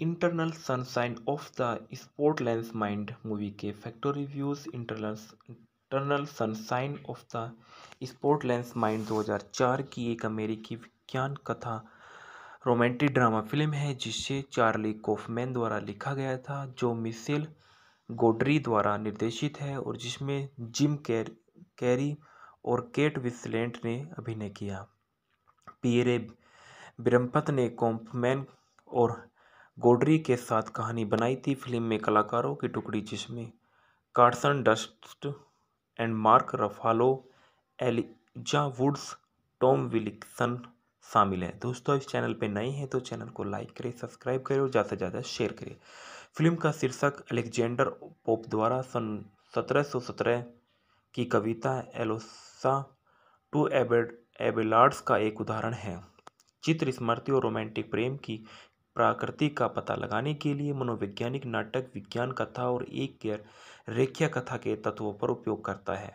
internal sunshine of the sport lens mind movie के factor reviews internal internal sunshine of the sport lens mind 2004 की एक अमेरिकी विज्ञान कथा रोमांटिक ड्रामा फिल्म है जिसे चार्ली कोफमैन द्वारा लिखा गया था जो मिसेल गोडरी द्वारा निर्देशित है और जिसमें जिम कैर कैरी और केट विस्लेंट ने अभिनय किया पियरे ब्रम्पथ ने कॉम्पमैन और गोडरी के साथ कहानी बनाई थी फिल्म में कलाकारों की टुकड़ी जिसमें Kirsten Dunst and Mark Ruffalo Elijah Woods Tom Wilkinson शामिल हैं दोस्तों इस चैनल पर नए हैं तो चैनल को लाइक करें सब्सक्राइब करें और ज़्यादा से ज़्यादा शेयर करें फिल्म का शीर्षक अलेक्जेंडर पोप द्वारा सन सत्रह की कविता एलोसा टू एबेड एबेलार्ड्स का एक उदाहरण है चित्र स्मृति और रोमांटिक प्रेम की प्रकृति का पता लगाने के लिए मनोवैज्ञानिक नाटक विज्ञान कथा और एक गैर रेखीय कथा के तत्वों पर उपयोग करता है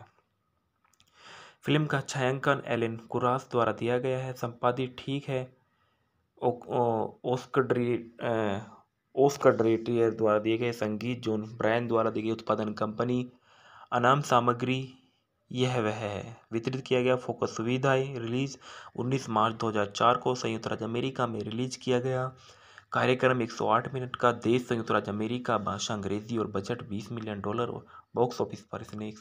फिल्म का छायांकन एलिन कुरास द्वारा दिया गया है संपादित ठीक है ओस्कर ओस्कड्रेटियर द्वारा दिए गए संगीत जोन ब्रायन द्वारा दी गई उत्पादन कंपनी अनाम सामग्री यह वह है वितरित किया गया फोकस सुविधाएं रिलीज 19 मार्च 2004 को संयुक्त राज्य अमेरिका में रिलीज किया गया कार्यक्रम 108 मिनट का देश संयुक्त राज्य अमेरिका भाषा अंग्रेजी और बजट 20 मिलियन डॉलर और बॉक्स ऑफिस पर इसने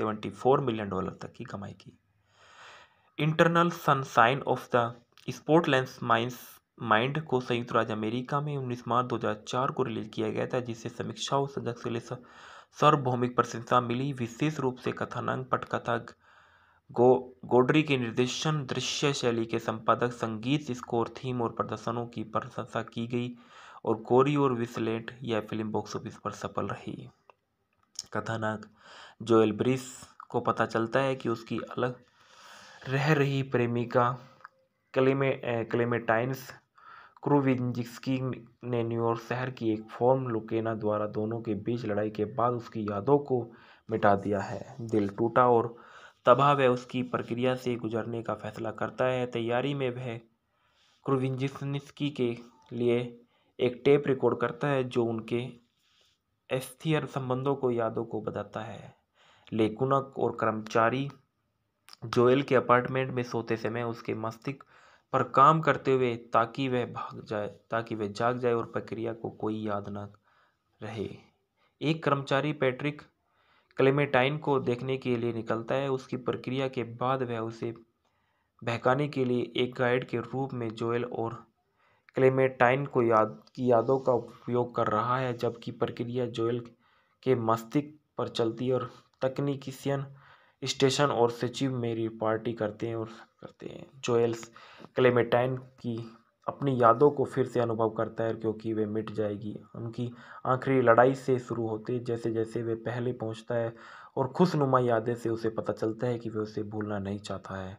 74 मिलियन डॉलर तक की कमाई की internal sunshine of the sport lens mines mind को संयुक्त राज्य अमेरिका में उन्नीस मार्च चार को रिलीज किया गया था जिससे समीक्षाओं सजग से सार्वभौमिक प्रशंसा मिली विशेष रूप से कथानक पटकथा गो गोडरी के निर्देशन दृश्य शैली के संपादक संगीत स्कोर थीम और प्रदर्शनों की प्रशंसा की गई और गोरी और विस्लेट यह फिल्म बॉक्स ऑफिस पर सफल रही कथानक जो एलब्रिस को पता चलता है कि उसकी अलग रह रही प्रेमिका क्लेमे क्लेमेटाइन्स क्रूविंजिस्की ने न्यूयॉर्क शहर की एक फॉर्म लुकेना द्वारा दोनों के बीच लड़ाई के बाद उसकी यादों को मिटा दिया है दिल टूटा और तबाह वह उसकी प्रक्रिया से गुजरने का फैसला करता है तैयारी में वह क्रुविंजिसनिस्की के लिए एक टेप रिकॉर्ड करता है जो उनके एस्थियर संबंधों को यादों को बताता है लेकुनक और कर्मचारी जोएल के अपार्टमेंट में सोते समय उसके मस्तिष्क पर काम करते हुए ताकि वह भाग जाए ताकि वह जाग जाए और प्रक्रिया को कोई याद ना रहे एक कर्मचारी पैट्रिक क्लेमेटाइन को देखने के लिए निकलता है उसकी प्रक्रिया के बाद वह उसे बहकाने के लिए एक गाइड के रूप में जोएल और क्लेमेटाइन को याद की यादों का उपयोग कर रहा है जबकि प्रक्रिया जोएल के मस्तिष्क पर चलती है और तकनीकीसियन स्टेशन और सचिव मेरी पार्टी करते हैं और करते हैं जोएल्स क्लेमेटाइन की अपनी यादों को फिर से अनुभव करता है क्योंकि वे मिट जाएगी उनकी आखिरी लड़ाई से शुरू होती जैसे जैसे वे पहले पहुंचता है और खुशनुमा यादें से उसे पता चलता है कि वे उसे भूलना नहीं चाहता है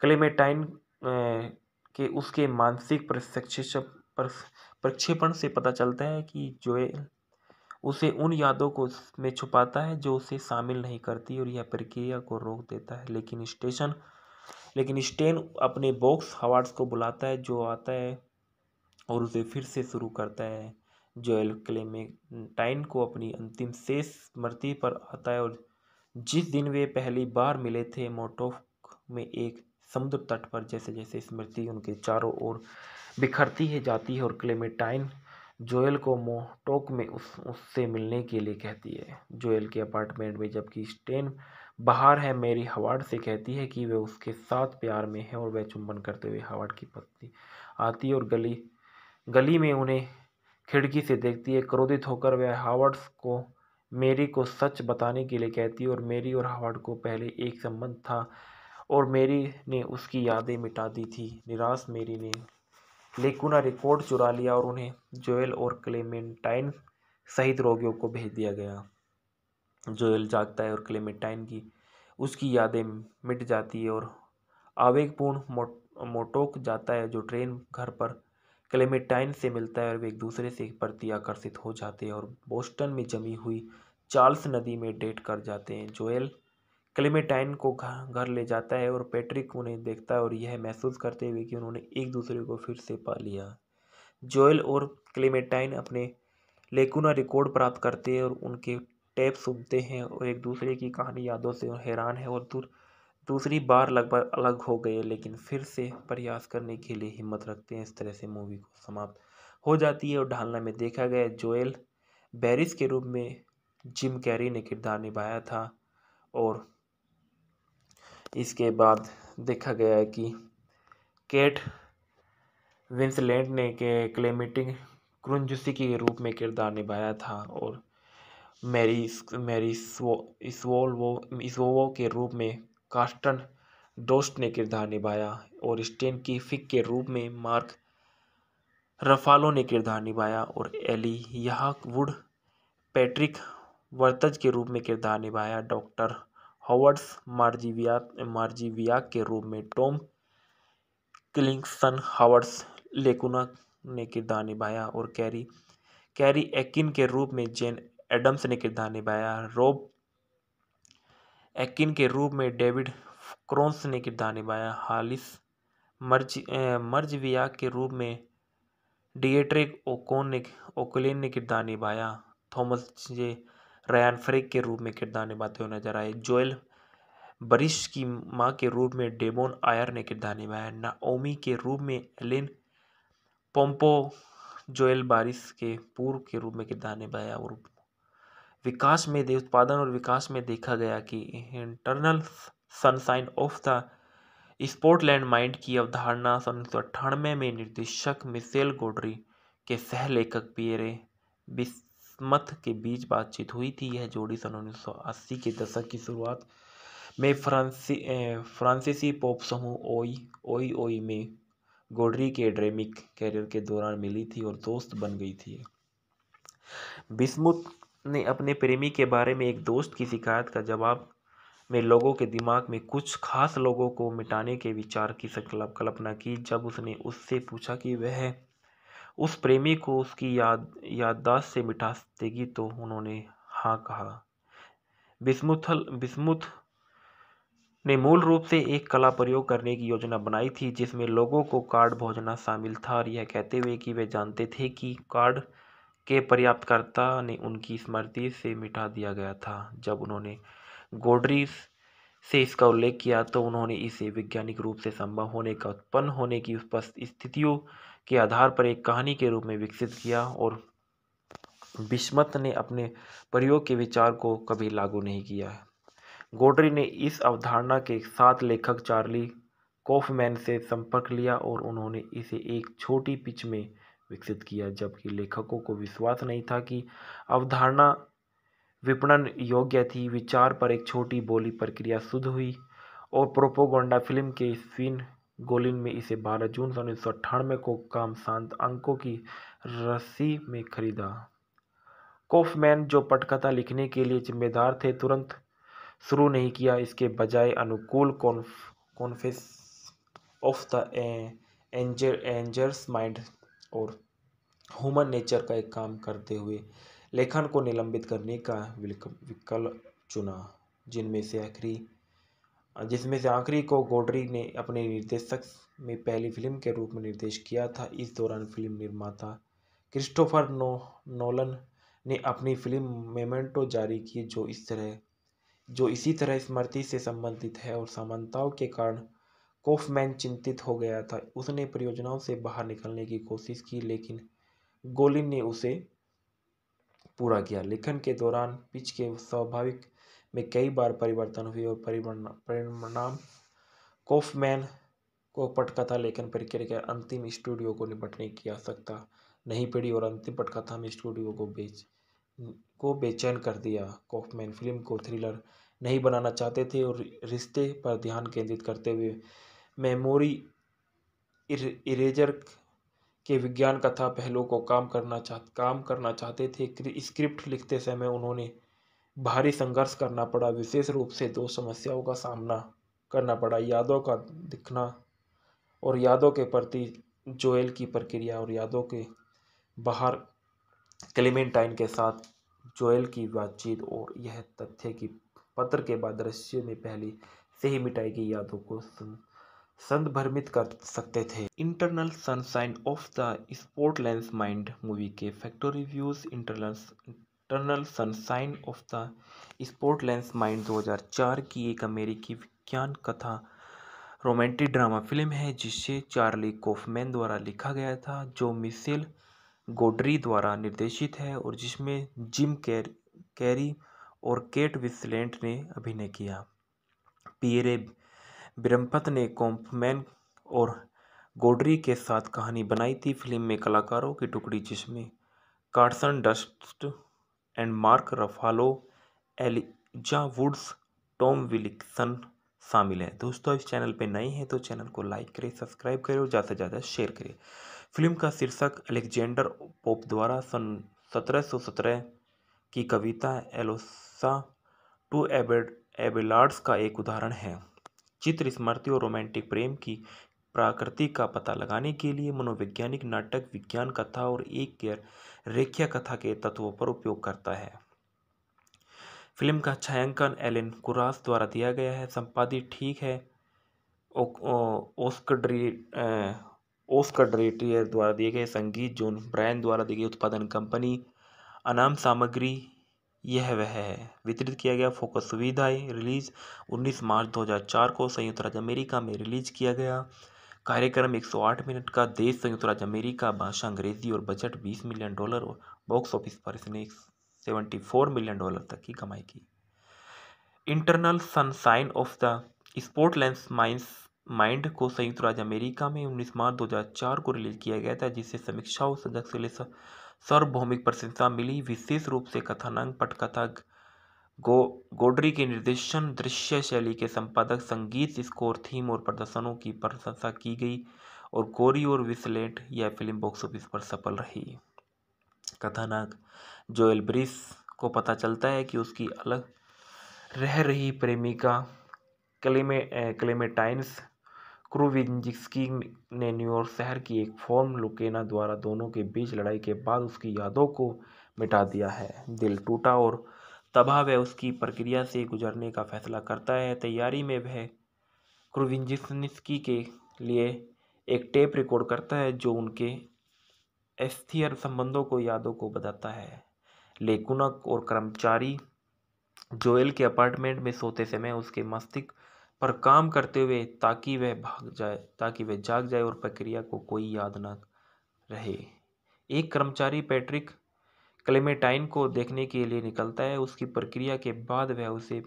क्लेमेटाइन के उसके मानसिक प्रक्षेपण से पता चलता है कि जो उसे उन यादों को में छुपाता है जो उसे शामिल नहीं करती और यह प्रक्रिया को रोक देता है लेकिन स्टेशन लेकिन स्टेन अपने बॉक्स हवार्ड्स को बुलाता है जो आता है और उसे फिर से शुरू करता है जोएल क्लेमेटाइन को अपनी अंतिम शेष स्मृति पर आता है और जिस दिन वे पहली बार मिले थे मोटोक में एक समुद्र तट पर जैसे जैसे स्मृति उनके चारों ओर बिखरती है जाती है और क्लेमेटाइन जोएल को मोटोक में उस उससे मिलने के लिए कहती है जोएल के अपार्टमेंट में जबकि स्टेन बाहर है मेरी हवाड से कहती है कि वह उसके साथ प्यार में है और वह चुंबन करते हुए हवाड की पत्नी आती और गली गली में उन्हें खिड़की से देखती है क्रोधित होकर वह हावर्ड्स को मेरी को सच बताने के लिए कहती और मेरी और हावर्ड को पहले एक संबंध था और मेरी ने उसकी यादें मिटा दी थी निराश मेरी ने लेकुना रिकॉर्ड चुरा लिया और उन्हें जोएल और क्लेमेंटाइन सहित रोगियों को भेज दिया गया जोएल जागता है और क्लेमेटाइन की उसकी यादें मिट जाती है और आवेगपूर्ण मोट मोटोक जाता है जो ट्रेन घर पर क्लेमेटाइन से मिलता है और वे एक दूसरे से प्रति आकर्षित हो जाते हैं और बोस्टन में जमी हुई चार्ल्स नदी में डेट कर जाते हैं जोएल क्लेमेटाइन को घर ले जाता है और पैट्रिक उन्हें देखता है और यह महसूस करते हुए कि उन्होंने एक दूसरे को फिर से पा लिया जोएल और क्लेमेटाइन अपने लेकुना रिकॉर्ड प्राप्त करते हैं और उनके टेप सुनते हैं और एक दूसरे की कहानी यादों से हैरान है और दूर दूसरी बार लगभग अलग हो गए लेकिन फिर से प्रयास करने के लिए हिम्मत रखते हैं इस तरह से मूवी को समाप्त हो जाती है और ढालना में देखा गया जोएल बैरिस के रूप में जिम कैरी ने किरदार निभाया था और इसके बाद देखा गया कि केट विंसलेंट ने के क्लेमेटिंग क्रुंजुसी के रूप में किरदार निभाया था और मैरिस मैरिस्वो इसवोवो के रूप में कास्टन डोस्ट ने किरदार निभाया और स्टेन की फिक के रूप में मार्क रफालो ने किरदार निभाया और एली वुड पैट्रिक वर्तज के रूप में किरदार निभाया डॉक्टर हॉवर्ड्स मार्जिविया मार्जिविया के रूप में टॉम क्लिंगसन हॉवर्ड्स लेकुना ने किरदार निभाया और कैरी कैरी एक्किन के रूप में जेन एडम्स ने किरदार निभाया रॉब एक्किन के रूप में डेविड क्रोन्स ने किरदार निभाया हालिस मर्ज मर्जविया के रूप में डिएट्रिक ओकोन ने ओकोलिन ने किरदार निभाया थॉमस जे रयान फ्रेक के रूप में किरदार निभाते हुए नजर आए जोएल बरिश की माँ के रूप में डेमोन आयर ने किरदार निभाया नाओमी के रूप में एलिन पोम्पो जोएल बारिश के पूर्व के रूप में किरदार निभाया और विकास में दे उत्पादन और विकास में देखा गया कि internal sunshine of the स्पोर्टलैंड mind की अवधारणा सन उन्नीस सौ अट्ठानवे में निर्देशक मिसेल गोडरी के सह लेखक पियरे बिस्मथ के बीच बातचीत हुई थी यह जोड़ी सन 1980 के दशक की शुरुआत में फ्रांसी फ्रांसीसी पॉप समूह ओई ओई ओई में गोडरी के ड्रेमिक कैरियर के दौरान मिली थी और दोस्त बन गई थी बिस्मुत उसने अपने प्रेमी के बारे में एक दोस्त की शिकायत का जवाब में लोगों के दिमाग में कुछ खास लोगों को मिटाने के विचार की संकल्प कल्पना की जब उसने उससे पूछा कि वह उस प्रेमी को उसकी याद याददाश्त से मिटा देगी तो उन्होंने हाँ कहा बिस्मुथल बिस्मुथ ने मूल रूप से एक कला प्रयोग करने की योजना बनाई थी जिसमें लोगों को कार्ड भोजना शामिल था और यह कहते हुए कि वे जानते थे कि कार्ड के पर्याप्तकर्ता ने उनकी स्मृति से मिटा दिया गया था जब उन्होंने गोडरिस से इसका उल्लेख किया तो उन्होंने इसे वैज्ञानिक रूप से संभव होने का उत्पन्न होने की स्थितियों के आधार पर एक कहानी के रूप में विकसित किया और बिस्मत ने अपने प्रयोग के विचार को कभी लागू नहीं किया है गोडरी ने इस अवधारणा के साथ लेखक चार्ली कॉफमैन से संपर्क लिया और उन्होंने इसे एक छोटी पिच में विकसित किया जबकि लेखकों को विश्वास नहीं था कि अवधारणा विपणन योग्य थी विचार पर एक छोटी बोली प्रक्रिया शुद्ध हुई और प्रोपोगोंडा फिल्म के स्वीन गोलिन में इसे 12 जून सन उन्नीस को काम शांत अंकों की रस्सी में खरीदा कोफमैन जो पटकथा लिखने के लिए जिम्मेदार थे तुरंत शुरू नहीं किया इसके बजाय अनुकूल कॉन्फ confess of the anger angers mind और ह्यूमन नेचर का एक काम करते हुए लेखन को निलंबित करने का विकल्प चुना जिनमें से आखिरी जिसमें से आखिरी को गोडरी ने अपने निर्देशक में पहली फिल्म के रूप में निर्देश किया था इस दौरान फिल्म निर्माता क्रिस्टोफर नो नोलन ने अपनी फिल्म मेमेंटो जारी की जो इस तरह जो इसी तरह स्मृति से संबंधित है और समानताओं के कारण कोफमैन चिंतित हो गया था उसने परियोजनाओं से बाहर निकलने की कोशिश की लेकिन गोलिन ने उसे पूरा किया लेखन के दौरान पिच के स्वाभाविक में कई बार परिवर्तन हुए और परिणाम कोफमैन को पटकथा लेखन प्रक्रिया के अंतिम स्टूडियो को निपटने की आवश्यकता नहीं पड़ी और अंतिम पटकथा में स्टूडियो को बेच को बेचैन कर दिया कॉफमैन फिल्म को थ्रिलर नहीं बनाना चाहते थे और रिश्ते पर ध्यान केंद्रित करते हुए मेमोरी इरेजर के विज्ञान कथा पहलुओं को काम करना चाह काम करना चाहते थे स्क्रिप्ट लिखते समय उन्होंने भारी संघर्ष करना पड़ा विशेष रूप से दो समस्याओं का सामना करना पड़ा यादों का दिखना और यादों के प्रति जोएल की प्रक्रिया और यादों के बाहर क्लेमेंटाइन के साथ जोएल की बातचीत और यह तथ्य कि पत्र के बाद दृश्य में पहले से ही मिटाई गई यादों को सुन संदर्भित कर सकते थे internal sunshine of the sport lens mind movie के factor reviews internal internal sunshine of the sport lens mind 2004 की एक अमेरिकी विज्ञान कथा रोमांटिक ड्रामा फिल्म है जिसे चार्ली कोफमैन द्वारा लिखा गया था जो मिसेल गोडरी द्वारा निर्देशित है और जिसमें जिम कैर कैरी और केट विस्लेंट ने अभिनय किया पियरे बिरम्पत ने कॉम्पमैन और गोडरी के साथ कहानी बनाई थी फिल्म में कलाकारों की टुकड़ी जिसमें Kirsten Dunst and Mark Ruffalo Elijah Woods Tom Wilkinson शामिल हैं दोस्तों इस चैनल पे नए हैं तो चैनल को लाइक करें सब्सक्राइब करें और ज़्यादा से ज़्यादा शेयर करें फिल्म का शीर्षक अलेक्जेंडर पोप द्वारा सन सत्रह की कविता एलोसा टू एबेड एबेलार्ड्स का एक उदाहरण है चित्र स्मृति और रोमांटिक प्रेम की प्रकृति का पता लगाने के लिए मनोवैज्ञानिक नाटक विज्ञान कथा और एक गैर रेखिया कथा के तत्वों पर उपयोग करता है फिल्म का छायांकन एलिन कुरास द्वारा दिया गया है संपादित ठीक है ओस्कड्री ओस्कड्रेटियर द्वारा दिए गए संगीत जोन ब्रायन द्वारा दी गई उत्पादन कंपनी अनाम सामग्री यह वह है वितरित किया गया फोकस सुविधाएँ रिलीज 19 मार्च 2004 को संयुक्त राज्य अमेरिका में रिलीज किया गया कार्यक्रम 108 मिनट का देश संयुक्त राज्य अमेरिका भाषा अंग्रेजी और बजट 20 मिलियन डॉलर और बॉक्स ऑफिस पर इसने 74 मिलियन डॉलर तक की कमाई की internal sunshine of the sport lens mines mind को संयुक्त राज्य अमेरिका में 19 मार्च 2004 को रिलीज किया गया था जिसे समीक्षाओं सदस्य सार्वभौमिक प्रशंसा मिली विशेष रूप से कथानक पटकथा गो गोडरी के निर्देशन दृश्य शैली के संपादक संगीत स्कोर थीम और प्रदर्शनों की प्रशंसा की गई और गोरी और विस्लेट यह फिल्म बॉक्स ऑफिस पर सफल रही कथानक जोएल ब्रिस को पता चलता है कि उसकी अलग रह रही प्रेमिका क्लेमे क्लेमेटाइंस क्रूविंजिस्की ने न्यूयॉर्क शहर की एक फॉर्म लुकेना द्वारा दोनों के बीच लड़ाई के बाद उसकी यादों को मिटा दिया है दिल टूटा और तबाह वह उसकी प्रक्रिया से गुजरने का फैसला करता है तैयारी में वह क्रूविन्जिस्की के लिए एक टेप रिकॉर्ड करता है जो उनके स्थिर संबंधों को यादों को बताता है लेकुनक और कर्मचारी जोएल के अपार्टमेंट में सोते समय उसके मस्तिष्क पर काम करते हुए ताकि वह भाग जाए ताकि वह जाग जाए और प्रक्रिया को कोई याद न रहे एक कर्मचारी पैट्रिक क्लेमेटाइन को देखने के लिए निकलता है उसकी प्रक्रिया के बाद वह उसे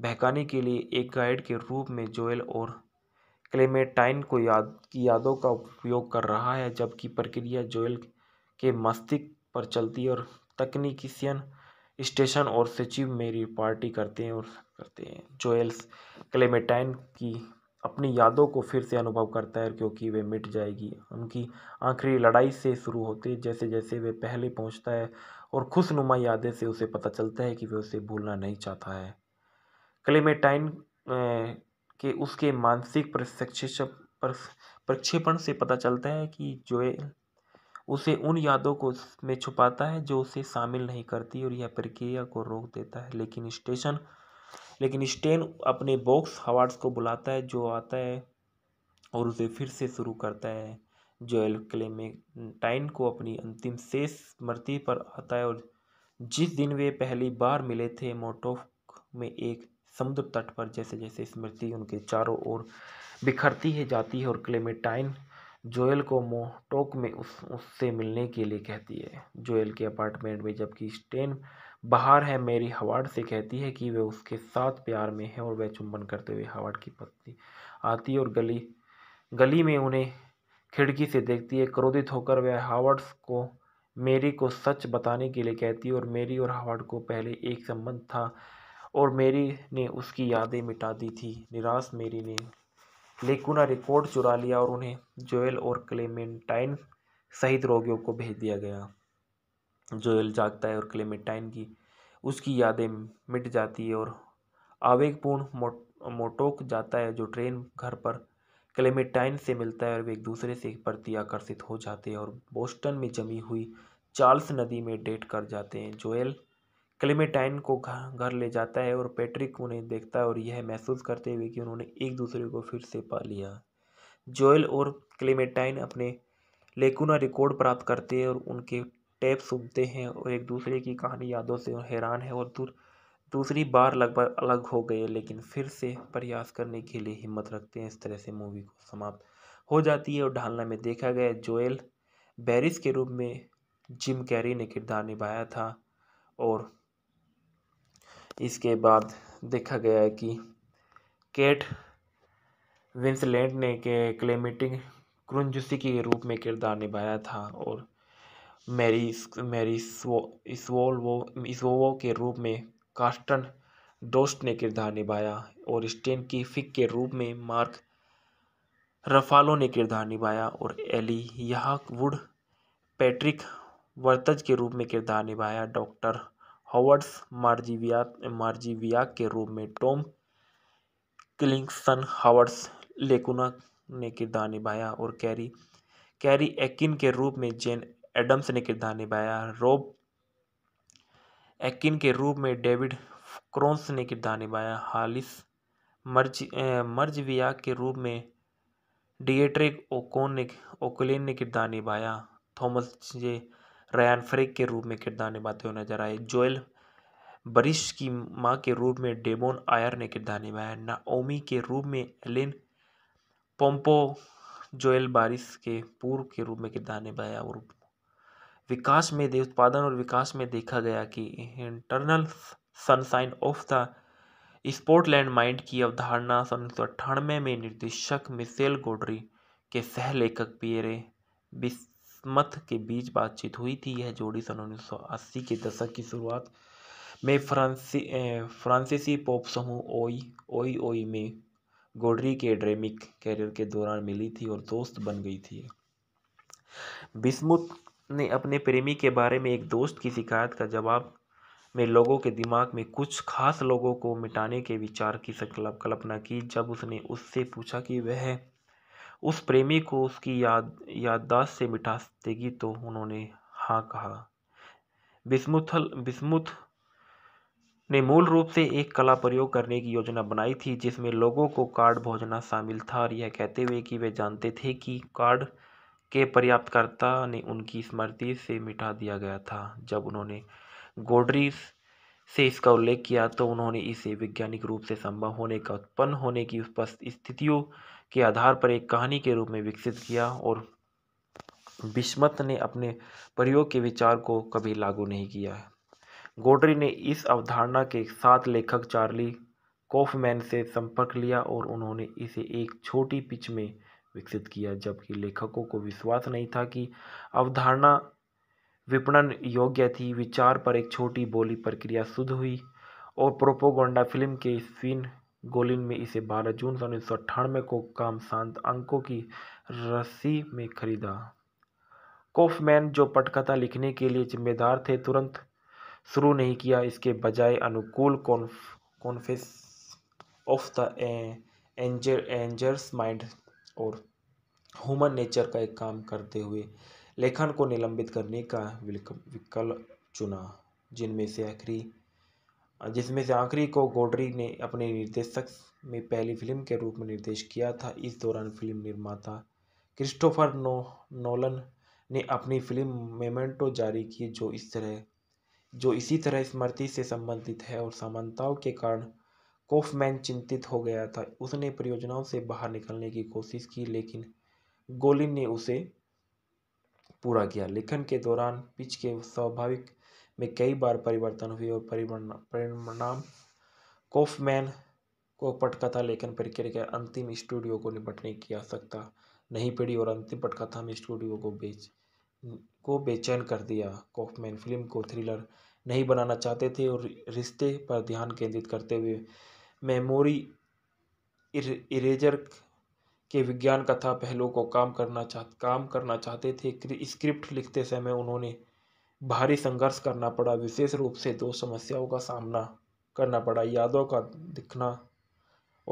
बहकाने के लिए एक गाइड के रूप में जोएल और क्लेमेटाइन को याद की यादों का उपयोग कर रहा है जबकि प्रक्रिया जोएल के मस्तिष्क पर चलती है और तकनीकीशियन स्टेशन और सचिव मेरी पार्टी करते हैं और करते हैं जोएल्स क्लेमेटाइन की अपनी यादों को फिर से अनुभव करता है क्योंकि वे मिट जाएगी उनकी आखिरी लड़ाई से शुरू होते जैसे जैसे वे पहले पहुंचता है और खुशनुमा यादें से उसे पता चलता है कि वे उसे भूलना नहीं चाहता है क्लेमेटाइन के उसके मानसिक प्रक्षेपण से पता चलता है कि जोएल उसे उन यादों को में छुपाता है जो उसे शामिल नहीं करती और यह प्रक्रिया को रोक देता है लेकिन स्टेशन लेकिन स्टेन अपने बॉक्स हवाड्स को बुलाता है जो आता है और उसे फिर से शुरू करता है जोएल क्लेमेटाइन को अपनी अंतिम शेष स्मृति पर आता है और जिस दिन वे पहली बार मिले थे मोटोक में एक समुद्र तट पर जैसे जैसे स्मृति उनके चारों ओर बिखरती है जाती है और क्लेमेटाइन जोएल को मोटोक में उस उससे मिलने के लिए कहती है जोएल के अपार्टमेंट में जबकि स्टेन बाहर है मेरी हवाड से कहती है कि वह उसके साथ प्यार में है और वह चुंबन करते हुए हवाड की पत्नी आती और गली गली में उन्हें खिड़की से देखती है क्रोधित होकर वह हावर्ड्स को मेरी को सच बताने के लिए कहती है और मेरी और हावर्ड को पहले एक संबंध था और मेरी ने उसकी यादें मिटा दी थी निराश मेरी ने लेकुना रिकॉर्ड चुरा लिया और उन्हें जोएल और क्लेमेंटाइन सहित रोगियों को भेज दिया गया जोयल जागता है और क्लेमेटाइन की उसकी यादें मिट जाती है और आवेगपूर्ण मोट मोटोक जाता है जो ट्रेन घर पर क्लेमेटाइन से मिलता है और वे एक दूसरे से प्रति आकर्षित हो जाते हैं और बोस्टन में जमी हुई चार्ल्स नदी में डेट कर जाते हैं जोएल क्लेमेटाइन को घर ले जाता है और पैट्रिक उन्हें देखता है और यह महसूस करते हुए कि उन्होंने एक दूसरे को फिर से पा लिया जोएल और क्लेमेटाइन अपने लेकुना रिकॉर्ड प्राप्त करते हैं और उनके टेप सुनते हैं और एक दूसरे की कहानी यादों से हैरान है और दूर दूसरी बार लगभग अलग हो गए लेकिन फिर से प्रयास करने के लिए हिम्मत रखते हैं इस तरह से मूवी को समाप्त हो जाती है और ढालना में देखा गया जोएल बैरिस के रूप में जिम कैरी ने किरदार निभाया था और इसके बाद देखा गया है कि केट विंसलेंट ने के क्लेमेटिंग क्रुंजुसी के रूप में किरदार निभाया था और मैरी मैरिस्वो के रूप में कास्टन डोस्ट ने किरदार निभाया और स्टेन की फिक के रूप में मार्क रफालो ने किरदार निभाया और एली वुड पैट्रिक वर्तज के रूप में किरदार निभाया डॉक्टर हॉवर्ड्स मार्जिविया मार्जिविया के रूप में टॉम क्लिंगसन हॉवर्ड्स लेकुना ने किरदार निभाया और कैरी कैरी एक्न के रूप में जेन एडम्स ने किरदार निभाया रॉब एकिन के रूप में डेविड क्रोन्स ने किरदार निभाया हालिस मर्ज मर्जविया के रूप में डिएट्रिक ओकोनिक ने ने किरदार निभाया थॉमस जे रयान फ्रेक के रूप में किरदार निभाते हुए नजर आए जोएल बरिश की माँ के रूप में डेमोन आयर ने किरदार निभाया नाओमी के रूप में एलिन पोम्पो जोएल बारिश के पूर्व के रूप में किरदार निभाया और विकास में दे उत्पादन और विकास में देखा गया कि internal sunshine of the स्पोर्टलैंड mind की अवधारणा सन उन्नीस सौ अट्ठानवे में निर्देशक मिसेल गोडरी के सह लेखक पियरे बिस्मथ के बीच बातचीत हुई थी यह जोड़ी सन उन्नीस सौ अस्सी के दशक की शुरुआत में फ्रांसी फ्रांसीसी पॉप समूह ओई ओई ओई में गोडरी के ड्रेमिक कैरियर के दौरान मिली थी और दोस्त बन गई थी बिस्मुत ने अपने प्रेमी के बारे में एक दोस्त की शिकायत का जवाब में लोगों के दिमाग में कुछ खास लोगों को मिटाने के विचार की कल्पना की जब उसने उससे पूछा कि वह उस प्रेमी को उसकी याद याददाश्त से मिटा देगी तो उन्होंने हाँ कहा बिस्मुथल बिस्मुथ ने मूल रूप से एक कला प्रयोग करने की योजना बनाई थी जिसमें लोगों को कार्ड भोजना शामिल था और यह कहते हुए कि वे जानते थे कि कार्ड के पर्याप्तकर्ता ने उनकी स्मृति से मिटा दिया गया था जब उन्होंने गोडरी से इसका उल्लेख किया तो उन्होंने इसे वैज्ञानिक रूप से संभव होने का उत्पन्न होने की स्थितियों के आधार पर एक कहानी के रूप में विकसित किया और बिस्मत ने अपने प्रयोग के विचार को कभी लागू नहीं किया है गोडरी ने इस अवधारणा के साथ लेखक चार्ली कोफमैन से संपर्क लिया और उन्होंने इसे एक छोटी पिच में विकसित किया जबकि लेखकों को विश्वास नहीं था कि अवधारणा विपणन योग्य थी विचार पर एक छोटी बोली प्रक्रिया शुद्ध हुई और प्रोपोगोंडा फिल्म के स्वीन गोलिन में इसे 12 जून सन उन्नीस को काम शांत अंकों की रस्सी में खरीदा कोफमैन जो पटकथा लिखने के लिए जिम्मेदार थे तुरंत शुरू नहीं किया इसके बजाय अनुकूल कॉन्फ confess of the anger angers mind और ह्यूमन नेचर का एक काम करते हुए लेखन को निलंबित करने का विकल्प चुना जिनमें से आखिरी जिसमें से आखिरी को गोडरी ने अपने निर्देशक में पहली फिल्म के रूप में निर्देश किया था इस दौरान फिल्म निर्माता क्रिस्टोफर नो नोलन ने अपनी फिल्म मेमेंटो जारी की जो इस तरह जो इसी तरह स्मृति से संबंधित है और समानताओं के कारण कोफमैन चिंतित हो गया था उसने परियोजनाओं से बाहर निकलने की कोशिश की लेकिन गोलिन ने उसे पूरा किया लेखन के दौरान पिच के स्वाभाविक में कई बार परिवर्तन हुए और परिणाम कोफमैन को पटकथा लेखन प्रक्रिया के अंतिम स्टूडियो को निपटने की आवश्यकता नहीं पड़ी और अंतिम पटकथा में स्टूडियो को बेच को बेचैन कर दिया कॉफमैन फिल्म को थ्रिलर नहीं बनाना चाहते थे और रिश्ते पर ध्यान केंद्रित करते हुए मेमोरी इरेजर के विज्ञान कथा पहलू को काम करना चाह काम करना चाहते थे स्क्रिप्ट लिखते समय उन्होंने भारी संघर्ष करना पड़ा विशेष रूप से दो समस्याओं का सामना करना पड़ा यादों का दिखना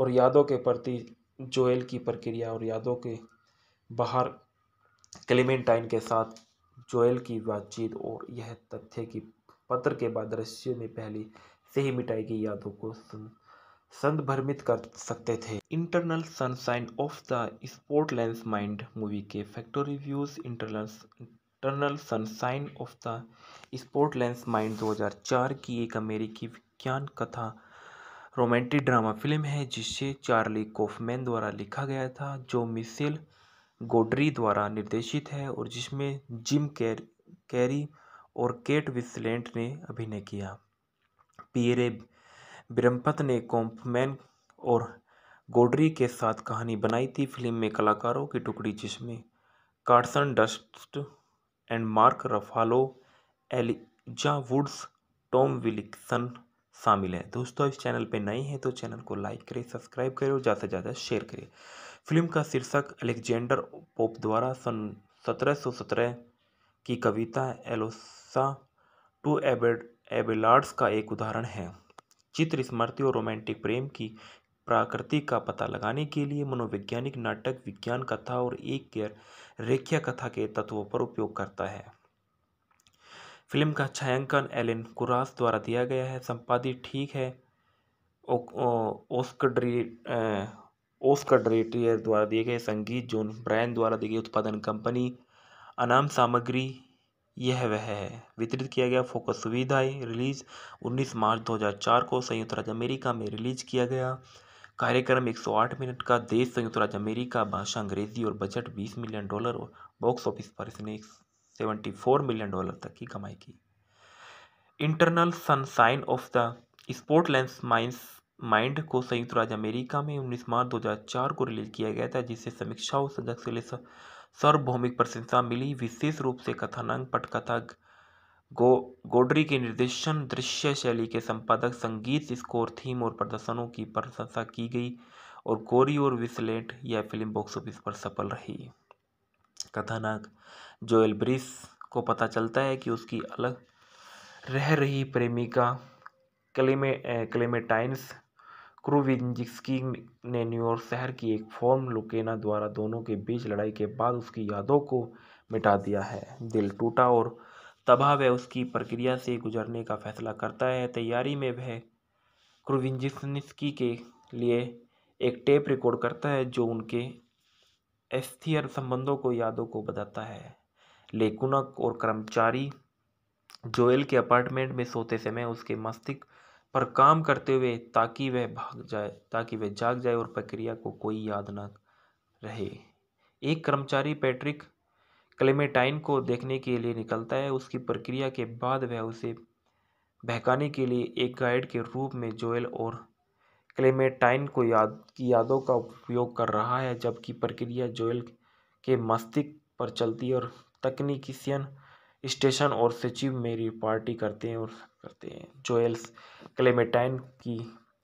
और यादों के प्रति जोएल की प्रक्रिया और यादों के बाहर क्लेमेंटाइन के साथ जोएल की बातचीत और यह तथ्य कि पत्र के बाद दृश्य में पहले से ही मिटाई गई यादों को सुन संदर्भित कर सकते थे internal sunshine of the sport lens mind movie के factor reviews internal internal sunshine of the sport lens mind 2004 की एक अमेरिकी विज्ञान कथा रोमांटिक ड्रामा फिल्म है जिसे चार्ली कोफमैन द्वारा लिखा गया था जो मिसेल गोडरी द्वारा निर्देशित है और जिसमें जिम कैर कैरी और केट विस्लेंट ने अभिनय किया पियरे बिरम्पत ने कॉम्पमैन और गोडरी के साथ कहानी बनाई थी फिल्म में कलाकारों की टुकड़ी जिसमें Kirsten Dunst and Mark Ruffalo Elijah Woods Tom Wilkinson शामिल हैं दोस्तों इस चैनल पर नए हैं तो चैनल को लाइक करें सब्सक्राइब करें और ज़्यादा से ज़्यादा शेयर करें फिल्म का शीर्षक अलेक्जेंडर पोप द्वारा सन सत्रह की कविता एलोसा टू एबेड एबेलार्ड्स का एक उदाहरण है चित्र स्मृति और रोमांटिक प्रेम की प्रकृति का पता लगाने के लिए मनोवैज्ञानिक नाटक विज्ञान कथा और एक गैर रेखीय कथा के तत्वों पर उपयोग करता है फिल्म का छायांकन एलिन कुरास द्वारा दिया गया है संपादित ठीक है ओस्कर ओस्कड्रेटियर द्वारा दिए गए संगीत जोन ब्रायन द्वारा दी गई उत्पादन कंपनी अनाम सामग्री यह वह है वितरित किया गया फोकस सुविधाएं रिलीज 19 मार्च 2004 को संयुक्त राज्य अमेरिका में रिलीज किया गया कार्यक्रम 108 मिनट का देश संयुक्त राज्य अमेरिका भाषा अंग्रेजी और बजट 20 मिलियन डॉलर और बॉक्स ऑफिस पर इसने 74 मिलियन डॉलर तक की कमाई की internal sunshine of the sport lens mines mind को संयुक्त राज्य अमेरिका में 19 मार्च 2004 को रिलीज किया गया था जिसे समीक्षाओं सजग से सार्वभौमिक प्रशंसा मिली विशेष रूप से कथानक पटकथा गो गोडरी के निर्देशन दृश्य शैली के संपादक संगीत स्कोर थीम और प्रदर्शनों की प्रशंसा की गई और गोरी और विस्लेट यह फिल्म बॉक्स ऑफिस पर सफल रही कथानक जो एलब्रिस को पता चलता है कि उसकी अलग रह रही प्रेमिका क्लेमे क्लेमेटाइन्स क्रोविंजिस्की ने न्यूयॉर्क शहर की एक फॉर्म लुकेना द्वारा दोनों के बीच लड़ाई के बाद उसकी यादों को मिटा दिया है दिल टूटा और तबाह वह उसकी प्रक्रिया से गुजरने का फैसला करता है तैयारी में वह क्रोविंजिस्की के लिए एक टेप रिकॉर्ड करता है जो उनके अस्थिर संबंधों को यादों को बताता है लेकुनक और कर्मचारी जोएल के अपार्टमेंट में सोते समय उसके मस्तिष्क पर काम करते हुए ताकि वह भाग जाए ताकि वह जाग जाए और प्रक्रिया को कोई याद न रहे एक कर्मचारी पैट्रिक क्लेमेटाइन को देखने के लिए निकलता है उसकी प्रक्रिया के बाद वह उसे बहकाने के लिए एक गाइड के रूप में जोएल और क्लेमेटाइन को याद की यादों का उपयोग कर रहा है जबकि प्रक्रिया जोएल के मस्तिष्क पर चलती है और तकनीकीशियन स्टेशन और सचिव मेरी पार्टी करते हैं और करते हैं जोएल्स क्लेमेटाइन की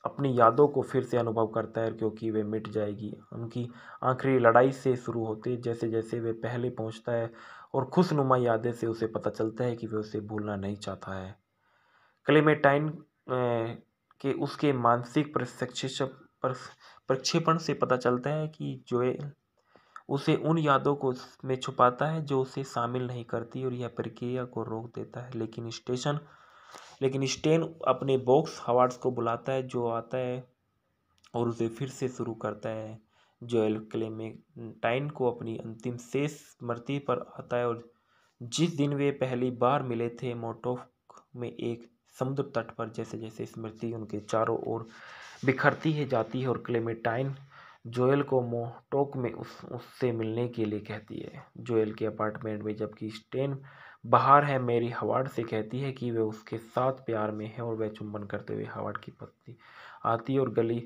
अपनी यादों को फिर से अनुभव करता है क्योंकि वे मिट जाएगी उनकी आखिरी लड़ाई से शुरू होते जैसे जैसे वे पहले पहुंचता है और खुशनुमा यादें से उसे पता चलता है कि वे उसे भूलना नहीं चाहता है क्लेमेटाइन के उसके मानसिक प्रशिक्षण प्रक्षेपण से पता चलता है कि जोएल उसे उन यादों को में छुपाता है जो उसे शामिल नहीं करती और यह प्रक्रिया को रोक देता है लेकिन स्टेशन लेकिन स्टेन अपने बॉक्स हवार्ड्स को बुलाता है जो आता है और उसे फिर से शुरू करता है जोएल क्लेमेटाइन को अपनी अंतिम शेष मृत्यु पर आता है और जिस दिन वे पहली बार मिले थे मोटोफ में एक समुद्र तट पर जैसे जैसे स्मृति उनके चारों ओर बिखरती है जाती है और क्लेमेटाइन जोयल को मोहटोक में उस उससे मिलने के लिए कहती है जोयल के अपार्टमेंट में जबकि स्टेन बाहर है मेरी हवार्ड से कहती है कि वह उसके साथ प्यार में है और वह चुंबन करते हुए हवार्ड की पत्नी आती है और गली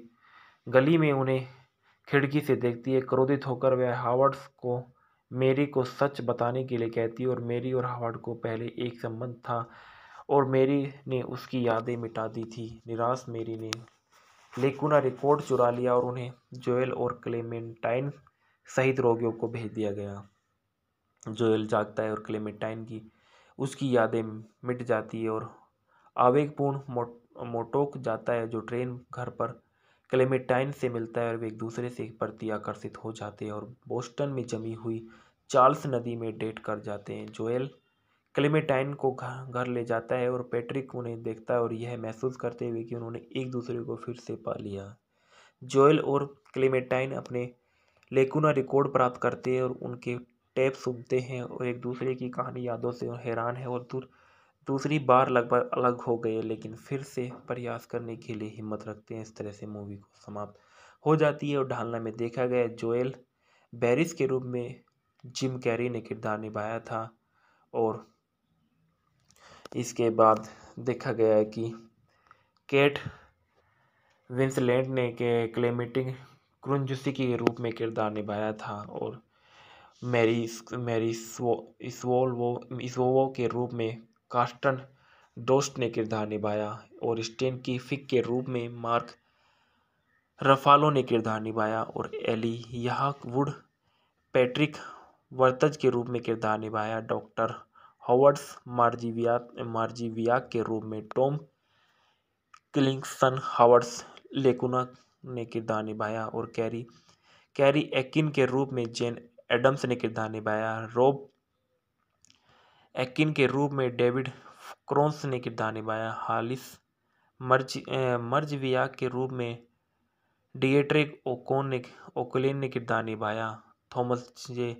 गली में उन्हें खिड़की से देखती है क्रोधित होकर वह हावर्ड्स को मेरी को सच बताने के लिए कहती है और मेरी और हावर्ड को पहले एक संबंध था और मेरी ने उसकी यादें मिटा दी थी निराश मेरी ने लेकुना रिकॉर्ड चुरा लिया और उन्हें जोएल और क्लेमेंटाइन सहित रोगियों को भेज दिया गया जोएल जागता है और क्लेमेंटाइन की उसकी यादें मिट जाती है और आवेगपूर्ण मोट मोटोक जाता है जो ट्रेन घर पर क्लेमेंटाइन से मिलता है और वे एक दूसरे से प्रति आकर्षित हो जाते हैं और बोस्टन में जमी हुई चार्ल्स नदी में डेट कर जाते हैं जोएल क्लेमेटाइन को घर ले जाता है और पैट्रिक उन्हें देखता है और यह महसूस करते हुए कि उन्होंने एक दूसरे को फिर से पा लिया जोएल और क्लेमेटाइन अपने लेकुना रिकॉर्ड प्राप्त करते हैं और उनके टैप सुनते हैं और एक दूसरे की कहानी यादों से हैरान है और दूर दूसरी बार लगभग अलग हो गए लेकिन फिर से प्रयास करने के लिए हिम्मत रखते हैं इस तरह से मूवी को समाप्त हो जाती है और ढालना में देखा गया जोएल बैरिस के रूप में जिम कैरी ने किरदार निभाया था और इसके बाद देखा गया है कि केट विंसलैंड ने के क्लेमिटिंग क्रुंजुसी के रूप में किरदार निभाया था और मैरी मैरी इसवोलवो इसवोल्वो इसवोवो के रूप में कास्टन डोस्ट ने किरदार निभाया और स्टेन की फिक के रूप में मार्क रफालो ने किरदार निभाया और एली यहाक वुड पैट्रिक वर्तज के रूप में किरदार निभाया डॉक्टर हॉवर्ड्स मार्जिविया मार्जिविया के रूप में टॉम क्लिंगसन हॉवर्ड्स लेकुना ने किरदार निभाया और कैरी कैरी एक्किन के रूप में जेन एडम्स ने किरदार निभाया रॉब एक्किन के रूप में डेविड क्रोन्स ने किरदार निभाया हालिस मर्ज मर्जविया के रूप में डिएट्रिक ओकोन ने ने किरदार निभाया थॉमस जे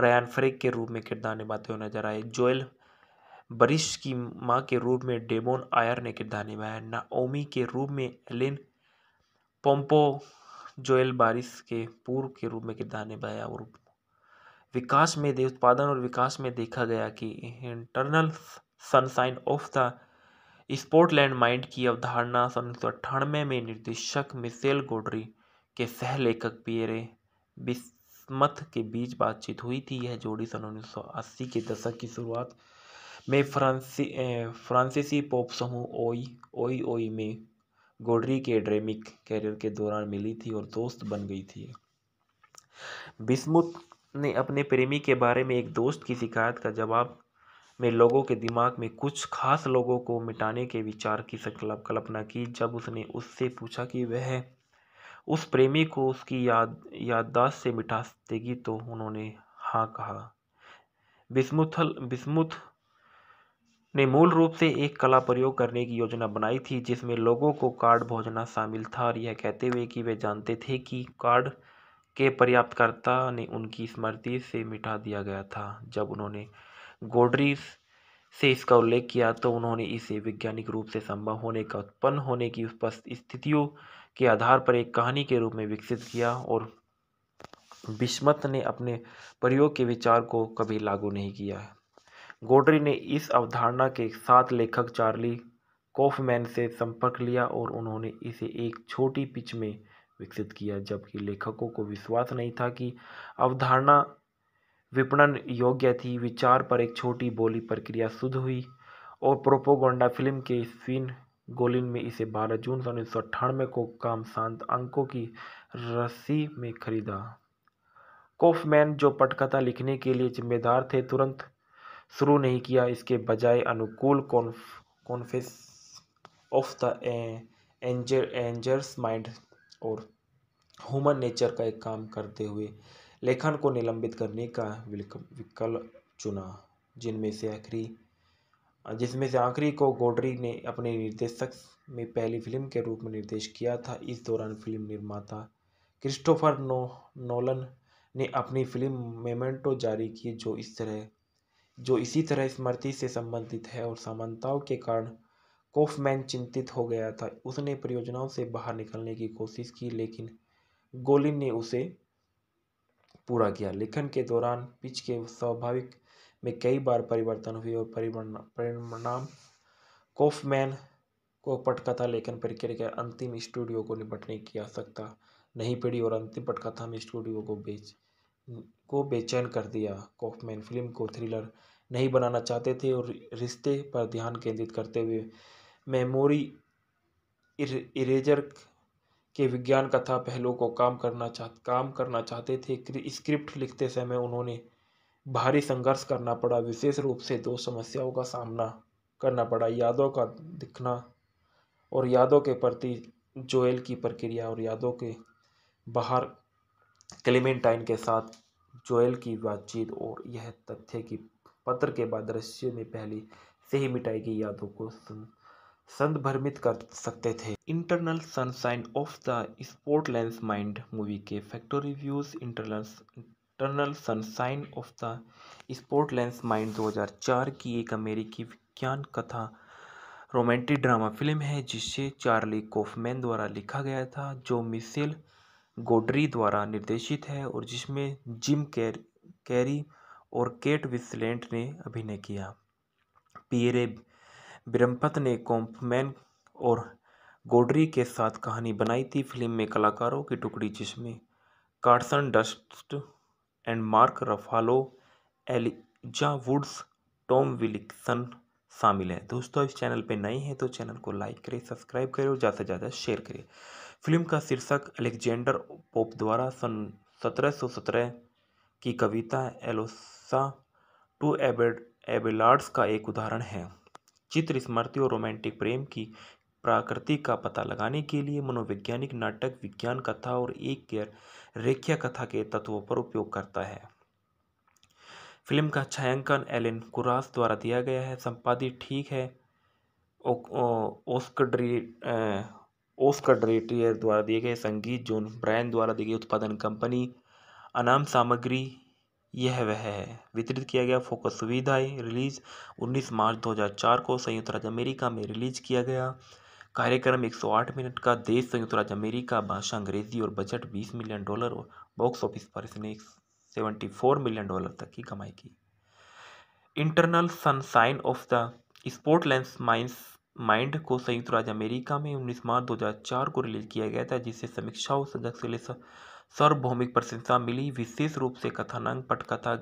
रयान फ्रेक के रूप में किरदार निभाते हुए नजर आए जोएल बरिश की माँ के रूप में डेमोन आयर ने किरदार निभाया नाओमी के रूप में एलिन पोम्पो जोएल बारिश के पूर्व के रूप में किरदार निभाया और विकास में दे उत्पादन और विकास में देखा गया कि internal sunshine of the स्पोर्टलैंड mind की अवधारणा सन उन्नीस सौ अट्ठानवे में निर्देशक मिसेल गोडरी के सह लेखक पियरे बिस स्मथ के बीच बातचीत हुई थी यह जोड़ी सन 1980 के दशक की शुरुआत में फ्रांसी फ्रांसीसी पॉप समूह ओई ओई ओई में गोडरी के ड्रेमिक कैरियर के दौरान मिली थी और दोस्त बन गई थी बिस्मुत ने अपने प्रेमी के बारे में एक दोस्त की शिकायत का जवाब में लोगों के दिमाग में कुछ खास लोगों को मिटाने के विचार की संकल्प कल्पना की जब उसने उससे पूछा कि वह उस प्रेमी को उसकी याद याददाश्त से मिठास देगी तो उन्होंने हाँ कहा बिस्मुथल बिस्मुथ ने मूल रूप से एक कला प्रयोग करने की योजना बनाई थी जिसमें लोगों को कार्ड भोजना शामिल था और यह कहते हुए कि वे जानते थे कि कार्ड के पर्याप्तकर्ता ने उनकी स्मृति से मिटा दिया गया था जब उन्होंने गोडरी से इसका उल्लेख किया तो उन्होंने इसे वैज्ञानिक रूप से संभव होने का उत्पन्न होने की स्थितियों के आधार पर एक कहानी के रूप में विकसित किया और बिस्मत ने अपने प्रयोग के विचार को कभी लागू नहीं किया है गोडरी ने इस अवधारणा के साथ लेखक चार्ली कॉफमैन से संपर्क लिया और उन्होंने इसे एक छोटी पिच में विकसित किया जबकि लेखकों को विश्वास नहीं था कि अवधारणा विपणन योग्य थी विचार पर एक छोटी बोली प्रक्रिया शुद्ध हुई और प्रोपोगोंडा फिल्म के स्वीन गोलिन में इसे 12 जून सन उन्नीस को काम शांत अंकों की रस्सी में खरीदा कोफमैन जो पटकथा लिखने के लिए जिम्मेदार थे तुरंत शुरू नहीं किया इसके बजाय अनुकूल conference of the anger angers mind और ह्यूमन नेचर का एक काम करते हुए लेखन को निलंबित करने का विकल्प चुना जिनमें से आखिरी जिसमें से आखिरी को गोडरी ने अपने निर्देशक में पहली फिल्म के रूप में निर्देश किया था इस दौरान फिल्म निर्माता क्रिस्टोफर नो नोलन ने अपनी फिल्म मेमेंटो जारी की जो इस तरह जो इसी तरह स्मृति से संबंधित है और समानताओं के कारण कोफमैन चिंतित हो गया था उसने परियोजनाओं से बाहर निकलने की कोशिश की लेकिन गोलिन ने उसे पूरा किया लेखन के दौरान पिच के स्वाभाविक में कई बार परिवर्तन हुए और परिणाम कॉफमैन को पटकथा लेखन प्रक्रिया के अंतिम स्टूडियो को निपटने की आवश्यकता नहीं पड़ी और अंतिम पटकथा में स्टूडियो को बेच को बेचैन कर दिया कॉफमैन फिल्म को थ्रिलर नहीं बनाना चाहते थे और रिश्ते पर ध्यान केंद्रित करते हुए मेमोरी इर, इरेजर के विज्ञान कथा पहलुओं को काम करना चाह काम करना चाहते थे स्क्रिप्ट लिखते समय उन्होंने भारी संघर्ष करना पड़ा विशेष रूप से दो समस्याओं का सामना करना पड़ा यादों का दिखना और यादों के प्रति जोएल की प्रक्रिया और यादों के बाहर क्लेमेंटाइन के साथ जोएल की बातचीत और यह तथ्य कि पत्र के बाद दृश्य में पहली से ही मिटाई गई यादों को संदर्भित कर सकते थे internal sunshine of the sport lens mind movie के factor reviews Eternal Eternal Sunshine of the Spotless Mind 2004 की एक अमेरिकी विज्ञान कथा रोमांटिक ड्रामा फिल्म है जिसे चार्ली कोफमैन द्वारा लिखा गया था जो मिसेल गोडरी द्वारा निर्देशित है और जिसमें जिम कैर कैरी और केट विस्लेंट ने अभिनय किया पियरे ब्रम्पत ने कॉम्पमैन और गोडरी के साथ कहानी बनाई थी फिल्म में कलाकारों की टुकड़ी जिसमें Kirsten Dunst and Mark Ruffalo Elijah Woods Tom Wilkinson शामिल हैं दोस्तों इस चैनल पे नए हैं तो चैनल को लाइक करें सब्सक्राइब करें और ज़्यादा से ज़्यादा शेयर करें फिल्म का शीर्षक अलेक्जेंडर पोप द्वारा सन सत्रह की कविता एलोसा टू एबेड एबेलार्ड्स का एक उदाहरण है चित्र स्मृति और रोमांटिक प्रेम की प्रकृति का पता लगाने के लिए मनोवैज्ञानिक नाटक विज्ञान कथा और एक गैर रेखीय कथा के तत्वों पर उपयोग करता है फिल्म का छायांकन एलिन कुरास द्वारा दिया गया है संपादित ठीक है ओस्कर ड्रेटियर द्वारा दिए गए संगीत जोन ब्रायन द्वारा दी गई उत्पादन कंपनी अनाम सामग्री यह वह है वितरित किया गया फोकस सुविधाएं रिलीज 19 मार्च 2004 को संयुक्त राज्य अमेरिका में रिलीज किया गया कार्यक्रम 108 मिनट का देश संयुक्त राज्य अमेरिका भाषा अंग्रेजी और बजट 20 मिलियन डॉलर और बॉक्स ऑफिस पर इसने 74 मिलियन डॉलर तक की कमाई की internal sunshine of the sport lens mines mind को संयुक्त राज्य अमेरिका में उन्नीस मार्च चार को रिलीज किया गया था जिससे समीक्षाओं सजग से सार्वभौमिक प्रशंसा मिली विशेष रूप से कथानक पटकथा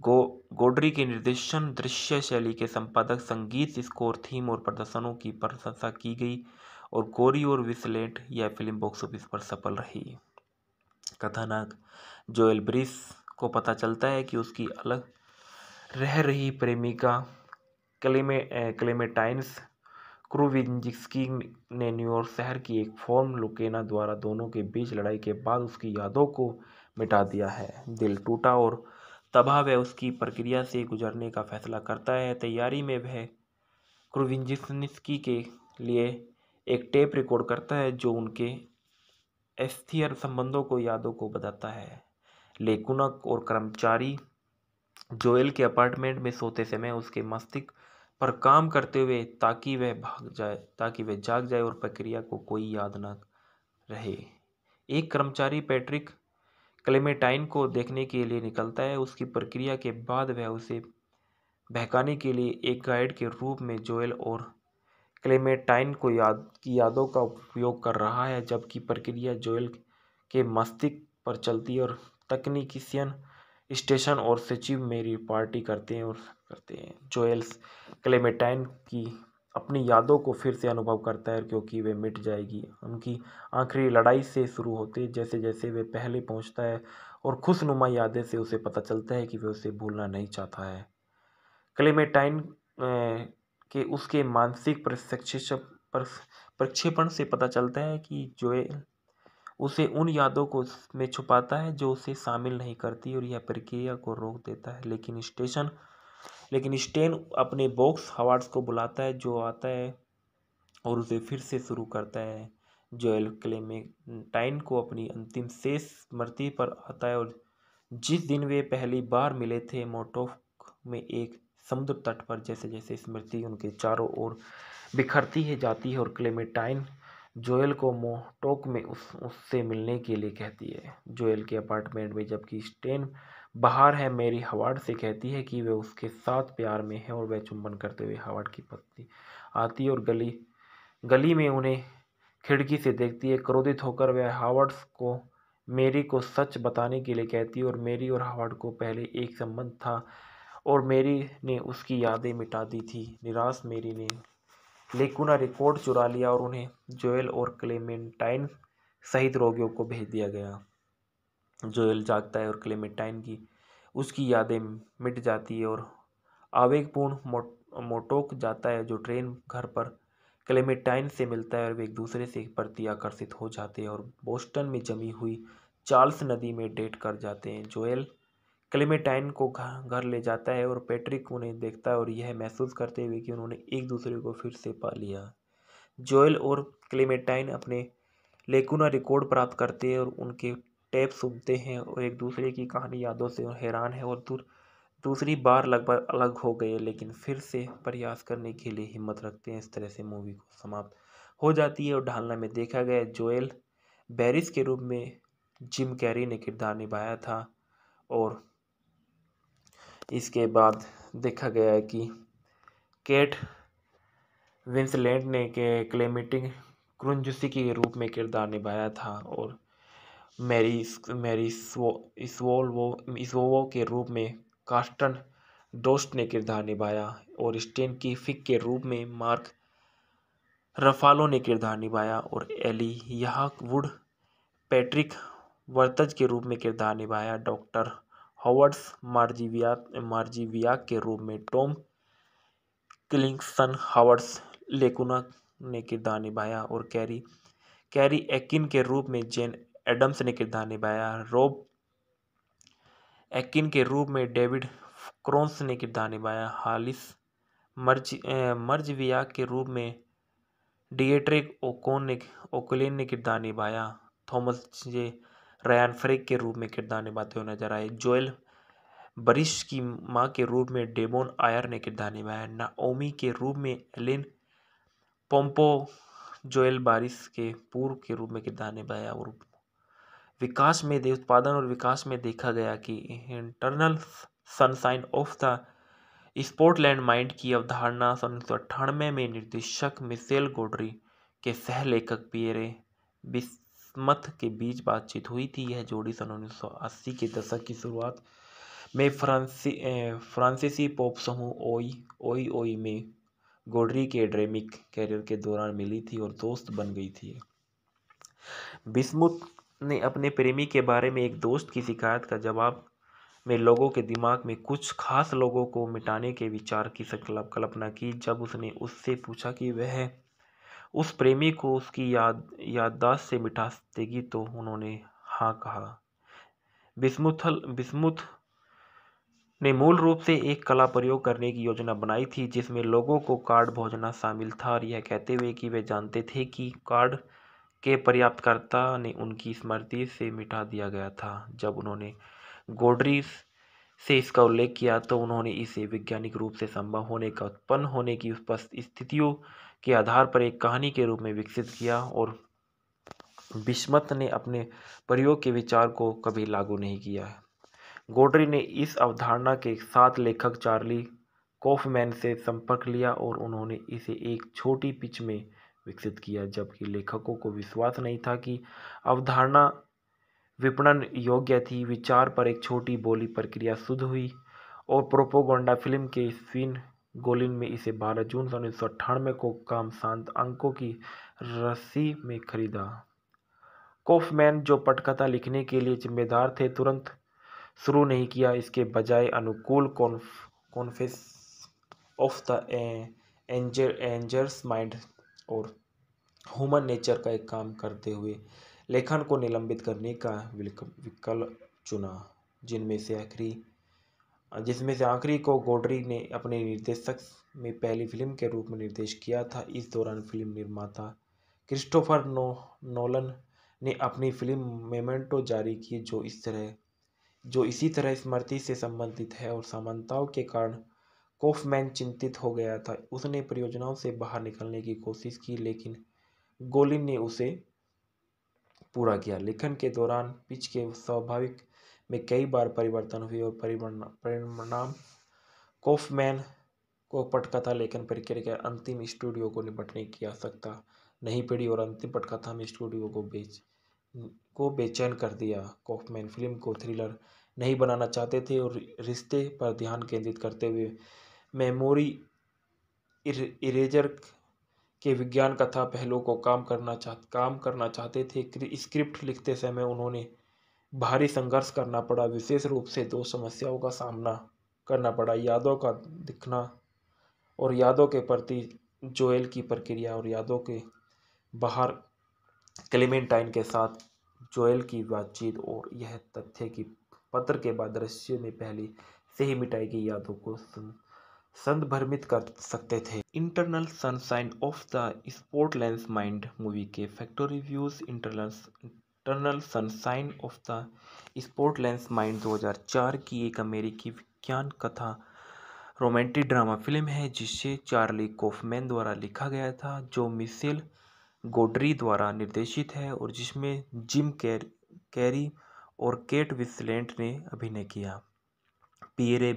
गो गोडरी के निर्देशन दृश्य शैली के संपादक संगीत स्कोर थीम और प्रदर्शनों की प्रशंसा की गई और गोरी और विस्लेट यह फिल्म बॉक्स ऑफिस पर सफल रही कथानक जो एलब्रिस को पता चलता है कि उसकी अलग रह रही प्रेमिका क्लेमे क्लेमेटाइन्स क्रूविजिस्की ने न्यूयॉर्क शहर की एक फॉर्म लुकेना द्वारा दोनों के बीच लड़ाई के बाद उसकी यादों को मिटा दिया है दिल टूटा और तबाह वह उसकी प्रक्रिया से गुजरने का फैसला करता है तैयारी में वह क्रुविंजिसनिस्की के लिए एक टेप रिकॉर्ड करता है जो उनके एस्थियर संबंधों को यादों को बताता है लेकुनक और कर्मचारी जोएल के अपार्टमेंट में सोते समय उसके मस्तिष्क पर काम करते हुए ताकि वह भाग जाए ताकि वह जाग जाए और प्रक्रिया को कोई याद ना रहे एक कर्मचारी पैट्रिक क्लेमेटाइन को देखने के लिए निकलता है उसकी प्रक्रिया के बाद वह उसे बहकाने के लिए एक गाइड के रूप में जोएल और क्लेमेटाइन को याद की यादों का उपयोग कर रहा है जबकि प्रक्रिया जोएल के मस्तिष्क पर चलती है और तकनीकीसियन स्टेशन और सचिव मेरी पार्टी करते हैं और करते हैं जोएल्स क्लेमेटाइन की अपनी यादों को फिर से अनुभव करता है क्योंकि वे मिट जाएगी उनकी आखिरी लड़ाई से शुरू होते जैसे जैसे वे पहले पहुंचता है और खुशनुमा यादें से उसे पता चलता है कि वे उसे भूलना नहीं चाहता है क्लेमेटाइन के उसके मानसिक प्रक्षेपण से पता चलता है कि जो उसे उन यादों को में छुपाता है जो उसे शामिल नहीं करती और यह प्रक्रिया को रोक देता है लेकिन स्टेशन लेकिन स्टेन अपने बॉक्स हवार्ड्स को बुलाता है जो आता है और उसे फिर से शुरू करता है जोएल क्लेमेटाइन को अपनी अंतिम शेष स्मृति पर आता है और जिस दिन वे पहली बार मिले थे मोटोक में एक समुद्र तट पर जैसे जैसे स्मृति उनके चारों ओर बिखरती है जाती है और क्लेमेटाइन जोएल को मोटोक में उस उससे मिलने के लिए कहती है जोएल के अपार्टमेंट में जबकि स्टेन बाहर है मेरी हवाड से कहती है कि वह उसके साथ प्यार में है और वह चुंबन करते हुए हवाड की पत्नी आती और गली गली में उन्हें खिड़की से देखती है क्रोधित होकर वह हावर्ड्स को मेरी को सच बताने के लिए कहती और मेरी और हावर्ड को पहले एक संबंध था और मेरी ने उसकी यादें मिटा दी थी निराश मेरी ने लेकुना रिकॉर्ड चुरा लिया और उन्हें जोएल और क्लेमेंटाइन सहित रोगियों को भेज दिया गया जोएल जागता है और क्लेमेटाइन की उसकी यादें मिट जाती है और आवेगपूर्ण मोट मोटोक जाता है जो ट्रेन घर पर क्लेमेटाइन से मिलता है और वे एक दूसरे से प्रति आकर्षित हो जाते हैं और बोस्टन में जमी हुई चार्ल्स नदी में डेट कर जाते हैं जोएल क्लेमेटाइन को घर ले जाता है और पैट्रिक उन्हें देखता है और यह महसूस करते हुए कि उन्होंने एक दूसरे को फिर से पा लिया जोएल और क्लेमेटाइन अपने लेकुना रिकॉर्ड प्राप्त करते हैं और उनके टेप सुनते हैं और एक दूसरे की कहानी यादों से हैरान है और दूर दूसरी बार लगभग अलग हो गए लेकिन फिर से प्रयास करने के लिए हिम्मत रखते हैं इस तरह से मूवी को समाप्त हो जाती है और ढालना में देखा गया जोएल बैरिस के रूप में जिम कैरी ने किरदार निभाया था और इसके बाद देखा गया कि केट विंसलेंट ने के क्लेमिटिंग क्रुंजुसी के रूप में किरदार निभाया था और मैरिस मैरिस्वो इसवोवो के रूप में कास्टन डोस्ट ने किरदार निभाया और स्टेन की फिक के रूप में मार्क रफालो ने किरदार निभाया और एली वुड पैट्रिक वर्तज के रूप में किरदार निभाया डॉक्टर हॉवर्ड्स मार्जिविया मार्जिविया के रूप में टॉम क्लिंगसन हॉवर्ड्स लेकुना ने किरदार निभाया और कैरी कैरी एक्किन के रूप में जेन एडम्स ने किरदार निभाया रॉब एक्किन के रूप में डेविड क्रोन्स ने किरदार निभाया हालिस मर्ज मर्जविया के रूप में डिएट्रिक ओकोन ने ओकोलिन ने किरदार निभाया थॉमस जे रयान फ्रेक के रूप में किरदार निभाते हुए नजर आए जोएल बरिश की माँ के रूप में डेमोन आयर ने किरदार निभाया नाओमी के रूप में एलिन पोम्पो जोएल बारिश के पूर्व के रूप में किरदार निभाया और विकास में दे उत्पादन और विकास में देखा गया कि internal sunshine of the स्पोर्टलैंड mind की अवधारणा सन उन्नीस सौ अट्ठानवे में निर्देशक मिसेल गोडरी के सह लेखक पियरे बिस्मथ के बीच बातचीत हुई थी यह जोड़ी सन 1980 के दशक की शुरुआत में फ्रांसी फ्रांसीसी पॉप समूह ओई ओई ओई में गोडरी के ड्रेमिक कैरियर के दौरान मिली थी और दोस्त बन गई थी बिस्मुत उसने अपने प्रेमी के बारे में एक दोस्त की शिकायत का जवाब में लोगों के दिमाग में कुछ खास लोगों को मिटाने के विचार की संकल्प कल्पना की जब उसने उससे पूछा कि वह उस प्रेमी को उसकी याद याददाश्त से मिटा देगी तो उन्होंने हाँ कहा बिस्मुथल बिस्मुथ ने मूल रूप से एक कला प्रयोग करने की योजना बनाई थी जिसमें लोगों को कार्ड भोजना शामिल था और यह कहते हुए कि वे जानते थे कि कार्ड के पर्याप्तकर्ता ने उनकी स्मृति से मिटा दिया गया था जब उन्होंने गोडरिस से इसका उल्लेख किया तो उन्होंने इसे वैज्ञानिक रूप से संभव होने का उत्पन्न होने की स्थितियों के आधार पर एक कहानी के रूप में विकसित किया और बिस्मत ने अपने प्रयोग के विचार को कभी लागू नहीं किया है गोडरी ने इस अवधारणा के साथ लेखक चार्ली कॉफमैन से संपर्क लिया और उन्होंने इसे एक छोटी पिच में विकसित किया जबकि लेखकों को विश्वास नहीं था कि अवधारणा विपणन योग्य थी विचार पर एक छोटी बोली प्रक्रिया शुद्ध हुई और प्रोपोगोंडा फिल्म के स्वीन गोलिन में इसे 12 जून सन उन्नीस को काम शांत अंकों की रस्सी में खरीदा कोफमैन जो पटकथा लिखने के लिए जिम्मेदार थे तुरंत शुरू नहीं किया इसके बजाय अनुकूल कॉन्फ confess of the anger angers mind और ह्यूमन नेचर का एक काम करते हुए लेखन को निलंबित करने का विकल्प चुना जिनमें से आखिरी जिसमें से आखिरी को गोडरी ने अपने निर्देशक में पहली फिल्म के रूप में निर्देश किया था इस दौरान फिल्म निर्माता क्रिस्टोफर नो नोलन ने अपनी फिल्म मेमेंटो जारी की जो इस तरह जो इसी तरह स्मृति से संबंधित है और समानताओं के कारण कोफमैन चिंतित हो गया था उसने परियोजनाओं से बाहर निकलने की कोशिश की लेकिन गोलिन ने उसे पूरा किया लेखन के दौरान पिच के स्वाभाविक में कई बार परिवर्तन हुए और परिणाम कोफमैन को पटकथा लेखन प्रक्रिया के अंतिम स्टूडियो को निपटने की आवश्यकता नहीं पड़ी और अंतिम पटकथा में स्टूडियो को बेच को बेचैन कर दिया कॉफमैन फिल्म को थ्रिलर नहीं बनाना चाहते थे और रिश्ते पर ध्यान केंद्रित करते हुए मेमोरी इरेजर के विज्ञान कथा पहलुओं को काम करना चाह काम करना चाहते थे स्क्रिप्ट लिखते समय उन्होंने भारी संघर्ष करना पड़ा विशेष रूप से दो समस्याओं का सामना करना पड़ा यादों का दिखना और यादों के प्रति जोएल की प्रक्रिया और यादों के बाहर क्लेमेंटाइन के साथ जोएल की बातचीत और यह तथ्य कि पत्र के बाद दृश्य में पहले से ही मिटाई गई यादों को सुन संदर्भित कर सकते थे internal sunshine of the sport lens mind movie के factory reviews internal internal sunshine of the sport lens mind 2004 की एक अमेरिकी विज्ञान कथा रोमांटिक ड्रामा फिल्म है जिसे चार्ली कोफमैन द्वारा लिखा गया था जो मिसेल गोडरी द्वारा निर्देशित है और जिसमें जिम कैर कैरी और केट विस्लेंट ने अभिनय किया पियरे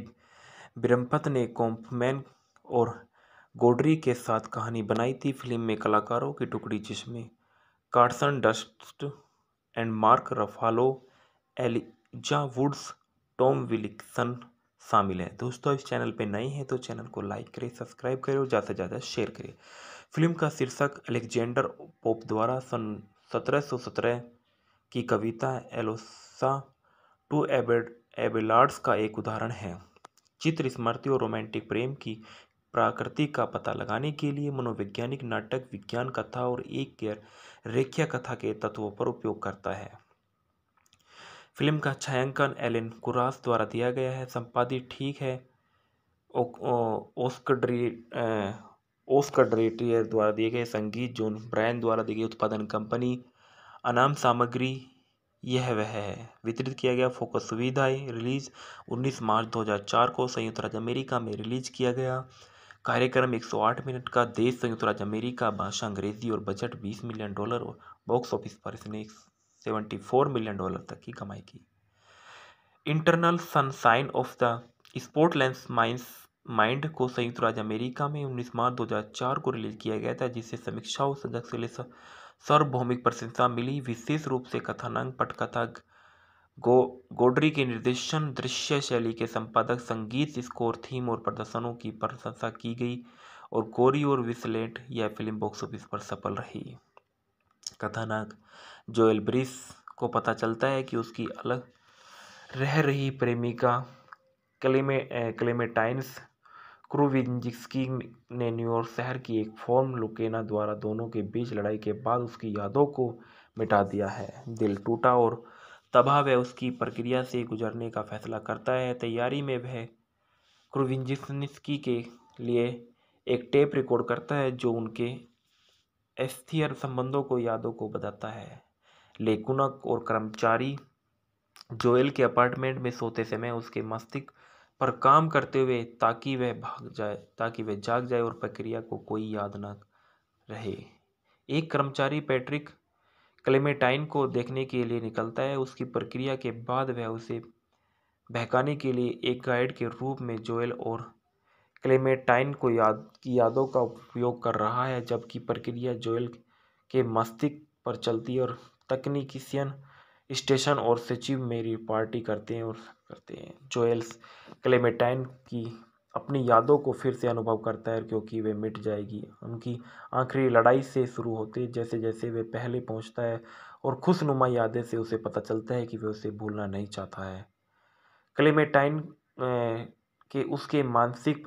बिरम्पत ने कॉम्पमैन और गोडरी के साथ कहानी बनाई थी फिल्म में कलाकारों की टुकड़ी जिसमें Kirsten Dunst and Mark Ruffalo Elijah Woods Tom Wilkinson शामिल हैं दोस्तों इस चैनल पे नए हैं तो चैनल को लाइक करें सब्सक्राइब करें और ज़्यादा से ज़्यादा शेयर करें फिल्म का शीर्षक अलेक्जेंडर पोप द्वारा सन सत्रह की कविता एलोसा टू एबेड एबेलार्ड्स का एक उदाहरण है चित्र स्मृति और रोमांटिक प्रेम की प्रकृति का पता लगाने के लिए मनोवैज्ञानिक नाटक विज्ञान कथा और एक गैर रेखीय कथा के तत्वों पर उपयोग करता है फिल्म का छायांकन एलिन कुरास द्वारा दिया गया है संपादित ठीक है ओस्कड्री ओस्कड्रेटियर द्वारा दिए गए संगीत जोन ब्रायन द्वारा दी गई उत्पादन कंपनी अनाम सामग्री यह वह है वितरित किया गया फोकस सुविधाएं रिलीज 19 मार्च 2004 को संयुक्त राज्य अमेरिका में रिलीज किया गया कार्यक्रम 108 मिनट का देश संयुक्त राज्य अमेरिका भाषा अंग्रेजी और बजट 20 मिलियन डॉलर और बॉक्स ऑफिस पर इसने 74 मिलियन डॉलर तक की कमाई की internal sunshine of the sport lens mines mind को संयुक्त राज्य अमेरिका में 19 मार्च 2004 को रिलीज किया गया था जिसे समीक्षाओं सदस्यों सार्वभौमिक प्रशंसा मिली विशेष रूप से कथानक पटकथा गो गोडरी के निर्देशन दृश्य शैली के संपादक संगीत स्कोर थीम और प्रदर्शनों की प्रशंसा की गई और गोरी और विस्लेट यह फिल्म बॉक्स ऑफिस पर सफल रही कथानक जोएल ब्रिस को पता चलता है कि उसकी अलग रह रही प्रेमिका क्लेमे क्लेमेटाइंस क्रूविंजिस्की ने न्यूयॉर्क शहर की एक फॉर्म लुकेना द्वारा दोनों के बीच लड़ाई के बाद उसकी यादों को मिटा दिया है दिल टूटा और तबाह वह उसकी प्रक्रिया से गुजरने का फैसला करता है तैयारी में वह क्रोविंजिस्की के लिए एक टेप रिकॉर्ड करता है जो उनके स्थिर संबंधों को यादों को बताता है लेकुनक और कर्मचारी जोएल के अपार्टमेंट में सोते समय उसके मस्तिष्क पर काम करते हुए ताकि वह भाग जाए ताकि वह जाग जाए और प्रक्रिया को कोई याद न रहे एक कर्मचारी पैट्रिक क्लेमेटाइन को देखने के लिए निकलता है उसकी प्रक्रिया के बाद वह उसे बहकाने के लिए एक गाइड के रूप में जोएल और क्लेमेटाइन को याद की यादों का उपयोग कर रहा है जबकि प्रक्रिया जोएल के मस्तिष्क पर चलती है और तकनीकीशियन स्टेशन और सचिव मेरी पार्टी करते हैं और करते हैं जोएल्स क्लेमेटाइन की अपनी यादों को फिर से अनुभव करता है क्योंकि वे मिट जाएगी उनकी आखिरी लड़ाई से शुरू होते जैसे जैसे वे पहले पहुंचता है और खुशनुमा यादें से उसे पता चलता है कि वे उसे भूलना नहीं चाहता है क्लेमेटाइन के उसके मानसिक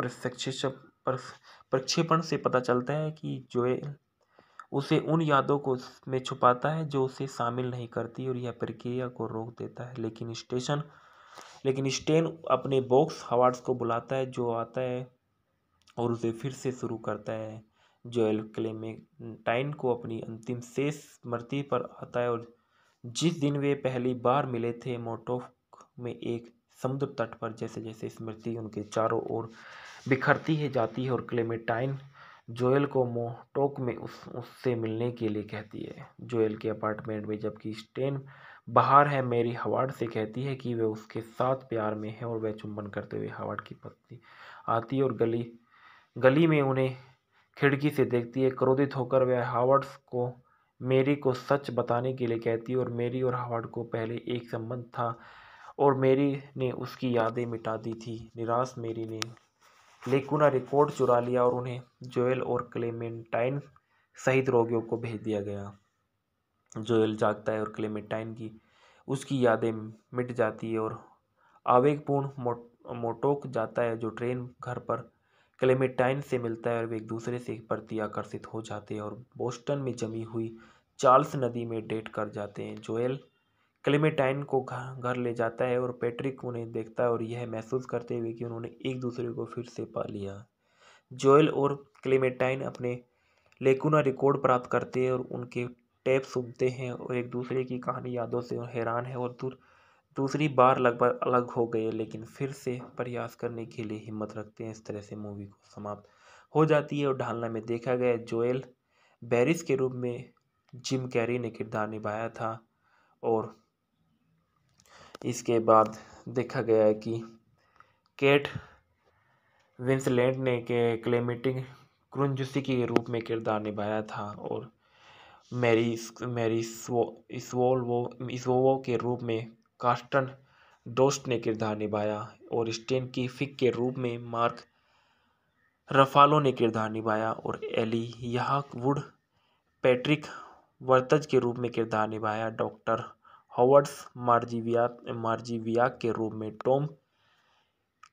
प्रक्षेपण से पता चलता है कि जोएल उसे उन यादों को में छुपाता है जो उसे शामिल नहीं करती और यह प्रक्रिया को रोक देता है लेकिन स्टेशन लेकिन स्टेन अपने बॉक्स हवाड्स को बुलाता है जो आता है और उसे फिर से शुरू करता है जोएल क्लेमेटाइन को अपनी अंतिम शेष स्मृति पर आता है और जिस दिन वे पहली बार मिले थे मोटोक में एक समुद्र तट पर जैसे जैसे स्मृति उनके चारों ओर बिखरती है जाती है और क्लेमेटाइन जोएल को मोटोक में उस उससे मिलने के लिए कहती है जोएल के अपार्टमेंट में जबकि स्टेन बाहर है मेरी हवाड़ से कहती है कि वह उसके साथ प्यार में है और वह चुंबन करते हुए हवाड़ की पत्नी आती और गली गली में उन्हें खिड़की से देखती है क्रोधित होकर वह हावर्ड्स को मेरी को सच बताने के लिए कहती है और मेरी और हावर्ड को पहले एक संबंध था और मेरी ने उसकी यादें मिटा दी थी निराश मेरी ने लेकुना रिकॉर्ड चुरा लिया और उन्हें जोएल और क्लेमेंटाइन सहित रोगियों को भेज दिया गया जोयल जागता है और क्लेमेटाइन की उसकी यादें मिट जाती है और आवेगपूर्ण मोट मोटोक जाता है जो ट्रेन घर पर क्लेमेटाइन से मिलता है और वे एक दूसरे से प्रति आकर्षित हो जाते हैं और बोस्टन में जमी हुई चार्ल्स नदी में डेट कर जाते हैं जोएल क्लेमेटाइन को घर ले जाता है और पैट्रिक उन्हें देखता है और यह महसूस करते हुए कि उन्होंने एक दूसरे को फिर से पा लिया जोएल और क्लेमेटाइन अपने लेकुना रिकॉर्ड प्राप्त करते हैं और उनके टेप सुनते हैं और एक दूसरे की कहानी यादों से हैरान है और दूर दूसरी बार लगभग अलग हो गए लेकिन फिर से प्रयास करने के लिए हिम्मत रखते हैं इस तरह से मूवी को समाप्त हो जाती है और ढालना में देखा गया जोएल बैरिस के रूप में जिम कैरी ने किरदार निभाया था और इसके बाद देखा गया है कि केट विंसलेंट ने के क्लेमेटिंग क्रुंजुसी के रूप में किरदार निभाया था और मैरिस मैरिस्वो इसवोवो के रूप में कास्टन डोस्ट ने किरदार निभाया और स्टेन की फिक के रूप में मार्क रफालो ने किरदार निभाया और एली वुड पैट्रिक वर्तज के रूप में किरदार निभाया डॉक्टर हॉवर्ड्स मार्जिविया मार्जिविया के रूप में टॉम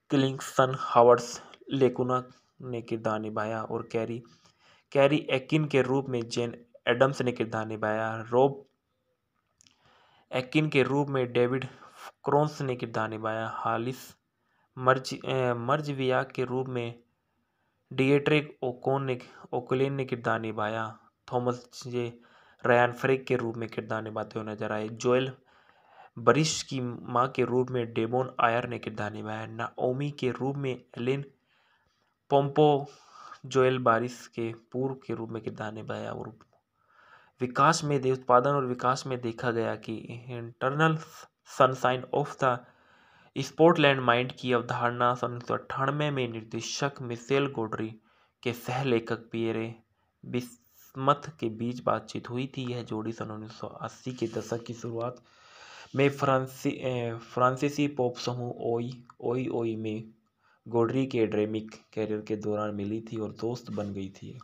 क्लिंगसन हॉवर्ड्स लेकुना ने किरदार निभाया और कैरी कैरी एक्किन के रूप में जेन एडम्स ने किरदार निभाया रॉब एक्किन के रूप में डेविड क्रोन्स ने किरदार निभाया हालिस मर्ज मर्जविया के रूप में डिएट्रिक ओकोनिक ने ने किरदार निभाया थॉमस जे रयान फ्रेक के रूप में किरदार निभाते हुए नजर आए जोएल बरिश की माँ के रूप में डेमोन आयर ने किरदार निभाया नाओमी के रूप में एलिन पोम्पो जोएल बारिश के पूर्व के रूप में किरदार निभाया और विकास में दे उत्पादन और विकास में देखा गया कि internal sunshine of the स्पोर्टलैंड mind की अवधारणा सन उन्नीस सौ अट्ठानवे में निर्देशक मिसेल गोडरी के सह लेखक पियरे बिस्मथ के बीच बातचीत हुई थी यह जोड़ी सन उन्नीस सौ अस्सी के दशक की शुरुआत में फ्रांसी फ्रांसीसी पॉप समूह ओई ओई ओई में गोडरी के ड्रेमिक कैरियर के दौरान मिली थी और दोस्त बन गई थी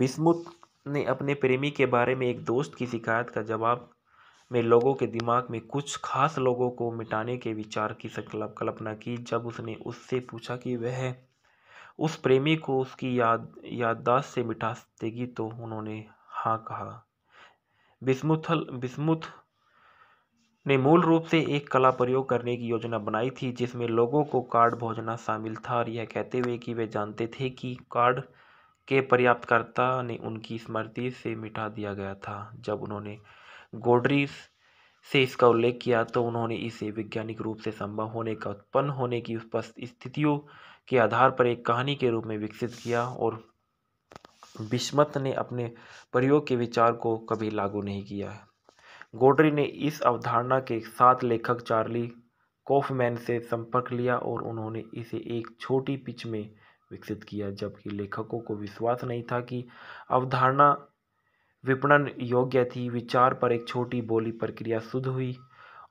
बिस्मुत ने अपने प्रेमी के बारे में एक दोस्त की शिकायत का जवाब में लोगों के दिमाग में कुछ खास लोगों को मिटाने के विचार की कल्पना की जब उसने उससे पूछा कि वह उस प्रेमी को उसकी याद याददाश्त से मिटा देगी तो उन्होंने हाँ कहा बिस्मुथल बिस्मुथ ने मूल रूप से एक कला प्रयोग करने की योजना बनाई थी जिसमें लोगों को कार्ड भोजना शामिल था और यह कहते हुए कि वे जानते थे कि कार्ड के पर्याप्तकर्ता ने उनकी स्मृति से मिटा दिया गया था जब उन्होंने गोडरी से इसका उल्लेख किया तो उन्होंने इसे वैज्ञानिक रूप से संभव होने का उत्पन्न होने की स्थितियों के आधार पर एक कहानी के रूप में विकसित किया और बिस्मत ने अपने प्रयोग के विचार को कभी लागू नहीं किया है गोडरी ने इस अवधारणा के साथ लेखक चार्ली कॉफमैन से संपर्क लिया और उन्होंने इसे एक छोटी पिच में विकसित किया जबकि लेखकों को विश्वास नहीं था कि अवधारणा विपणन योग्य थी विचार पर एक छोटी बोली प्रक्रिया शुद्ध हुई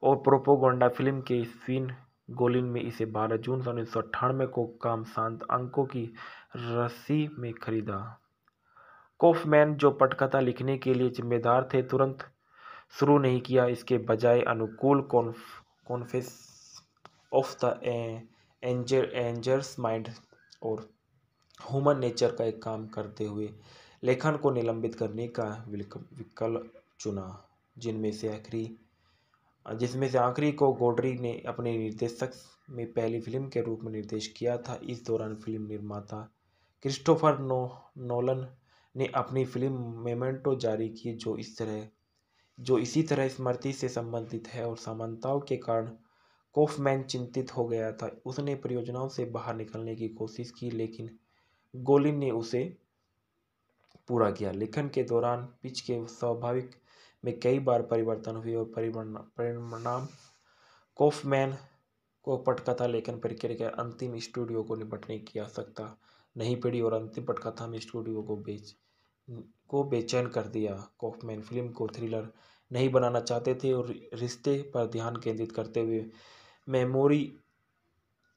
और प्रोपोगोंडा फिल्म के स्वीन गोलिन में इसे 12 जून सन उन्नीस को काम शांत अंकों की रस्सी में खरीदा कोफमैन जो पटकथा लिखने के लिए जिम्मेदार थे तुरंत शुरू नहीं किया इसके बजाय अनुकूल कॉन्फ confess of the anger angers mind और ह्यूमन नेचर का एक काम करते हुए लेखन को निलंबित करने का विकल्प चुना जिनमें से आखिरी जिसमें से आखिरी को गोडरी ने अपने निर्देशक में पहली फिल्म के रूप में निर्देश किया था इस दौरान फिल्म निर्माता क्रिस्टोफर नो नोलन ने अपनी फिल्म मेमेंटो जारी की जो इस तरह जो इसी तरह स्मृति से संबंधित है और समानताओं के कारण कोफमैन चिंतित हो गया था उसने परियोजनाओं से बाहर निकलने की कोशिश की लेकिन गोलिन ने उसे पूरा किया लेखन के दौरान पिच के स्वाभाविक में कई बार परिवर्तन हुए और परिणाम कोफमैन को पटकथा लेखन प्रक्रिया के अंतिम स्टूडियो को निपटने की आवश्यकता नहीं पड़ी और अंतिम पटकथा में स्टूडियो को बेच को बेचैन कर दिया कॉफमैन फिल्म को थ्रिलर नहीं बनाना चाहते थे और रिश्ते पर ध्यान केंद्रित करते हुए मेमोरी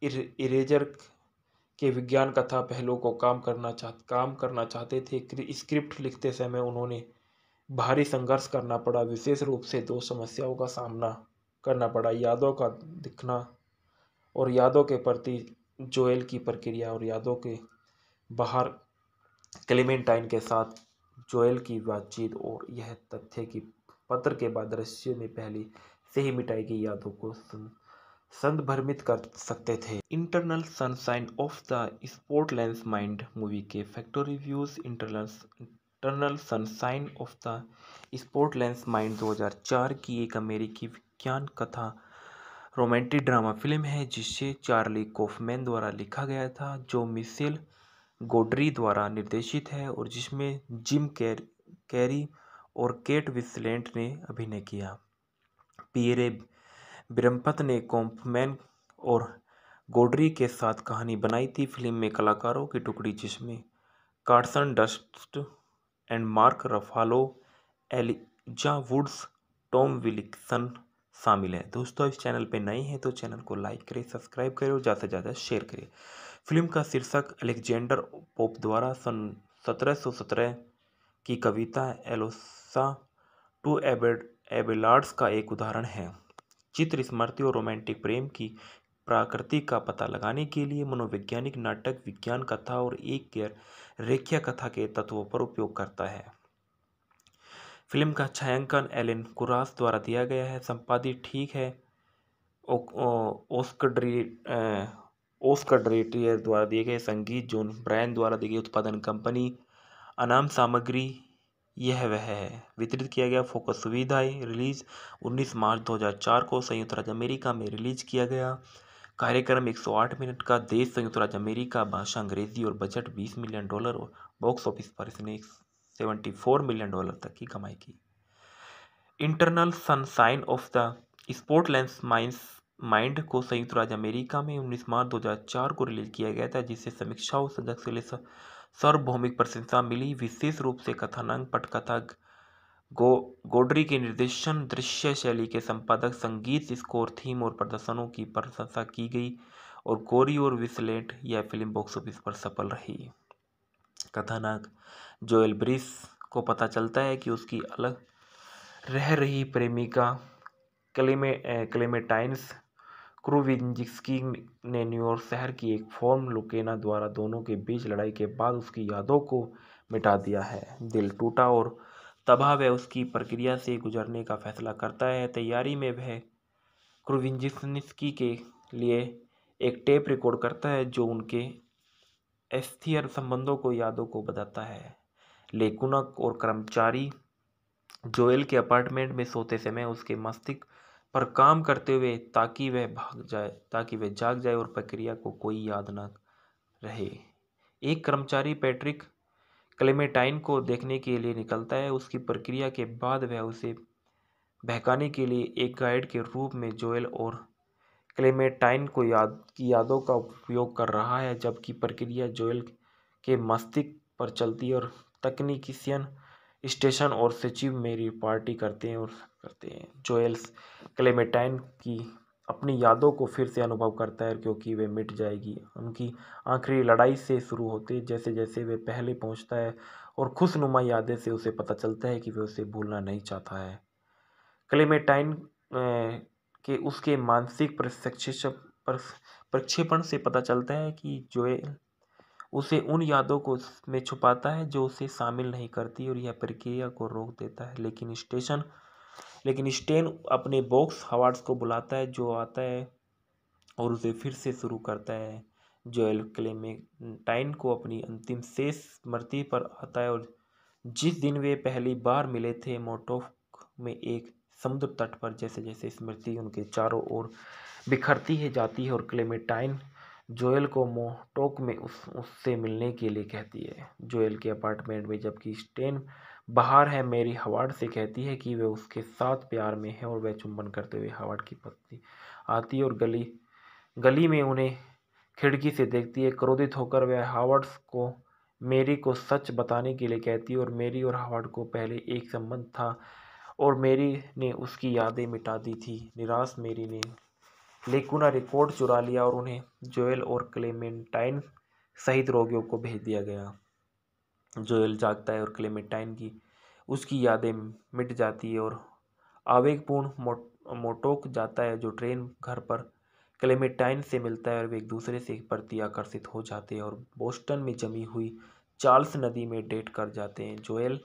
इरेजर के विज्ञान कथा पहलू को काम करना चाह काम करना चाहते थे स्क्रिप्ट लिखते समय उन्होंने भारी संघर्ष करना पड़ा विशेष रूप से दो समस्याओं का सामना करना पड़ा यादों का दिखना और यादों के प्रति जोएल की प्रक्रिया और यादों के बाहर क्लेमेंटाइन के साथ जोएल की बातचीत और यह तथ्य कि पत्र के बाद दृश्य में पहले से ही मिटाई गई यादों को सुन संदर्भित कर सकते थे internal sunshine of the sport lens mind movie के factor reviews internal internal sunshine of the sport lens mind 2004 की एक अमेरिकी विज्ञान कथा रोमांटिक ड्रामा फिल्म है जिसे चार्ली कोफमैन द्वारा लिखा गया था जो मिसेल गोडरी द्वारा निर्देशित है और जिसमें जिम कैर कैरी और केट विस्लेंट ने अभिनय किया पियरे बिरम्पत ने कॉम्पमैन और गोडरी के साथ कहानी बनाई थी फिल्म में कलाकारों की टुकड़ी जिसमें Kirsten Dunst and Mark Ruffalo Elijah Woods Tom Wilkinson शामिल हैं दोस्तों इस चैनल पर नए हैं तो चैनल को लाइक करें सब्सक्राइब करें और ज़्यादा से ज़्यादा शेयर करें फिल्म का शीर्षक अलेक्जेंडर पोप द्वारा सन सत्रह की कविता एलोसा टू एबेड एबेलार्ड्स का एक उदाहरण है चित्र स्मृति और रोमांटिक प्रेम की प्रकृति का पता लगाने के लिए मनोवैज्ञानिक नाटक विज्ञान कथा और एक गैर रेखीय कथा के तत्वों पर उपयोग करता है फिल्म का छायांकन एलिन कुरास द्वारा दिया गया है संपादित ठीक है ओस्कड्री ओस्कड्रेटियर द्वारा दिए गए संगीत जोन ब्रायन द्वारा दी गई उत्पादन कंपनी अनाम सामग्री यह वह है वितरित किया गया फोकस सुविधाएं रिलीज 19 मार्च 2004 को संयुक्त राज्य अमेरिका में रिलीज किया गया कार्यक्रम 108 मिनट का देश संयुक्त राज्य अमेरिका भाषा अंग्रेजी और बजट 20 मिलियन डॉलर और बॉक्स ऑफिस पर इसने 74 मिलियन डॉलर तक की कमाई की internal sunshine of the sport lens mines mind को संयुक्त राज्य अमेरिका में 19 मार्च 2004 को रिलीज किया गया था जिसे समीक्षाओं सदस्य सार्वभौमिक प्रशंसा मिली विशेष रूप से कथानक पटकथा गो गोडरी के निर्देशन दृश्य शैली के संपादक संगीत स्कोर थीम और प्रदर्शनों की प्रशंसा की गई और गोरी और विस्लेट यह फिल्म बॉक्स ऑफिस पर सफल रही कथानक जोएल ब्रिस को पता चलता है कि उसकी अलग रह रही प्रेमिका क्लेमे क्लेमेटाइन्स क्रोविंजिस्की ने न्यूयॉर्क शहर की एक फॉर्म लुकेना द्वारा दोनों के बीच लड़ाई के बाद उसकी यादों को मिटा दिया है दिल टूटा और तबाह वह उसकी प्रक्रिया से गुजरने का फैसला करता है तैयारी में वह क्रोविंजिस्की के लिए एक टेप रिकॉर्ड करता है जो उनके अस्थिर संबंधों को यादों को बताता है लेकुनक और कर्मचारी जोएल के अपार्टमेंट में सोते समय उसके मस्तिष्क पर काम करते हुए ताकि वह भाग जाए ताकि वह जाग जाए और प्रक्रिया को कोई याद न रहे एक कर्मचारी पैट्रिक क्लेमेटाइन को देखने के लिए निकलता है उसकी प्रक्रिया के बाद वह उसे बहकाने के लिए एक गाइड के रूप में जोएल और क्लेमेटाइन को याद की यादों का उपयोग कर रहा है जबकि प्रक्रिया जोएल के मस्तिष्क पर चलती है और तकनीकीशियन स्टेशन और सचिव मेरी पार्टी करते हैं और करते हैं जोएल्स क्लेमेटाइन की अपनी यादों को फिर से अनुभव करता है क्योंकि वे मिट जाएगी उनकी आखिरी लड़ाई से शुरू होते जैसे जैसे वे पहले पहुंचता है और खुशनुमा यादें से उसे पता चलता है कि वे उसे भूलना नहीं चाहता है क्लेमेटाइन के उसके मानसिक प्रक्षेपण से पता चलता है कि जोएल उसे उन यादों को में छुपाता है जो उसे शामिल नहीं करती और यह प्रक्रिया को रोक देता है लेकिन स्टेशन लेकिन स्टेन अपने बॉक्स हवार्ड्स को बुलाता है जो आता है और उसे फिर से शुरू करता है जोएल क्लेमेटाइन को अपनी अंतिम शेष स्मृति पर आता है और जिस दिन वे पहली बार मिले थे मोटोक में एक समुद्र तट पर जैसे जैसे स्मृति उनके चारों ओर बिखरती है जाती है और क्लेमेटाइन जोएल को मोटोक में उस उससे मिलने के लिए कहती है जोएल के अपार्टमेंट में जबकि स्टेन बाहर है मेरी हवाड से कहती है कि वह उसके साथ प्यार में है और वह चुंबन करते हुए हवाड की पत्नी आती है और गली गली में उन्हें खिड़की से देखती है क्रोधित होकर वह हावर्ड्स को मेरी को सच बताने के लिए कहती है और मेरी और हावर्ड को पहले एक संबंध था और मेरी ने उसकी यादें मिटा दी थी निराश मेरी ने लेकुना रिकॉर्ड चुरा लिया और उन्हें जोएल और क्लेमेंटाइन सहित रोगियों को भेज दिया गया जोयल जागता है और क्लेमेटाइन की उसकी यादें मिट जाती है और आवेगपूर्ण मोट मोटोक जाता है जो ट्रेन घर पर क्लेमेटाइन से मिलता है और वे एक दूसरे से प्रति आकर्षित हो जाते हैं और बोस्टन में जमी हुई चार्ल्स नदी में डेट कर जाते हैं जोएल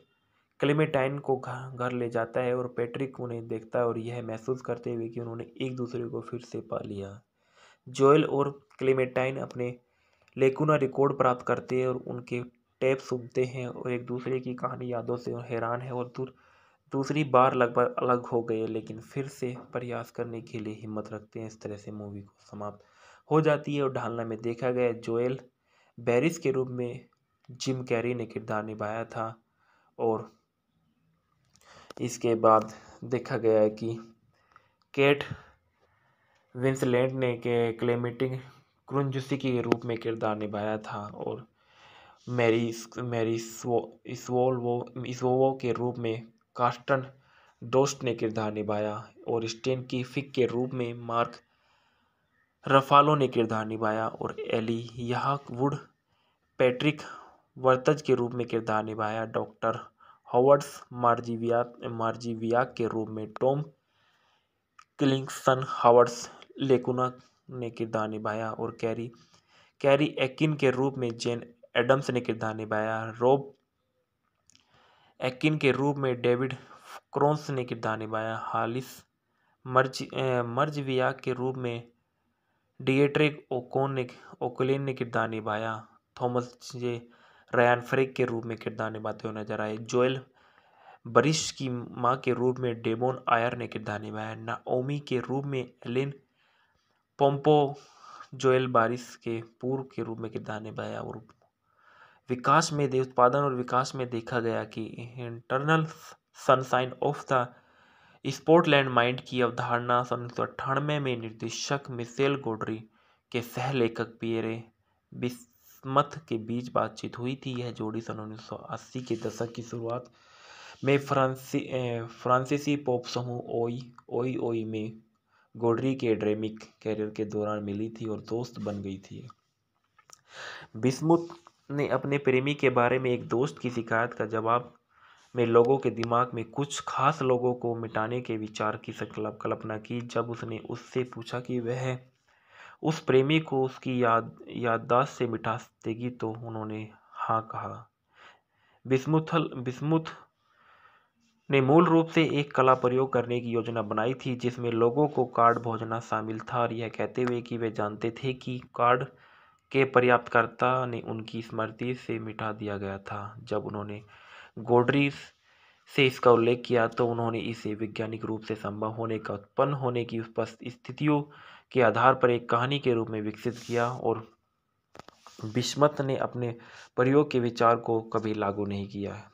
क्लेमेटाइन को घर ले जाता है और पैट्रिक उन्हें देखता है और यह महसूस करते हुए कि उन्होंने एक दूसरे को फिर से पा लिया जोएल और क्लेमेटाइन अपने लेकुना रिकॉर्ड प्राप्त करते हैं और उनके टेप सुनते हैं और एक दूसरे की कहानी यादों से हैरान है और दूर दूसरी बार लगभग अलग हो गए लेकिन फिर से प्रयास करने के लिए हिम्मत रखते हैं इस तरह से मूवी को समाप्त हो जाती है और ढालना में देखा गया जोएल बैरिस के रूप में जिम कैरी ने किरदार निभाया था और इसके बाद देखा गया है कि केट विंसलैंड ने के क्लेमेटिंग क्रुंजुसी के रूप में किरदार निभाया था और मैरी मैरिस्वो इस्वोल्वो के रूप में कास्टन डोस्ट ने किरदार निभाया और स्टेन की फिक के रूप में मार्क रफालो ने किरदार निभाया और एली वुड पैट्रिक वर्तज के रूप में किरदार निभाया डॉक्टर हॉवर्ड्स मार्जिविया मार्जिविया के रूप में टॉम क्लिंगसन हॉवर्ड्स लेकुना ने किरदार निभाया और कैरी कैरी एक्न के रूप में जेन एडम्स ने किरदार निभाया रॉब एक्न के रूप में डेविड क्रोन्स ने किरदार निभाया हालिस मर्ज मर्जविया के रूप में डिएट्रिक ओकोनिक ने ओकलिन ने किरदार निभाया थॉमस जे रयान फ्रेक के रूप में किरदार निभाते हुए नजर आए जोएल बरिश की माँ के रूप में डेमोन आयर ने किरदार निभाया नाओमी के रूप में एलिन पोम्पो जोएल बारिश के पूर्व के रूप में किरदार निभाया और विकास में दे उत्पादन और विकास में देखा गया कि internal sunshine of the स्पोर्टलैंड mind की अवधारणा सन उन्नीस सौ में निर्देशक मिसेल गोडरी के सह लेखक पियरे बिस्मथ के बीच बातचीत हुई थी यह जोड़ी सन उन्नीस के दशक की शुरुआत में फ्रांसी फ्रांसीसी पॉप समूह ओई ओई ओई में गोडरी के ड्रेमिक कैरियर के दौरान मिली थी और दोस्त बन गई थी बिस्मुत ने अपने प्रेमी के बारे में एक दोस्त की शिकायत का जवाब में लोगों के दिमाग में कुछ खास लोगों को मिटाने के विचार की कल्पना की जब उसने उससे पूछा कि वह उस प्रेमी को उसकी याद याददाश्त से मिटा देगी तो उन्होंने हाँ कहा बिस्मुथल बिस्मुथ ने मूल रूप से एक कला प्रयोग करने की योजना बनाई थी जिसमें लोगों को कार्ड भोजना शामिल था और यह कहते हुए कि वे जानते थे कि कार्ड के पर्याप्तकर्ता ने उनकी स्मृति से मिटा दिया गया था जब उन्होंने गोडरी से इसका उल्लेख किया तो उन्होंने इसे वैज्ञानिक रूप से संभव होने का उत्पन्न होने की स्थितियों के आधार पर एक कहानी के रूप में विकसित किया और बिस्मत ने अपने प्रयोग के विचार को कभी लागू नहीं किया है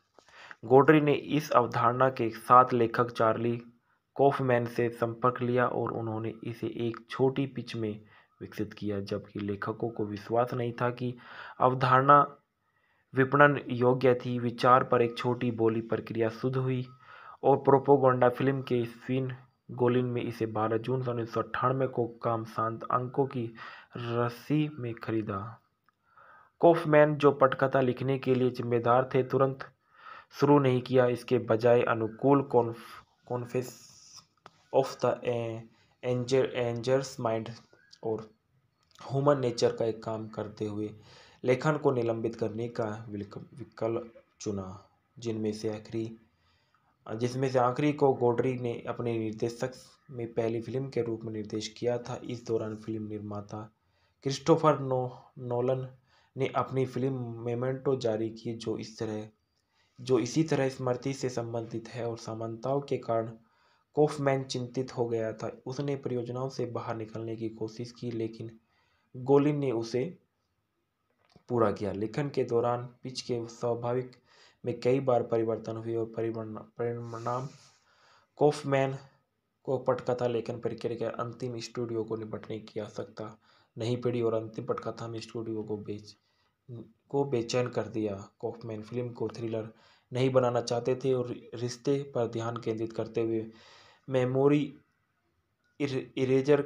गोडरी ने इस अवधारणा के साथ लेखक चार्ली कॉफमैन से संपर्क लिया और उन्होंने इसे एक छोटी पिच में विकसित किया जबकि लेखकों को विश्वास नहीं था कि अवधारणा विपणन योग्य थी विचार पर एक छोटी बोली प्रक्रिया शुद्ध हुई और प्रोपोगोंडा फिल्म के सीन गोलिन में इसे 12 जून सन उन्नीस को काम शांत अंकों की रस्सी में खरीदा कोफमैन जो पटकथा लिखने के लिए जिम्मेदार थे तुरंत शुरू नहीं किया इसके बजाय अनुकूल कॉन्फ confess of the anger angers mind और ह्यूमन नेचर का एक काम करते हुए लेखन को निलंबित करने का विकल्प चुना जिनमें से आखिरी जिसमें से आखिरी को गोडरी ने अपने निर्देशक में पहली फिल्म के रूप में निर्देश किया था इस दौरान फिल्म निर्माता क्रिस्टोफर नो नोलन ने अपनी फिल्म मेमेंटो जारी की जो इस तरह जो इसी तरह स्मृति से संबंधित है और समानताओं के कारण कोफमैन चिंतित हो गया था उसने परियोजनाओं से बाहर निकलने की कोशिश की लेकिन गोलिन ने उसे पूरा किया लेखन के दौरान पिच के स्वाभाविक में कई बार परिवर्तन हुए और परिणाम कोफमैन को पटकथा लेखन प्रक्रिया के अंतिम स्टूडियो को निपटने की आवश्यकता नहीं पड़ी और अंतिम पटकथा में स्टूडियो को बेच को बेचैन कर दिया कॉफमैन फिल्म को थ्रिलर नहीं बनाना चाहते थे और रिश्ते पर ध्यान केंद्रित करते हुए मेमोरी इरेजर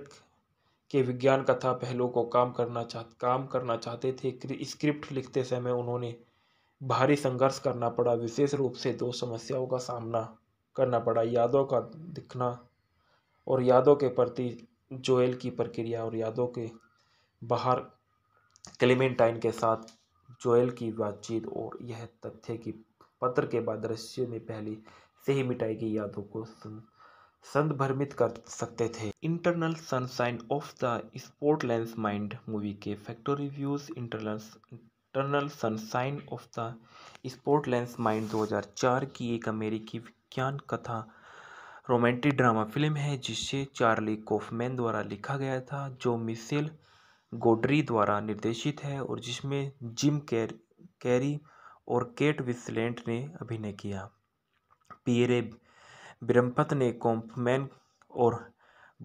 के विज्ञान कथा पहलू को काम करना चाह काम करना चाहते थे स्क्रिप्ट लिखते समय उन्होंने भारी संघर्ष करना पड़ा विशेष रूप से दो समस्याओं का सामना करना पड़ा यादों का दिखना और यादों के प्रति जोएल की प्रक्रिया और यादों के बाहर क्लेमेंटाइन के साथ जोएल की बातचीत और यह तथ्य कि पत्र के बाद दृश्य में पहले से ही मिटाई गई यादों को सुन संदर्भित कर सकते थे internal sunshine of the sport lens mind movie के factor reviews internal internal sunshine of the sport lens mind 2004 की एक अमेरिकी विज्ञान कथा रोमांटिक ड्रामा फिल्म है जिसे चार्ली कोफमैन द्वारा लिखा गया था जो मिसेल गोडरी द्वारा निर्देशित है और जिसमें जिम कैर कैरी और केट विस्लेंट ने अभिनय किया पियरे ब्रह्मपत ने कॉम्पमैन और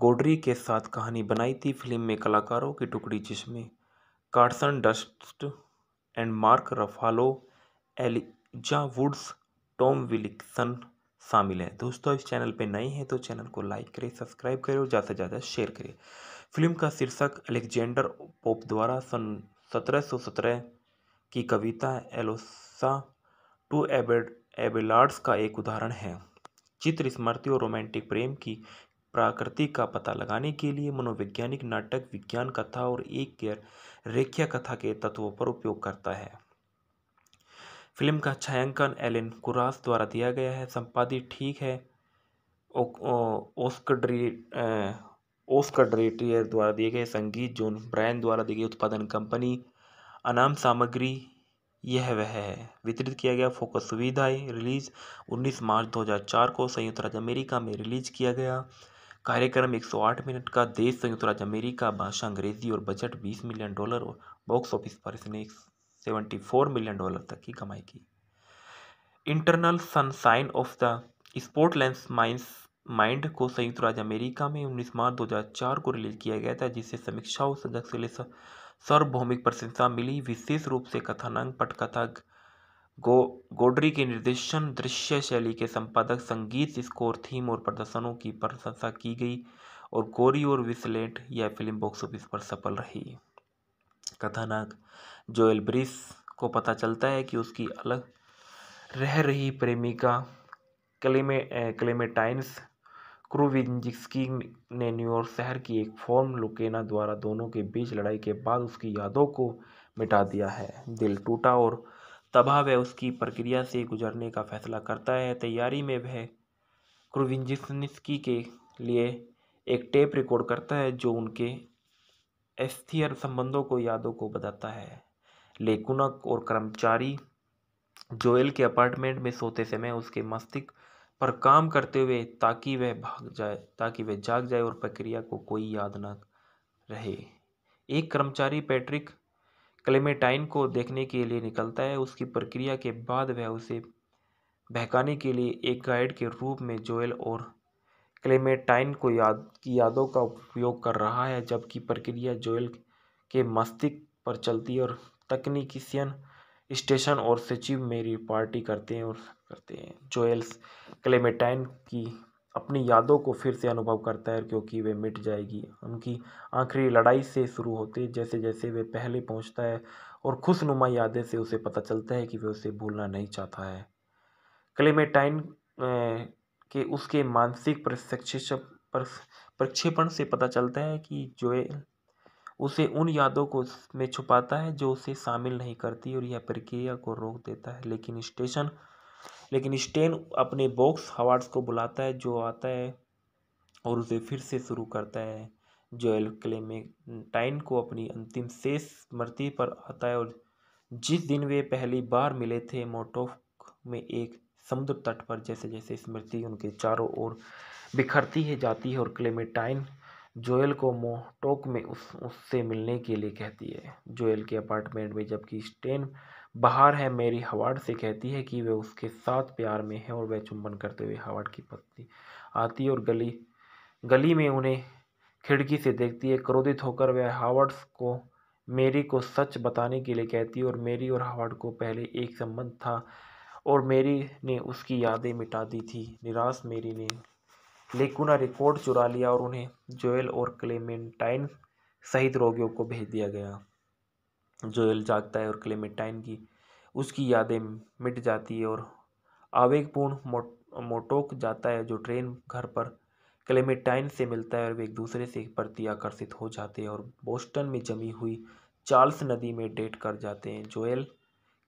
गोडरी के साथ कहानी बनाई थी फिल्म में कलाकारों की टुकड़ी जिसमें Kirsten Dunst and Mark Ruffalo Elijah Woods Tom Wilkinson शामिल हैं दोस्तों इस चैनल पे नए हैं तो चैनल को लाइक करें सब्सक्राइब करें और ज़्यादा से ज़्यादा शेयर करें फिल्म का शीर्षक अलेक्जेंडर पोप द्वारा सन सत्रह की कविता एलोसा टू एबेड एबेलार्ड्स का एक उदाहरण है चित्र स्मृति और रोमांटिक प्रेम की प्रकृति का पता लगाने के लिए मनोवैज्ञानिक नाटक विज्ञान कथा और एक गैर रेखिया कथा के तत्वों पर उपयोग करता है फिल्म का छायांकन एलिन कुरास द्वारा दिया गया है संपादित ठीक है ओस्कर ओस्कर द्वारा दिए गए संगीत जोन ब्रायन द्वारा दी गई उत्पादन कंपनी अनाम सामग्री यह वह है वितरित किया गया फोकस सुविधाएं रिलीज़ 19 मार्च 2004 को संयुक्त राज्य अमेरिका में रिलीज किया गया कार्यक्रम 108 मिनट का देश संयुक्त राज्य अमेरिका भाषा अंग्रेजी और बजट 20 मिलियन डॉलर और बॉक्स ऑफिस पर इसने 74 मिलियन डॉलर तक की कमाई की internal sunshine of the sport lens mines mind को संयुक्त राज्य अमेरिका में 19 मार्च 2004 को रिलीज किया गया था जिसे समीक्षाओं सजग से सार्वभौमिक प्रशंसा मिली विशेष रूप से कथानक पटकथा गो गोडरी के निर्देशन दृश्य शैली के संपादक संगीत स्कोर थीम और प्रदर्शनों की प्रशंसा की गई और गोरी और विस्लेट यह फिल्म बॉक्स ऑफिस पर सफल रही कथानक जो एलब्रिस को पता चलता है कि उसकी अलग रह रही प्रेमिका क्लेमे क्लेमेटाइन्स क्रूविंजिस्की ने न्यूयॉर्क शहर की एक फॉर्म लुकेना द्वारा दोनों के बीच लड़ाई के बाद उसकी यादों को मिटा दिया है दिल टूटा और तबाह वह उसकी प्रक्रिया से गुजरने का फैसला करता है तैयारी में वह क्रूविंजिस्की के लिए एक टेप रिकॉर्ड करता है जो उनके अस्थिर संबंधों को यादों को बताता है लेकुनक और कर्मचारी जोएल के अपार्टमेंट में सोते समय उसके मस्तिष्क पर काम करते हुए ताकि वह भाग जाए ताकि वह जाग जाए और प्रक्रिया को कोई याद न रहे एक कर्मचारी पैट्रिक क्लेमेटाइन को देखने के लिए निकलता है उसकी प्रक्रिया के बाद वह उसे बहकाने के लिए एक गाइड के रूप में जोएल और क्लेमेटाइन को याद की यादों का उपयोग कर रहा है जबकि प्रक्रिया जोएल के मस्तिष्क पर चलती है और तकनीकीशियन स्टेशन और सचिव मेरी पार्टी करते हैं और करते हैं जोएल्स क्लेमेटाइन की अपनी यादों को फिर से अनुभव करता है क्योंकि वे मिट जाएगी उनकी आखिरी लड़ाई से शुरू होती जैसे जैसे वे पहले पहुंचता है और खुशनुमा यादें से उसे पता चलता है कि वे उसे भूलना नहीं चाहता है क्लेमेटाइन के उसके मानसिक प्रक्षेपण से पता चलता है कि जोएल उसे उन यादों को में छुपाता है जो उसे शामिल नहीं करती और यह प्रक्रिया को रोक देता है लेकिन स्टेशन लेकिन स्टेन अपने बॉक्स हवार्ड्स को बुलाता है जो आता है और उसे फिर से शुरू करता है जोएल क्लेमेटाइन को अपनी अंतिम शेष स्मृति पर आता है और जिस दिन वे पहली बार मिले थे मोटोक में एक समुद्र तट पर जैसे जैसे स्मृति उनके चारों ओर बिखरती है जाती है और क्लेमेटाइन जोएल को मोटोक में उस उससे मिलने के लिए कहती है जोएल के अपार्टमेंट में जबकि स्टेन बाहर है मेरी हवाड से कहती है कि वह उसके साथ प्यार में है और वह चुंबन करते हुए हवाड की पत्नी आती और गली गली में उन्हें खिड़की से देखती है क्रोधित होकर वह हावर्ड्स को मेरी को सच बताने के लिए कहती और मेरी और हावर्ड को पहले एक संबंध था और मेरी ने उसकी यादें मिटा दी थी निराश मेरी ने लेकुना रिकॉर्ड चुरा लिया और उन्हें जोएल और क्लेमेंटाइन सहित रोगियों को भेज दिया गया जोयल जागता है और क्लेमेटाइन की उसकी यादें मिट जाती है और आवेगपूर्ण मोट मोटोक जाता है जो ट्रेन घर पर क्लेमेटाइन से मिलता है और वे एक दूसरे से प्रति आकर्षित हो जाते हैं और बोस्टन में जमी हुई चार्ल्स नदी में डेट कर जाते हैं जोएल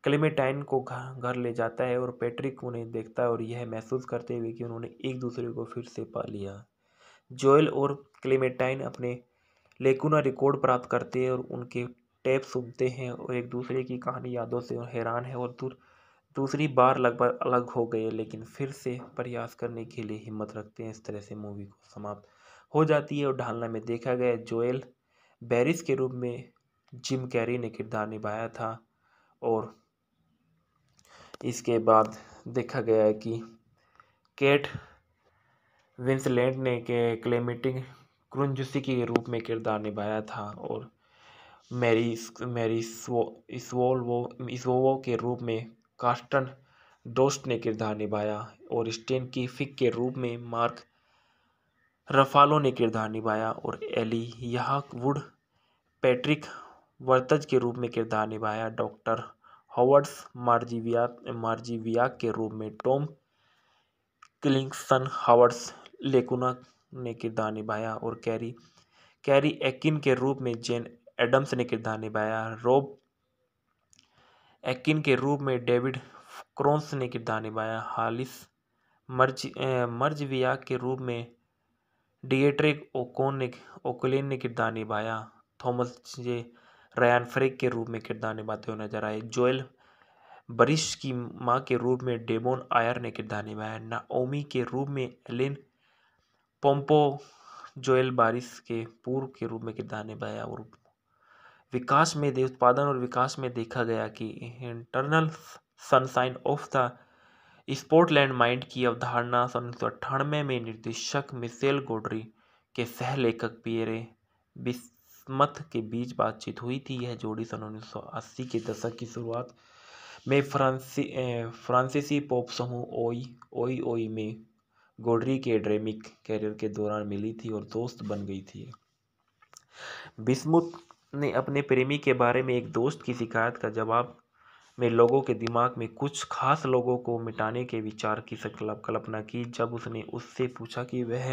क्लेमेटाइन को घर ले जाता है और पैट्रिक उन्हें देखता है और यह महसूस करते हुए कि उन्होंने एक दूसरे को फिर से पा लिया जोएल और क्लेमेटाइन अपने लेकुना रिकॉर्ड प्राप्त करते हैं और उनके टेप सुनते हैं और एक दूसरे की कहानी यादों से हैरान है और दूर दूसरी बार लगभग अलग हो गए लेकिन फिर से प्रयास करने के लिए हिम्मत रखते हैं इस तरह से मूवी को समाप्त हो जाती है और ढालना में देखा गया जोएल बैरिस के रूप में जिम कैरी ने किरदार निभाया था और इसके बाद देखा गया कि केट विंसलेंट ने के क्लेमिटिंग क्रुंजुसी के रूप में किरदार निभाया था और मैरिस मैरिस्वो इसवोवो के रूप में कास्टन डोस्ट ने किरदार निभाया और स्टेन की फिक के रूप में मार्क रफालो ने किरदार निभाया और एली वुड पैट्रिक वर्तज के रूप में किरदार निभाया डॉक्टर हॉवर्ड्स मार्जिविया मार्जिविया के रूप में टॉम क्लिंगसन हॉवर्ड्स लेकुना ने किरदार निभाया और कैरी कैरी एक्किन के रूप में जेन एडम्स ने किरदार निभाया रॉब एक्किन के रूप में डेविड क्रोन्स ने किरदार निभाया हालिस मर्ज मर्जविया के रूप में डिएट्रिक ओकोन ने ओकोलिन ने किरदार निभाया थॉमस जे रयान फ्रेक के रूप में किरदार निभाते हुए नजर आए जोएल बरिश की माँ के रूप में डेमोन आयर ने किरदार निभाया नाओमी के रूप में एलिन पोम्पो जोएल बारिश के पूर्व के रूप में किरदार निभाया और विकास में दे उत्पादन और विकास में देखा गया कि internal sunshine of the स्पोर्टलैंड mind की अवधारणा सन उन्नीस सौ अट्ठानवे में निर्देशक मिसेल गोडरी के सह लेखक पियरे बिस्मथ के बीच बातचीत हुई थी यह जोड़ी सन 1980 के दशक की शुरुआत में फ्रांसी फ्रांसीसी पॉप समूह ओई ओई ओई में गोडरी के ड्रेमिक कैरियर के दौरान मिली थी और दोस्त बन गई थी बिस्मुत उसने अपने प्रेमी के बारे में एक दोस्त की शिकायत का जवाब में लोगों के दिमाग में कुछ खास लोगों को मिटाने के विचार की संकल्प कल्पना की जब उसने उससे पूछा कि वह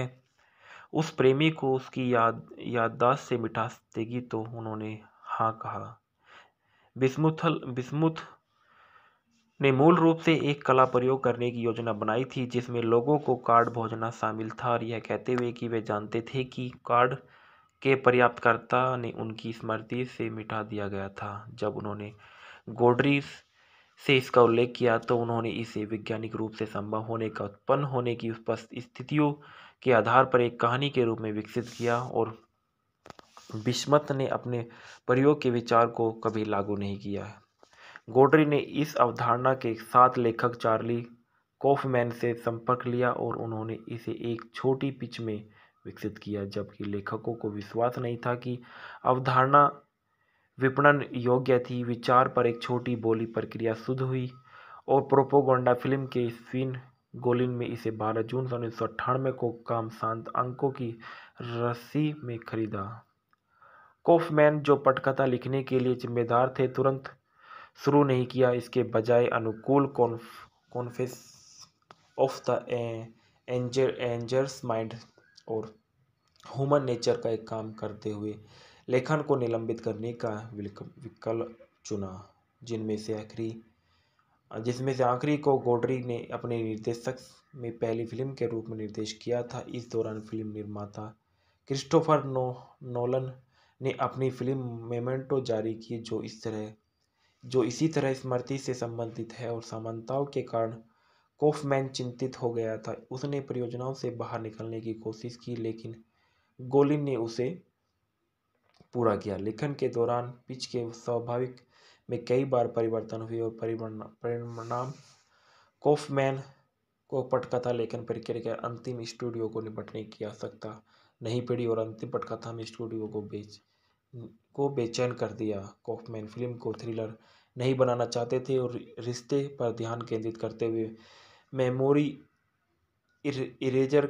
उस प्रेमी को उसकी याद याददाश्त से मिटा देगी तो उन्होंने हाँ कहा बिस्मुथल बिस्मुथ ने मूल रूप से एक कला प्रयोग करने की योजना बनाई थी जिसमें लोगों को कार्ड भोजना शामिल था और यह कहते हुए कि वे जानते थे कि कार्ड के पर्याप्तकर्ता ने उनकी स्मृति से मिटा दिया गया था जब उन्होंने गोडरिस से इसका उल्लेख किया तो उन्होंने इसे वैज्ञानिक रूप से संभव होने का उत्पन्न होने की स्थितियों के आधार पर एक कहानी के रूप में विकसित किया और बिस्मत ने अपने प्रयोग के विचार को कभी लागू नहीं किया है गोडरी ने इस अवधारणा के साथ लेखक चार्ली कॉफमैन से संपर्क लिया और उन्होंने इसे एक छोटी पिच में विकसित किया जबकि लेखकों को विश्वास नहीं था कि अवधारणा विपणन योग्य थी विचार पर एक छोटी बोली प्रक्रिया शुद्ध हुई और प्रोपोगोंडा फिल्म के स्वीन गोलिन में इसे 12 जून सन उन्नीस को काम शांत अंकों की रस्सी में खरीदा कोफमैन जो पटकथा लिखने के लिए जिम्मेदार थे तुरंत शुरू नहीं किया इसके बजाय अनुकूल कॉन्फ confess of the anger angers mind और ह्यूमन नेचर का एक काम करते हुए लेखन को निलंबित करने का विकल्प चुना जिनमें से आखिरी जिसमें से आखिरी को गोडरी ने अपने निर्देशक में पहली फिल्म के रूप में निर्देश किया था इस दौरान फिल्म निर्माता क्रिस्टोफर नो नोलन ने अपनी फिल्म मेमेंटो जारी की जो इस तरह जो इसी तरह स्मृति से संबंधित है और समानताओं के कारण कोफमैन चिंतित हो गया था उसने परियोजनाओं से बाहर निकलने की कोशिश की लेकिन गोलिन ने उसे पूरा किया लेखन के दौरान पिच के स्वाभाविक में कई बार परिवर्तन हुए और परिणाम कोफमैन को पटकथा लेखन प्रक्रिया के अंतिम स्टूडियो को निपटने की आवश्यकता नहीं पड़ी और अंतिम पटकथा में स्टूडियो को बेच को बेचैन कर दिया कॉफमैन फिल्म को थ्रिलर नहीं बनाना चाहते थे और रिश्ते पर ध्यान केंद्रित करते हुए मेमोरी इरेजर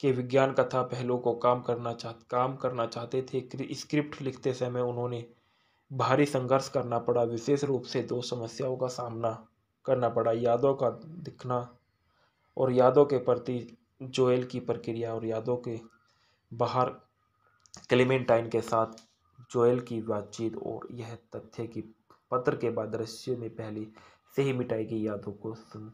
के विज्ञान कथा पहलुओं को काम करना चाह काम करना चाहते थे स्क्रिप्ट लिखते समय उन्होंने भारी संघर्ष करना पड़ा विशेष रूप से दो समस्याओं का सामना करना पड़ा यादों का दिखना और यादों के प्रति जोएल की प्रक्रिया और यादों के बाहर क्लेमेंटाइन के साथ जोएल की बातचीत और यह तथ्य कि पत्र के बाद दृश्य में पहले से ही मिटाई गई यादों को सुन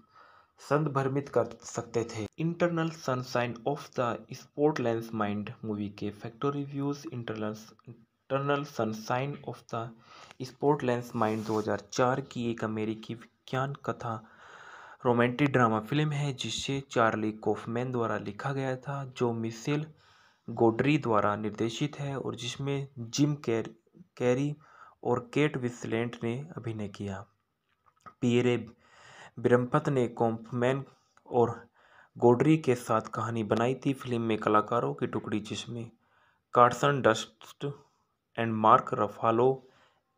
संदर्भित कर सकते थे internal sunshine of the sport lens mind movie के factor reviews internal internal sunshine of the sport lens mind 2004 की एक अमेरिकी विज्ञान कथा रोमांटिक ड्रामा फिल्म है जिसे चार्ली कोफमैन द्वारा लिखा गया था जो मिसेल गोडरी द्वारा निर्देशित है और जिसमें जिम कैर कैरी और केट विस्लेंट ने अभिनय किया पियरे बिरम्पत ने कॉम्पमैन और गोडरी के साथ कहानी बनाई थी फिल्म में कलाकारों की टुकड़ी जिसमें Kirsten Dunst and Mark Ruffalo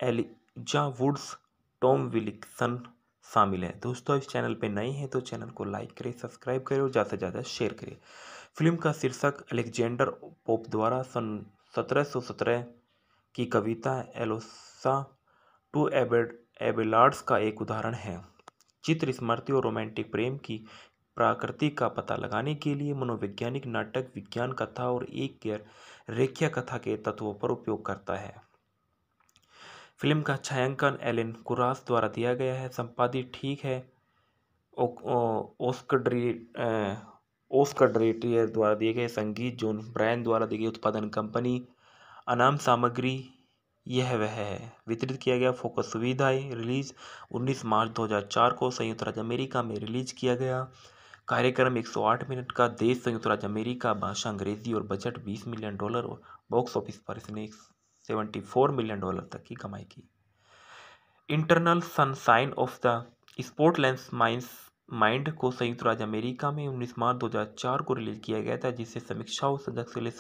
Elijah Woods Tom Wilkinson शामिल हैं दोस्तों इस चैनल पे नए हैं तो चैनल को लाइक करें सब्सक्राइब करें और ज़्यादा से ज़्यादा शेयर करें फिल्म का शीर्षक अलेक्जेंडर पोप द्वारा सन सत्रह की कविता एलोसा टू एबेड एबेलार्ड्स का एक उदाहरण है चित्र स्मृति और रोमांटिक प्रेम की प्रकृति का पता लगाने के लिए मनोवैज्ञानिक नाटक विज्ञान कथा और एक गैर रेखिया कथा के तत्वों पर उपयोग करता है फिल्म का छायांकन एलिन कुरास द्वारा दिया गया है संपादित ठीक है ओस्कड्री ओस्कड्रेटियर द्वारा दिए गए संगीत जोन ब्रायन द्वारा दी गई उत्पादन कंपनी अनाम सामग्री यह वह है वितरित किया गया फोकस सुविधाएँ रिलीज 19 मार्च 2004 को संयुक्त राज्य अमेरिका में रिलीज किया गया कार्यक्रम 108 मिनट का देश संयुक्त राज्य अमेरिका भाषा अंग्रेजी और बजट 20 मिलियन डॉलर और बॉक्स ऑफिस पर इसने 74 मिलियन डॉलर तक की कमाई की internal sunshine of the sport lens mines mind को संयुक्त राज्य अमेरिका में 19 मार्च 2004 को रिलीज किया गया था जिसे समीक्षाओं सदस्य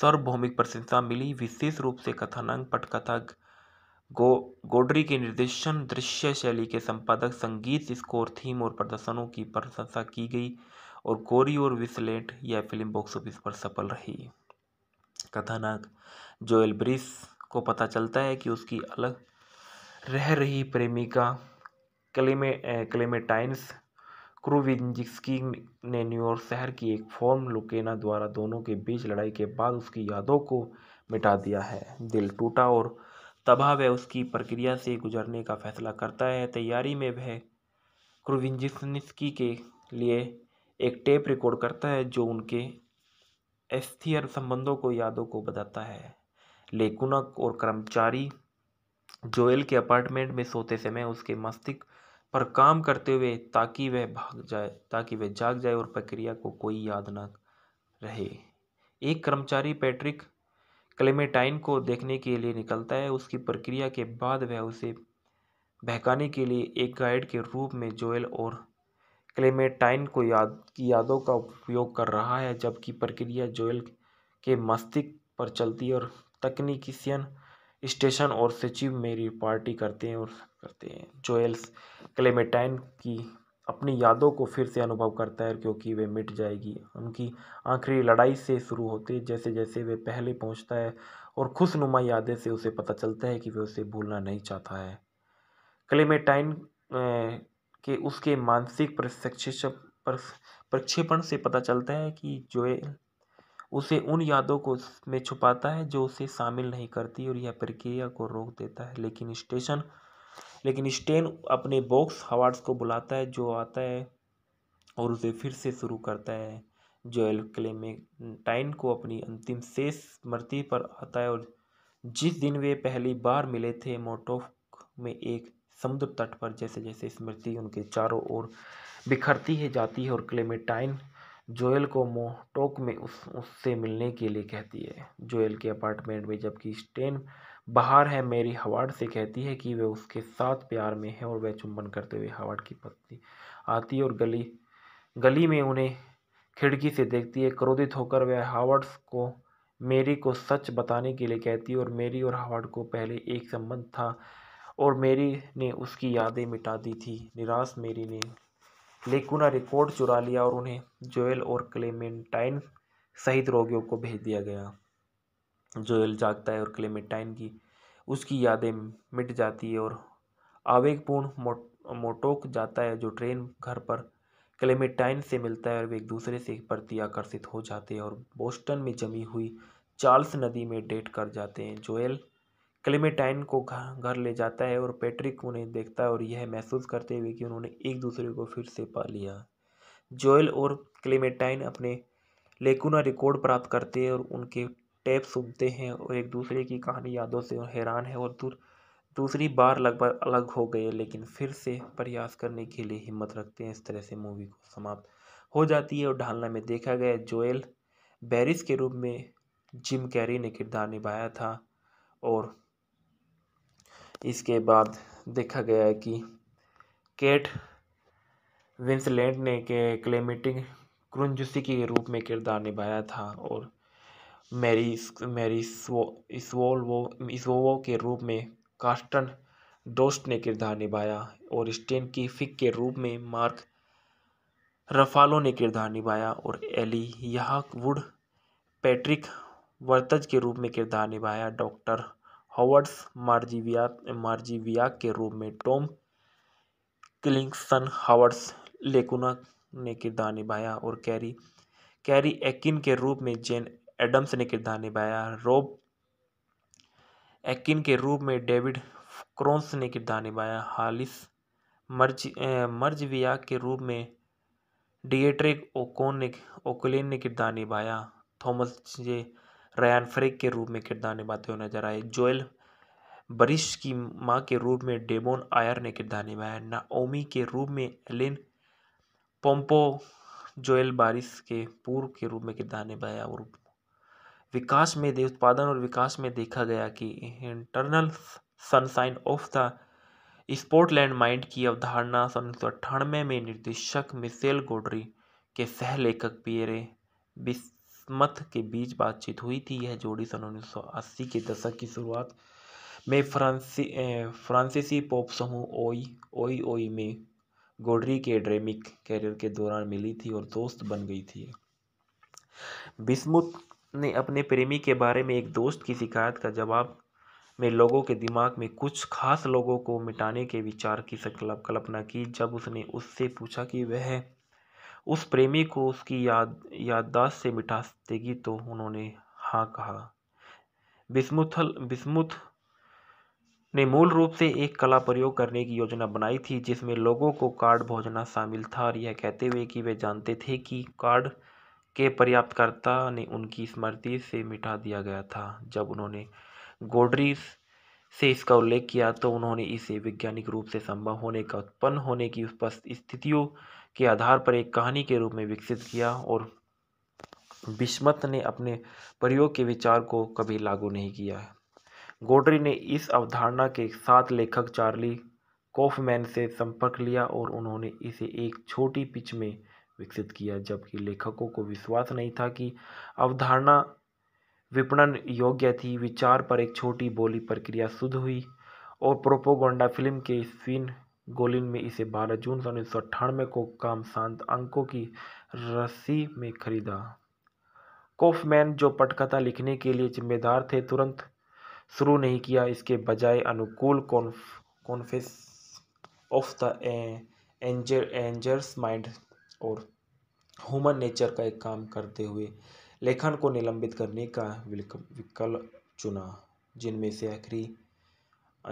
सार्वभौमिक प्रशंसा मिली विशेष रूप से कथानक पटकथा गो गोडरी के निर्देशन दृश्य शैली के संपादक संगीत स्कोर थीम और प्रदर्शनों की प्रशंसा की गई और गोरी और विस्लेट यह फिल्म बॉक्स ऑफिस पर सफल रही कथानक जोएल ब्रिस को पता चलता है कि उसकी अलग रह रही प्रेमिका क्लेमे क्लेमेटाइन्स क्रूविंजिस्की ने न्यूयॉर्क शहर की एक फॉर्म लुकेना द्वारा दोनों के बीच लड़ाई के बाद उसकी यादों को मिटा दिया है दिल टूटा और तबाह वह उसकी प्रक्रिया से गुजरने का फैसला करता है तैयारी में वह क्रूविन्जिस्की के लिए एक टेप रिकॉर्ड करता है जो उनके स्थिर संबंधों को यादों को बताता है लेकुनक और कर्मचारी जोएल के अपार्टमेंट में सोते समय उसके मस्तिष्क पर काम करते हुए ताकि वह भाग जाए ताकि वह जाग जाए और प्रक्रिया को कोई याद न रहे एक कर्मचारी पैट्रिक क्लेमेटाइन को देखने के लिए निकलता है उसकी प्रक्रिया के बाद वह उसे बहकाने के लिए एक गाइड के रूप में जोएल और क्लेमेटाइन को याद की यादों का उपयोग कर रहा है जबकि प्रक्रिया जोएल के मस्तिष्क पर चलती है और तकनीकीशियन स्टेशन और सचिव मेरी पार्टी करते हैं और करते हैं जोएल्स क्लेमेटाइन की अपनी यादों को फिर से अनुभव करता है क्योंकि वे मिट जाएगी उनकी आखिरी लड़ाई से शुरू होते जैसे जैसे वे पहले पहुंचता है और खुशनुमा यादें से उसे पता चलता है कि वे उसे भूलना नहीं चाहता है क्लेमेटाइन के उसके मानसिक प्रक्षेपण से पता चलता है कि जोएल उसे उन यादों को में छुपाता है जो उसे शामिल नहीं करती और यह प्रक्रिया को रोक देता है लेकिन स्टेशन लेकिन स्टेन अपने बॉक्स हवार्ड्स को बुलाता है जो आता है और उसे फिर से शुरू करता है जोएल क्लेमेटाइन को अपनी अंतिम शेष स्मृति पर आता है और जिस दिन वे पहली बार मिले थे मोटोक में एक समुद्र तट पर जैसे जैसे स्मृति उनके चारों ओर बिखरती है जाती है और क्लेमेटाइन जोएल को मोटोक में उस उससे मिलने के लिए कहती है जोएल के अपार्टमेंट में जबकि स्टेन बाहर है मेरी हवाड से कहती है कि वह उसके साथ प्यार में है और वह चुंबन करते हुए हवाड की पत्नी आती और गली गली में उन्हें खिड़की से देखती है क्रोधित होकर वह हावर्ड्स को मेरी को सच बताने के लिए कहती है और मेरी और हावर्ड को पहले एक संबंध था और मेरी ने उसकी यादें मिटा दी थी निराश मेरी ने लेकुना रिकॉर्ड चुरा लिया और उन्हें जोएल और क्लेमेंटाइन सहित रोगियों को भेज दिया गया जोयल जागता है और क्लेमेटाइन की उसकी यादें मिट जाती है और आवेगपूर्ण मोट मोटोक जाता है जो ट्रेन घर पर क्लेमेटाइन से मिलता है और वे एक दूसरे से प्रति आकर्षित हो जाते हैं और बोस्टन में जमी हुई चार्ल्स नदी में डेट कर जाते हैं जोएल क्लेमेटाइन को घर ले जाता है और पैट्रिक उन्हें देखता है और यह महसूस करते हुए कि उन्होंने एक दूसरे को फिर से पा लिया जोएल और क्लेमेटाइन अपने लेकुना रिकॉर्ड प्राप्त करते हैं और उनके टेप सुनते हैं और एक दूसरे की कहानी यादों से हैरान है और दूर दूसरी बार लगभग अलग हो गए लेकिन फिर से प्रयास करने के लिए हिम्मत रखते हैं इस तरह से मूवी को समाप्त हो जाती है और ढालना में देखा गया जोएल बैरिस के रूप में जिम कैरी ने किरदार निभाया था और इसके बाद देखा गया है कि केट विंसलेंट ने के क्लेमेटिंग क्रुंजुसी के रूप में किरदार निभाया था और मैरी मैरिस्वो के रूप में कास्टन डोस्ट ने किरदार निभाया और स्टेन की फिक के रूप में मार्क रफालो ने किरदार निभाया और एली वुड पैट्रिक वर्तज के रूप में किरदार निभाया डॉक्टर हॉवर्ड्स मार्जिविया मार्जिविया के रूप में टॉम क्लिंगसन हॉवर्ड्स लेकुना ने किरदार निभाया और कैरी कैरी एक्किन के रूप में जेन एडम्स ने किरदार निभाया रॉब एकिन के रूप में डेविड क्रोन्स ने किरदार निभाया हालिस मर्ज मर्जविया के रूप में डिएट्रिक ओकोनिक ने ने किरदार निभाया थॉमस जे रयान फ्रेक के रूप में किरदार निभाते हुए नजर आए जोएल बरिश की माँ के रूप में डेमोन आयर ने किरदार निभाया नाओमी के रूप में एलिन पोम्पो जोएल बारिश के पूर्व के रूप में किरदार निभाया और विकास में दे उत्पादन और विकास में देखा गया कि internal sunshine of the स्पोर्टलैंड mind की अवधारणा सन उन्नीस सौ अट्ठानवे में निर्देशक मिसेल गोडरी के सह लेखक पियरे बिस्मथ के बीच बातचीत हुई थी यह जोड़ी सन उन्नीस सौ अस्सी के दशक की शुरुआत में फ्रांसी फ्रांसीसी पॉप समूह ओई ओई ओई में गोडरी के ड्रेमिक कैरियर के दौरान मिली थी और दोस्त बन गई थी बिस्मुत ने अपने प्रेमी के बारे में एक दोस्त की शिकायत का जवाब में लोगों के दिमाग में कुछ खास लोगों को मिटाने के विचार की कल्पना की जब उसने उससे पूछा कि वह उस प्रेमी को उसकी याद याददाश्त से मिटा देगी तो उन्होंने हाँ कहा बिस्मुथल बिस्मुथ ने मूल रूप से एक कला प्रयोग करने की योजना बनाई थी जिसमें लोगों को कार्ड भोजना शामिल था और यह कहते हुए कि वे जानते थे कि कार्ड के पर्याप्तकर्ता ने उनकी स्मृति से मिटा दिया गया था जब उन्होंने गोडरी से इसका उल्लेख किया तो उन्होंने इसे वैज्ञानिक रूप से संभव होने का उत्पन्न होने की स्थितियों के आधार पर एक कहानी के रूप में विकसित किया और बिस्मत ने अपने प्रयोग के विचार को कभी लागू नहीं किया है गोडरी ने इस अवधारणा के साथ लेखक चार्ली कॉफमैन से संपर्क लिया और उन्होंने इसे एक छोटी पिच में विकसित किया जबकि लेखकों को विश्वास नहीं था कि अवधारणा विपणन योग्य थी विचार पर एक छोटी बोली प्रक्रिया शुद्ध हुई और प्रोपोगोंडा फिल्म के स्वीन गोलिन में इसे 12 जून सन उन्नीस को काम शांत अंकों की रस्सी में खरीदा कोफमैन जो पटकथा लिखने के लिए जिम्मेदार थे तुरंत शुरू नहीं किया इसके बजाय अनुकूल कॉन्फ confess of the anger angers mind और ह्यूमन नेचर का एक काम करते हुए लेखन को निलंबित करने का विकल्प चुना जिनमें से आखिरी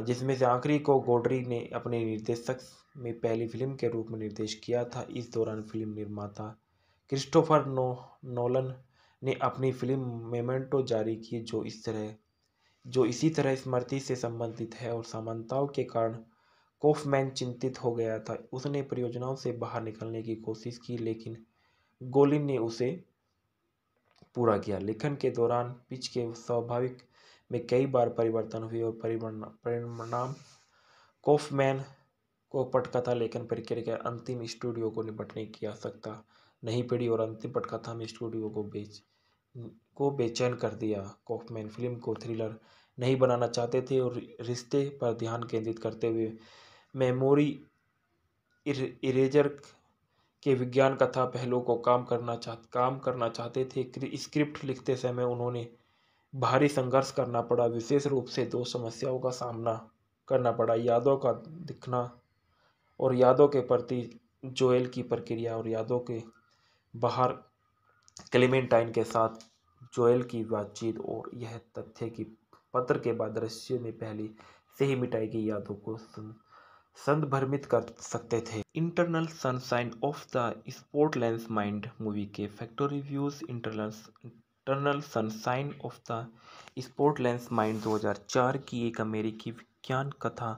जिसमें से आखिरी को गोडरी ने अपने निर्देशक में पहली फिल्म के रूप में निर्देश किया था इस दौरान फिल्म निर्माता क्रिस्टोफर नो नोलन ने अपनी फिल्म मेमेंटो जारी की जो इस तरह जो इसी तरह स्मृति से संबंधित है और समानताओं के कारण होफमैन चिंतित हो गया था उसने परियोजनाओं से बाहर निकलने की कोशिश की लेकिन गोलिन ने उसे पूरा किया लेखन के दौरान पिच के स्वाभाविक में कई बार परिवर्तन हुए और परिणाम कोफमैन को पटकथा लेखन प्रक्रिया के अंतिम स्टूडियो को निपटने की आवश्यकता नहीं पड़ी और अंतिम पटकथा में स्टूडियो को बेच को बेचैन कर दिया कॉफमैन फिल्म को थ्रिलर नहीं बनाना चाहते थे और रिश्ते पर ध्यान केंद्रित करते हुए मेमोरी इरेजर के विज्ञान कथा पहलू को काम करना चाह काम करना चाहते थे स्क्रिप्ट लिखते समय उन्होंने भारी संघर्ष करना पड़ा विशेष रूप से दो समस्याओं का सामना करना पड़ा यादों का दिखना और यादों के प्रति जोएल की प्रक्रिया और यादों के बाहर क्लेमेंटाइन के साथ जोएल की बातचीत और यह तथ्य कि पत्र के बाद दृश्य में पहले से ही मिटाई गई यादों को सुन संदर्भित कर सकते थे internal sunshine of the sport lens mind movie के factor reviews internal internal sunshine of the sport lens mind 2004 की एक अमेरिकी विज्ञान कथा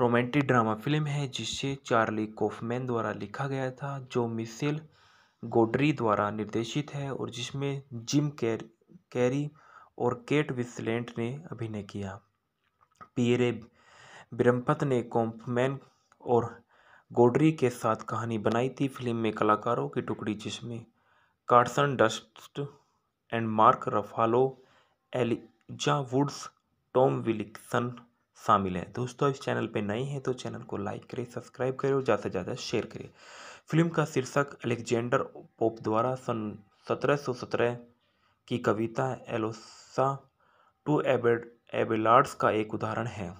रोमांटिक ड्रामा फिल्म है जिसे चार्ली कोफमैन द्वारा लिखा गया था जो मिसेल गोडरी द्वारा निर्देशित है और जिसमें जिम कैर कैरी और केट विस्लेंट ने अभिनय किया पियरे ब्रह्मपत ने कॉम्पमैन और गोडरी के साथ कहानी बनाई थी फिल्म में कलाकारों की टुकड़ी जिसमें Kirsten Dunst and Mark Ruffalo Elijah Woods Tom Wilkinson शामिल हैं दोस्तों इस चैनल पर नए हैं तो चैनल को लाइक करें सब्सक्राइब करें और ज़्यादा से ज़्यादा शेयर करें फिल्म का शीर्षक अलेक्जेंडर पोप द्वारा सन सत्रह की कविता एलोसा टू एबेड एबेलार्ड्स का एक उदाहरण है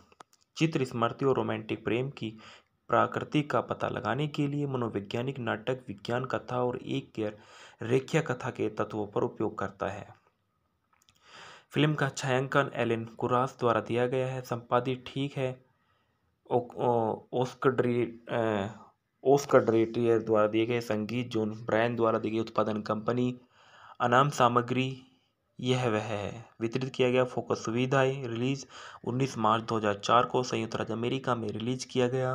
चित्र स्मृति और रोमांटिक प्रेम की प्रकृति का पता लगाने के लिए मनोवैज्ञानिक नाटक विज्ञान कथा और एक गैर रेखीय कथा के तत्वों पर उपयोग करता है फिल्म का छायांकन एलिन कुरास द्वारा दिया गया है संपादित ठीक है ओस्कड्री ओस्कड्रेटियर द्वारा दिए गए संगीत जोन ब्रायन द्वारा दी गई उत्पादन कंपनी अनाम सामग्री यह वह है वितरित किया गया फोकस सुविधाएं रिलीज 19 मार्च 2004 को संयुक्त राज्य अमेरिका में रिलीज किया गया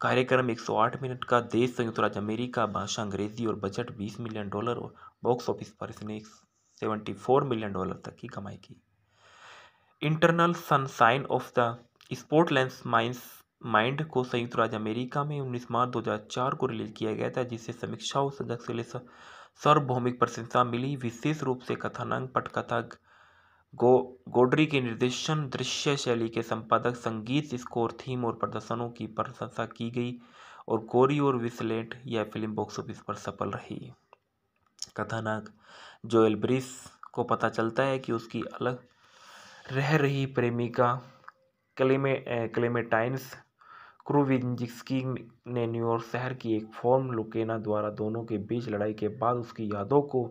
कार्यक्रम 108 मिनट का देश संयुक्त राज्य अमेरिका भाषा अंग्रेजी और बजट 20 मिलियन डॉलर और बॉक्स ऑफिस पर इसने 74 मिलियन डॉलर तक की कमाई की internal sunshine of the sport lens mines mind को संयुक्त राज्य अमेरिका में 19 मार्च 2004 को रिलीज किया गया था जिसे समीक्षाओं सदस्य सार्वभौमिक प्रशंसा मिली विशेष रूप से कथानक पटकथा गो गोडरी के निर्देशन दृश्य शैली के संपादक संगीत स्कोर थीम और प्रदर्शनों की प्रशंसा की गई और गोरी और विस्लेट यह फिल्म बॉक्स ऑफिस पर सफल रही कथानक जो एलब्रिस को पता चलता है कि उसकी अलग रह रही प्रेमिका क्लेमे क्लेमेटाइन्स क्रोविंजिस्की ने न्यूयॉर्क शहर की एक फॉर्म लुकेना द्वारा दोनों के बीच लड़ाई के बाद उसकी यादों को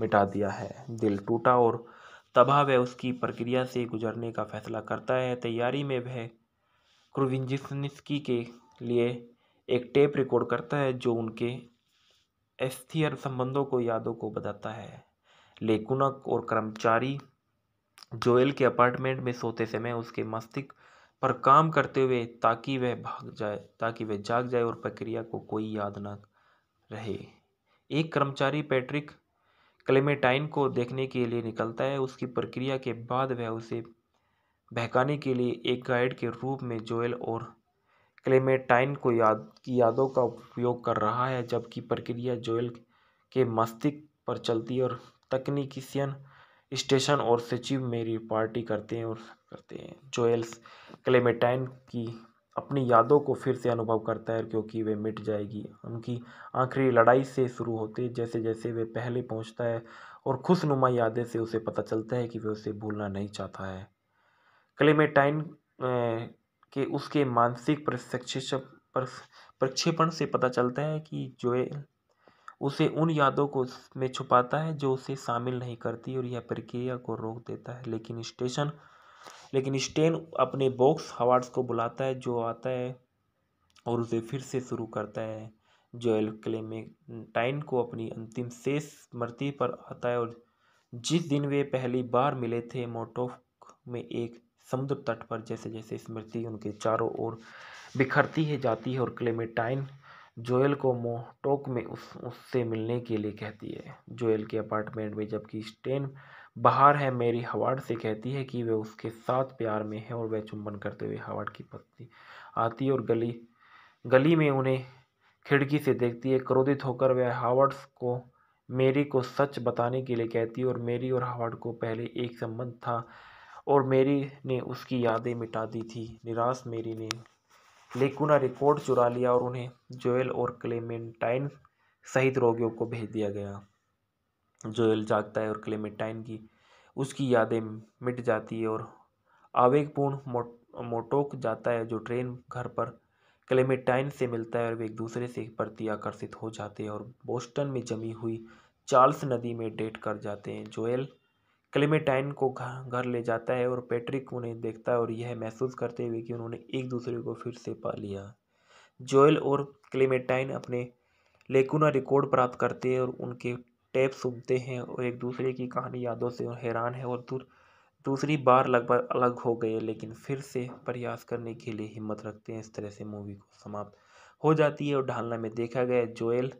मिटा दिया है दिल टूटा और तबाह वह उसकी प्रक्रिया से गुजरने का फैसला करता है तैयारी में वह क्रोविंजिस्की के लिए एक टेप रिकॉर्ड करता है जो उनके अस्थिर संबंधों को यादों को बताता है लेकुनक और कर्मचारी जोएल के अपार्टमेंट में सोते समय उसके मस्तिष्क पर काम करते हुए ताकि वह भाग जाए ताकि वह जाग जाए और प्रक्रिया को कोई याद न रहे एक कर्मचारी पैट्रिक क्लेमेटाइन को देखने के लिए निकलता है उसकी प्रक्रिया के बाद वह उसे बहकाने के लिए एक गाइड के रूप में जोएल और क्लेमेटाइन को याद की यादों का उपयोग कर रहा है जबकि प्रक्रिया जोएल के मस्तिष्क पर चलती है और तकनीकीशियन स्टेशन और सचिव मेरी पार्टी करते हैं और करते हैं जोएल्स क्लेमेटाइन की अपनी यादों को फिर से अनुभव करता है क्योंकि वे मिट जाएगी उनकी आखिरी लड़ाई से शुरू होते जैसे जैसे वे पहले पहुंचता है और खुशनुमा यादें से उसे पता चलता है कि वे उसे भूलना नहीं चाहता है क्लेमेटाइन के उसके मानसिक प्रक्षेपण से पता चलता है कि जोएल उसे उन यादों को में छुपाता है जो उसे शामिल नहीं करती और यह प्रक्रिया को रोक देता है लेकिन स्टेशन लेकिन स्टेन अपने बॉक्स हवार्ड्स को बुलाता है जो आता है और उसे फिर से शुरू करता है जोएल क्लेमेंटाइन को अपनी अंतिम शेष मृत्यु पर आता है और जिस दिन वे पहली बार मिले थे मोटोक में एक समुद्र तट पर जैसे जैसे स्मृति उनके चारों ओर बिखरती है जाती है और क्लेमेटाइन जोएल को मोटोक में उस उससे मिलने के लिए कहती है जोएल के अपार्टमेंट में जबकि स्टेन बाहर है मेरी हवाड़ से कहती है कि वह उसके साथ प्यार में है और वह चुंबन करते हुए हवाड़ की पत्नी आती है और गली गली में उन्हें खिड़की से देखती है क्रोधित होकर वह हावर्ड्स को मेरी को सच बताने के लिए कहती है और मेरी और हावर्ड को पहले एक संबंध था और मेरी ने उसकी यादें मिटा दी थी निराश मेरी ने लेकुना रिकॉर्ड चुरा लिया और उन्हें जोएल और क्लेमेंटाइन सहित रोगियों को भेज दिया गया जोयल जागता है और क्लेमेटाइन की उसकी यादें मिट जाती है और आवेगपूर्ण मोट मोटोक जाता है जो ट्रेन घर पर क्लेमेटाइन से मिलता है और वे एक दूसरे से प्रति आकर्षित हो जाते हैं और बोस्टन में जमी हुई चार्ल्स नदी में डेट कर जाते हैं जोएल क्लेमेटाइन को घर ले जाता है और पैट्रिक उन्हें देखता है और यह महसूस करते हुए कि उन्होंने एक दूसरे को फिर से पा लिया जोएल और क्लेमेटाइन अपने लेकुना रिकॉर्ड प्राप्त करते हैं और उनके टेप सुनते हैं और एक दूसरे की कहानी यादों से हैरान है और दूर दूसरी बार लगभग अलग हो गए लेकिन फिर से प्रयास करने के लिए हिम्मत रखते हैं इस तरह से मूवी को समाप्त हो जाती है और ढालना में देखा गया जोएल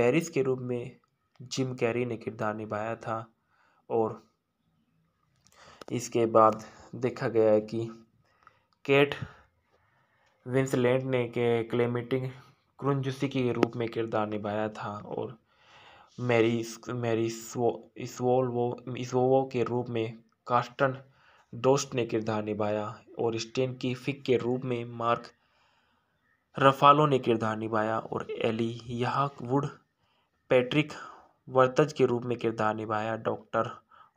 बैरिस के रूप में जिम कैरी ने किरदार निभाया था और इसके बाद देखा गया है कि केट विंसलैंड ने के क्लेमेटिंग क्रुंजुसी के रूप में किरदार निभाया था और मैरी मैरिस्वो इसवोल्वो इसवोवो के रूप में कास्टन डोस्ट ने किरदार निभाया और स्टेन की फिक के रूप में मार्क रफालो ने किरदार निभाया और एली वुड पैट्रिक वर्तज के रूप में किरदार निभाया डॉक्टर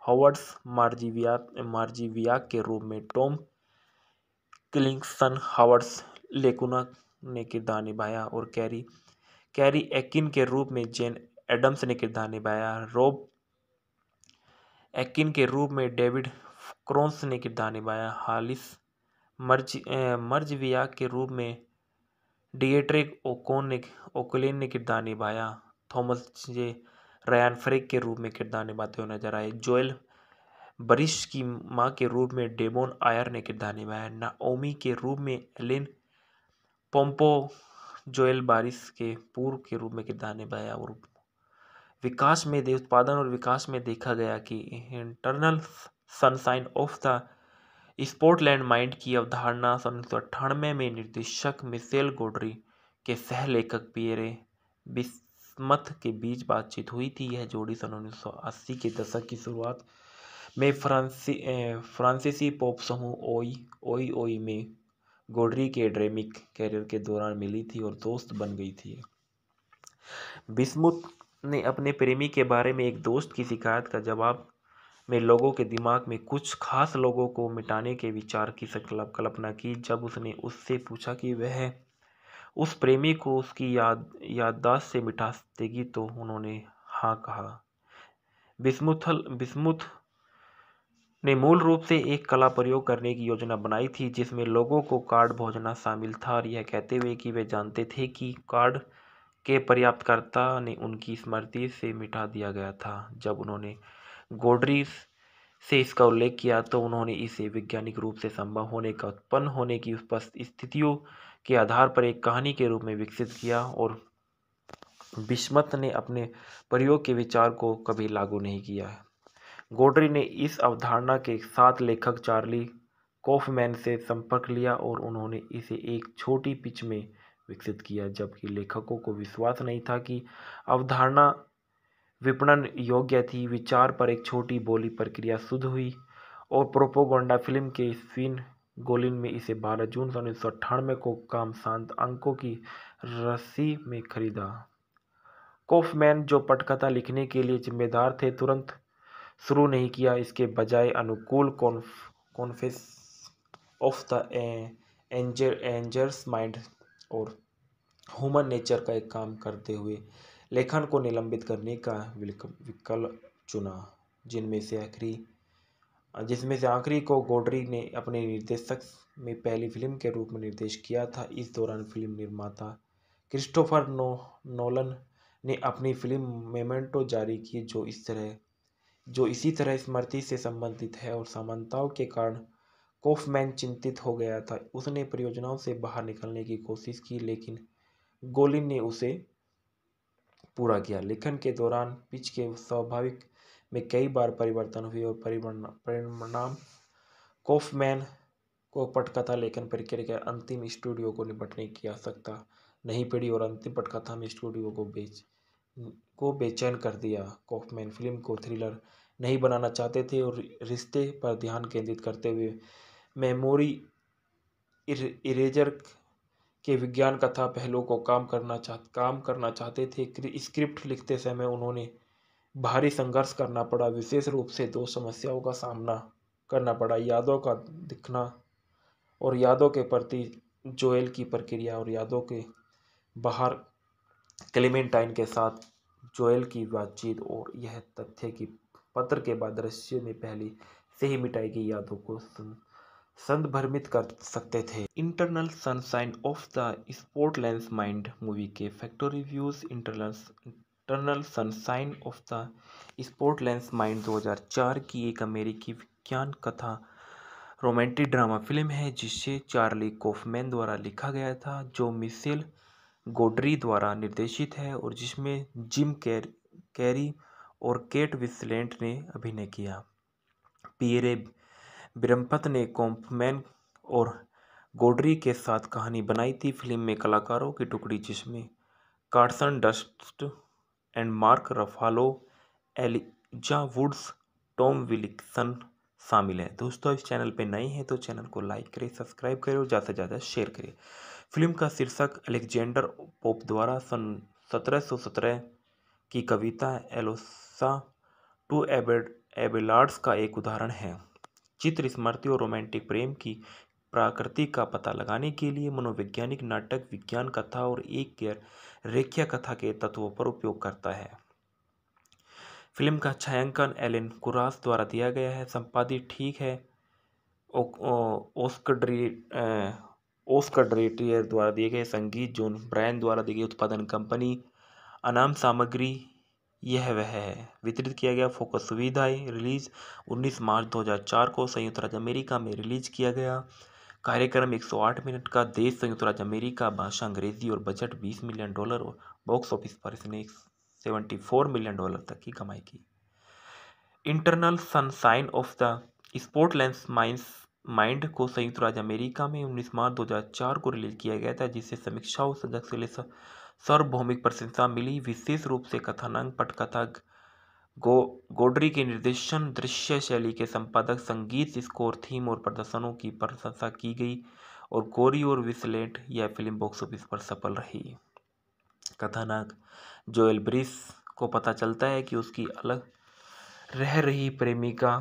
हॉवर्ड्स मार्जिविया मार्जिविया के रूप में टॉम क्लिंगसन हॉवर्ड्स लेकुना ने किरदार निभाया और कैरी कैरी एक्न के रूप में जेन एडम्स ने किरदार निभाया रोब एकिन के रूप में डेविड क्रोन्स ने किरदार निभाया हालिस मर्ज मर्जविया के रूप में डिएट्रिक ओकोनिक ने ने किरदार निभाया थॉमस जे रयान फ्रेक के रूप में किरदार निभाते हुए नजर आए जोएल बरिश की माँ के रूप में डेमोन आयर ने किरदार निभाया नाओमी के रूप में एलिन पोम्पो जोएल बारिश के पूर्व के रूप में किरदार निभाया और विकास में दे उत्पादन और विकास में देखा गया कि internal sunshine of the स्पोर्टलैंड mind की अवधारणा सन उन्नीस सौ में निर्देशक मिसेल गोडरी के सह लेखक पियरे बिस्मथ के बीच बातचीत हुई थी यह जोड़ी सन उन्नीस के दशक की शुरुआत में फ्रांसी फ्रांसीसी पॉप समूह ओई ओई ओई में गोडरी के ड्रेमिक कैरियर के दौरान मिली थी और दोस्त बन गई थी बिस्मुत ने अपने प्रेमी के बारे में एक दोस्त की शिकायत का जवाब में लोगों के दिमाग में कुछ खास लोगों को मिटाने के विचार की कल्पना की जब उसने उससे पूछा कि वह उस प्रेमी को उसकी याद याददाश्त से मिटा देगी तो उन्होंने हाँ कहा बिस्मुथल बिस्मुथ ने मूल रूप से एक कला प्रयोग करने की योजना बनाई थी जिसमें लोगों को कार्ड भोजना शामिल था और यह कहते हुए कि वे जानते थे कि कार्ड के पर्याप्तकर्ता ने उनकी स्मृति से मिटा दिया गया था जब उन्होंने गोडरीज से इसका उल्लेख किया तो उन्होंने इसे वैज्ञानिक रूप से संभव होने का उत्पन्न होने की स्थितियों के आधार पर एक कहानी के रूप में विकसित किया और बिस्मत ने अपने प्रयोग के विचार को कभी लागू नहीं किया है गोडरी ने इस अवधारणा के साथ लेखक चार्ली कॉफमैन से संपर्क लिया और उन्होंने इसे एक छोटी पिच में विकसित किया जबकि लेखकों को विश्वास नहीं था कि अवधारणा विपणन योग्य थी विचार पर एक छोटी बोली प्रक्रिया शुद्ध हुई और प्रोपोगोंडा फिल्म के सीन गोलिन में इसे 12 जून सन उन्नीस को काम शांत अंकों की रस्सी में खरीदा कोफमैन जो पटकथा लिखने के लिए जिम्मेदार थे तुरंत शुरू नहीं किया इसके बजाय अनुकूल कॉन्फ confess of the anger angers mind और ह्यूमन नेचर का एक काम करते हुए लेखन को निलंबित करने का विकल्प चुना जिनमें से आखिरी जिसमें से आखिरी को गोडरी ने अपने निर्देशक में पहली फिल्म के रूप में निर्देश किया था इस दौरान फिल्म निर्माता क्रिस्टोफर नो नोलन ने अपनी फिल्म मेमेंटो जारी की जो इस तरह जो इसी तरह स्मृति से संबंधित है और समानताओं के कारण कोफमैन चिंतित हो गया था उसने परियोजनाओं से बाहर निकलने की कोशिश की लेकिन गोलिन ने उसे पूरा किया लेखन के दौरान पिच के स्वाभाविक में कई बार परिवर्तन हुए और परिणाम कोफमैन को पटकथा लेखन प्रक्रिया के अंतिम स्टूडियो को निपटने की आवश्यकता नहीं पड़ी और अंतिम पटकथा में स्टूडियो को बेच को बेचैन कर दिया कॉफमैन फिल्म को थ्रिलर नहीं बनाना चाहते थे और रिश्ते पर ध्यान केंद्रित करते हुए मेमोरी इरेजर के विज्ञान कथा पहलू को काम करना चाह काम करना चाहते थे स्क्रिप्ट लिखते समय उन्होंने भारी संघर्ष करना पड़ा विशेष रूप से दो समस्याओं का सामना करना पड़ा यादों का दिखना और यादों के प्रति जोएल की प्रक्रिया और यादों के बाहर क्लेमेंटाइन के साथ जोएल की बातचीत और यह तथ्य कि पत्र के बाद दृश्य में पहली से ही मिटाई गई यादों को सुन संदर्भित कर सकते थे internal sunshine of the sport lens mind movie के factor reviews internal internal sunshine of the sport lens mind 2004 की एक अमेरिकी विज्ञान कथा रोमांटिक ड्रामा फिल्म है जिसे चार्ली कोफमैन द्वारा लिखा गया था जो मिसेल गोडरी द्वारा निर्देशित है और जिसमें जिम कैर कैरी और केट विस्लेंट ने अभिनय किया पियरे ब्रह्मपत ने कॉम्पमैन और गोडरी के साथ कहानी बनाई थी फिल्म में कलाकारों की टुकड़ी जिसमें Kirsten Dunst and Mark Ruffalo Elijah Woods Tom Wilkinson शामिल हैं दोस्तों इस चैनल पर नए हैं तो चैनल को लाइक करें सब्सक्राइब करें और ज़्यादा से ज़्यादा शेयर करें फिल्म का शीर्षक अलेक्जेंडर पोप द्वारा सन सत्रह की कविता एलोसा टू एबेड एबेलार्ड्स का एक उदाहरण है चित्र स्मृति और रोमांटिक प्रेम की प्रकृति का पता लगाने के लिए मनोवैज्ञानिक नाटक विज्ञान कथा और एक गैर रेखिया कथा के तत्वों पर उपयोग करता है फिल्म का छायांकन एलिन कुरास द्वारा दिया गया है संपादित ठीक है ओस्कर ओस्कर द्वारा दिए गए संगीत जोन ब्रायन द्वारा दी गई उत्पादन कंपनी अनाम सामग्री यह वह है वितरित किया गया फोकस सुविधाएं रिलीज़ 19 मार्च 2004 को संयुक्त राज्य अमेरिका में रिलीज किया गया कार्यक्रम 108 मिनट का देश संयुक्त राज्य अमेरिका भाषा अंग्रेजी और बजट 20 मिलियन डॉलर और बॉक्स ऑफिस पर इसने 74 मिलियन डॉलर तक की कमाई की internal sunshine of the sport lens mines mind को संयुक्त राज्य अमेरिका में 19 मार्च 2004 को रिलीज किया गया था जिसे समीक्षाओं सजग से सार्वभौमिक प्रशंसा मिली विशेष रूप से कथानक पटकथा गो गोडरी के निर्देशन दृश्य शैली के संपादक संगीत स्कोर थीम और प्रदर्शनों की प्रशंसा की गई और गोरी और विस्लेट यह फिल्म बॉक्स ऑफिस पर सफल रही कथानक जो एलब्रिस को पता चलता है कि उसकी अलग रह रही प्रेमिका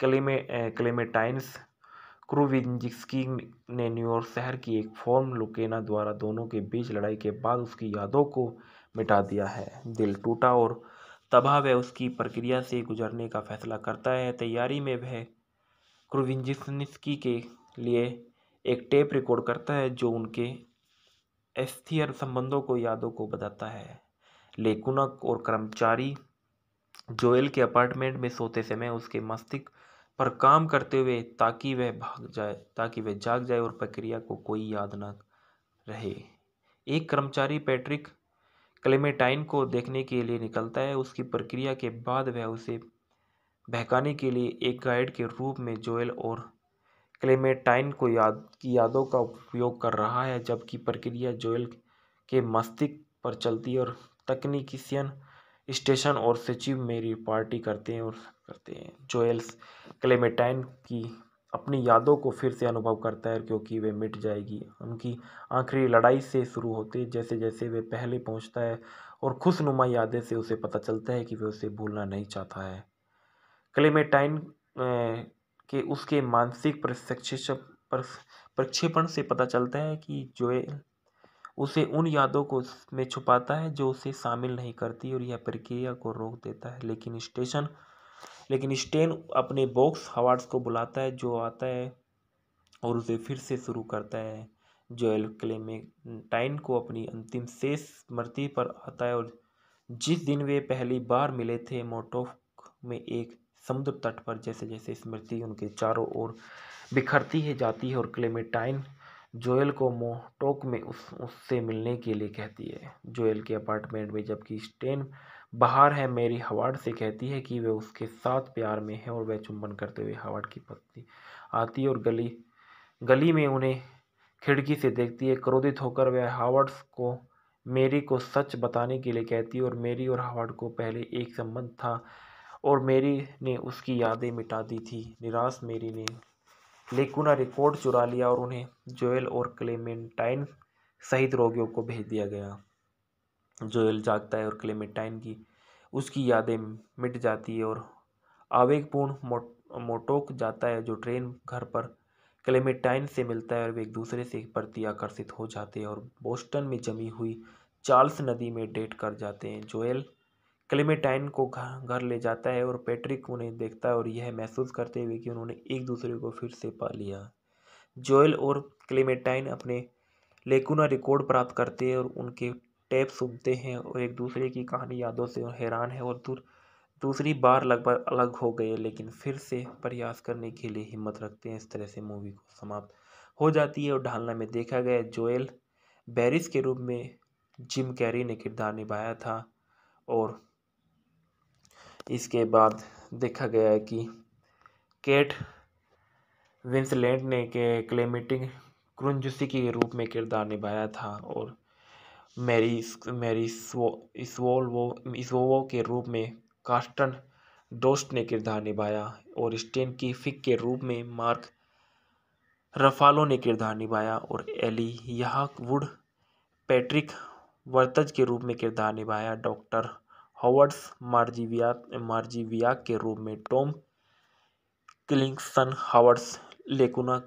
क्लेमे क्लेमेटाइन्स क्रूविंजिस्की ने न्यूयॉर्क शहर की एक फॉर्म लुकेना द्वारा दोनों के बीच लड़ाई के बाद उसकी यादों को मिटा दिया है दिल टूटा और तबाह वह उसकी प्रक्रिया से गुजरने का फैसला करता है तैयारी में वह क्रूविंजिस्की के लिए एक टेप रिकॉर्ड करता है जो उनके अस्थिर संबंधों को यादों को बताता है लेकुनक और कर्मचारी जोएल के अपार्टमेंट में सोते समय उसके मस्तिष्क पर काम करते हुए ताकि वह भाग जाए ताकि वह जाग जाए और प्रक्रिया को कोई याद न रहे एक कर्मचारी पैट्रिक क्लेमेटाइन को देखने के लिए निकलता है उसकी प्रक्रिया के बाद वह उसे बहकाने के लिए एक गाइड के रूप में जोएल और क्लेमेटाइन को याद की यादों का उपयोग कर रहा है जबकि प्रक्रिया जोएल के मस्तिष्क पर चलती है और तकनीकीसियन स्टेशन और सचिव मेरी पार्टी करते हैं और करते हैं जोएल्स क्लेमेटाइन की अपनी यादों को फिर से अनुभव करता है क्योंकि वे मिट जाएगी उनकी आखिरी लड़ाई से शुरू होते जैसे जैसे वे पहले पहुंचता है और खुशनुमा यादें से उसे पता चलता है कि वे उसे भूलना नहीं चाहता है क्लेमेटाइन के उसके मानसिक प्रक्षेपण से पता चलता है कि जोएल उसे उन यादों को में छुपाता है जो उसे शामिल नहीं करती और यह प्रक्रिया को रोक देता है लेकिन स्टेशन लेकिन स्टेन अपने बॉक्स हवार्ड्स को बुलाता है जो आता है और उसे फिर से शुरू करता है जोएल क्लेमेटाइन को अपनी अंतिम शेष स्मृति पर आता है और जिस दिन वे पहली बार मिले थे मोटोक में एक समुद्र तट पर जैसे जैसे स्मृति उनके चारों ओर बिखरती है जाती है और क्लेमेटाइन जोएल को मोटोक में उस उससे मिलने के लिए कहती है जोएल के अपार्टमेंट में जबकि स्टेन बाहर है मेरी हवाड से कहती है कि वह उसके साथ प्यार में है और वह चुंबन करते हुए हवाड की पत्नी आती और गली गली में उन्हें खिड़की से देखती है क्रोधित होकर वह हावर्ड्स को मेरी को सच बताने के लिए कहती और मेरी और हावर्ड को पहले एक संबंध था और मेरी ने उसकी यादें मिटा दी थी निराश मेरी ने लेकुना रिकॉर्ड चुरा लिया और उन्हें जोएल और क्लेमेंटाइन सहित रोगियों को भेज दिया गया जोएल जागता है और क्लेमेटाइन की उसकी यादें मिट जाती है और आवेगपूर्ण मो मोटोक जाता है जो ट्रेन घर पर क्लेमेटाइन से मिलता है और वे एक दूसरे से प्रति आकर्षित हो जाते हैं और बोस्टन में जमी हुई चार्ल्स नदी में डेट कर जाते हैं जोएल क्लेमेटाइन को घर ले जाता है और पैट्रिक उन्हें देखता है और यह महसूस करते हुए कि उन्होंने एक दूसरे को फिर से पा लिया जोएल और क्लेमेटाइन अपने लेकुना रिकॉर्ड प्राप्त करते हैं और उनके टेप सुनते हैं और एक दूसरे की कहानी यादों से हैरान है और दूर दूसरी बार लगभग अलग हो गए लेकिन फिर से प्रयास करने के लिए हिम्मत रखते हैं इस तरह से मूवी को समाप्त हो जाती है और ढालना में देखा गया जोएल बैरिस के रूप में जिम कैरी ने किरदार निभाया था और इसके बाद देखा गया कि केट विंसलेंट ने के क्लेमेटिंग क्रुंजुसी के रूप में किरदार निभाया था और मैरिस मैरिस्वो इसवोल्वो इसवोवो के रूप में कास्टन डोस्ट ने किरदार निभाया और स्टेन की फिक के रूप में मार्क रफालो ने किरदार निभाया और एली वुड पैट्रिक वर्तज के रूप में किरदार निभाया डॉक्टर हॉवर्ड्स मार्जिविया मार्जिविया के रूप में टॉम क्लिंगसन हॉवर्ड्स लेकुना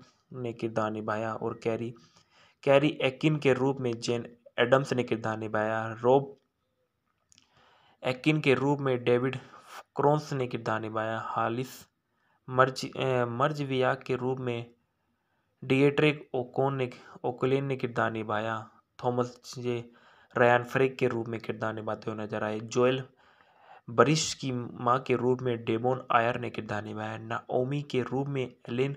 ने किरदार निभाया और कैरी कैरी एक्न के रूप में जेन एडम्स ने किरदार निभाया रॉब एक्किन के रूप में डेविड क्रोन्स ने किरदार निभाया हालिस मर्ज मर्जविया के रूप में डिएट्रिक ओकोन ने ओकोलिन ने किरदार निभाया थॉमस जे रयान फ्रेक के रूप में किरदार निभाते हुए नजर आए जोएल बरिश की माँ के रूप में डेमोन आयर ने किरदार निभाया नाओमी के रूप में एलिन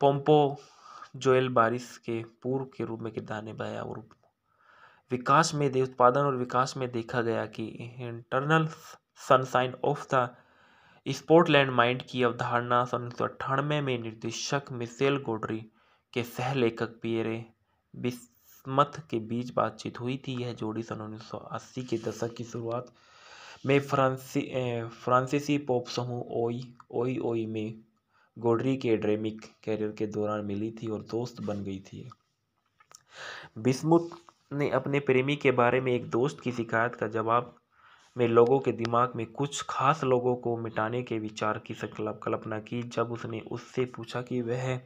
पोम्पो जोएल बारिश के पूर्व के रूप में किरदार निभाया और विकास में दे उत्पादन और विकास में देखा गया कि internal sunshine of the स्पोर्टलैंड mind की अवधारणा सन उन्नीस सौ अट्ठानवे में निर्देशक मिसेल गोडरी के सह लेखक पियरे बिस्मथ के बीच बातचीत हुई थी यह जोड़ी सन 1980 के दशक की शुरुआत में फ्रांसी फ्रांसीसी पॉप समूह ओई ओई ओई में गोडरी के ड्रेमिक कैरियर के दौरान मिली थी और दोस्त बन गई थी बिस्मुत ने अपने प्रेमी के बारे में एक दोस्त की शिकायत का जवाब में लोगों के दिमाग में कुछ खास लोगों को मिटाने के विचार की संकल्प कल्पना की जब उसने उससे पूछा कि वह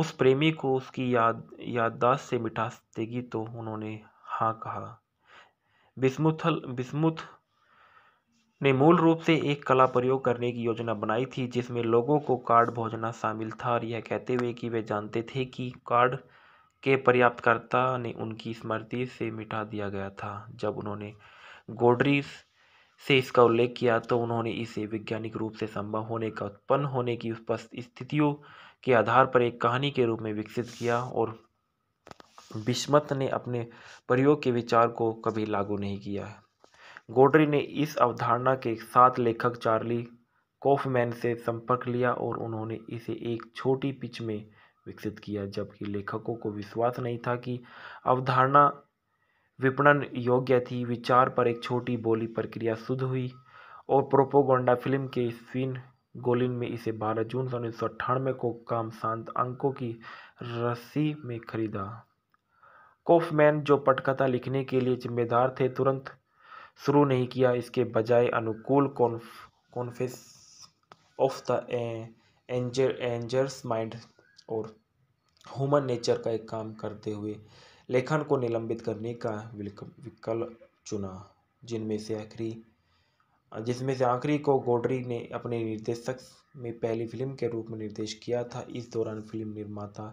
उस प्रेमी को उसकी याद याददाश्त से मिटा देगी तो उन्होंने हाँ कहा बिस्मुथल बिस्मुथ ने मूल रूप से एक कला प्रयोग करने की योजना बनाई थी जिसमें लोगों को कार्ड भोजना शामिल था और यह कहते हुए कि वे जानते थे कि कार्ड के पर्याप्तकर्ता ने उनकी स्मृति से मिटा दिया गया था जब उन्होंने गोडरीज से इसका उल्लेख किया तो उन्होंने इसे वैज्ञानिक रूप से संभव होने का उत्पन्न होने की स्थितियों के आधार पर एक कहानी के रूप में विकसित किया और बिस्मत ने अपने प्रयोग के विचार को कभी लागू नहीं किया है गोडरी ने इस अवधारणा के साथ लेखक चार्ली कॉफमैन से संपर्क लिया और उन्होंने इसे एक छोटी पिच में विकसित किया जबकि लेखकों को विश्वास नहीं था कि अवधारणा विपणन योग्य थी विचार पर एक छोटी बोली प्रक्रिया शुद्ध हुई और प्रोपोगोंडा फिल्म के स्वीन गोलिन में इसे 12 जून सन उन्नीस को काम शांत अंकों की रस्सी में खरीदा कोफमैन जो पटकथा लिखने के लिए जिम्मेदार थे तुरंत शुरू नहीं किया इसके बजाय अनुकूल कॉन्फ confess of the anger angers mind और ह्यूमन नेचर का एक काम करते हुए लेखन को निलंबित करने का विकल्प चुना जिनमें से आखिरी जिसमें से आखिरी को गोडरी ने अपने निर्देशक में पहली फिल्म के रूप में निर्देश किया था इस दौरान फिल्म निर्माता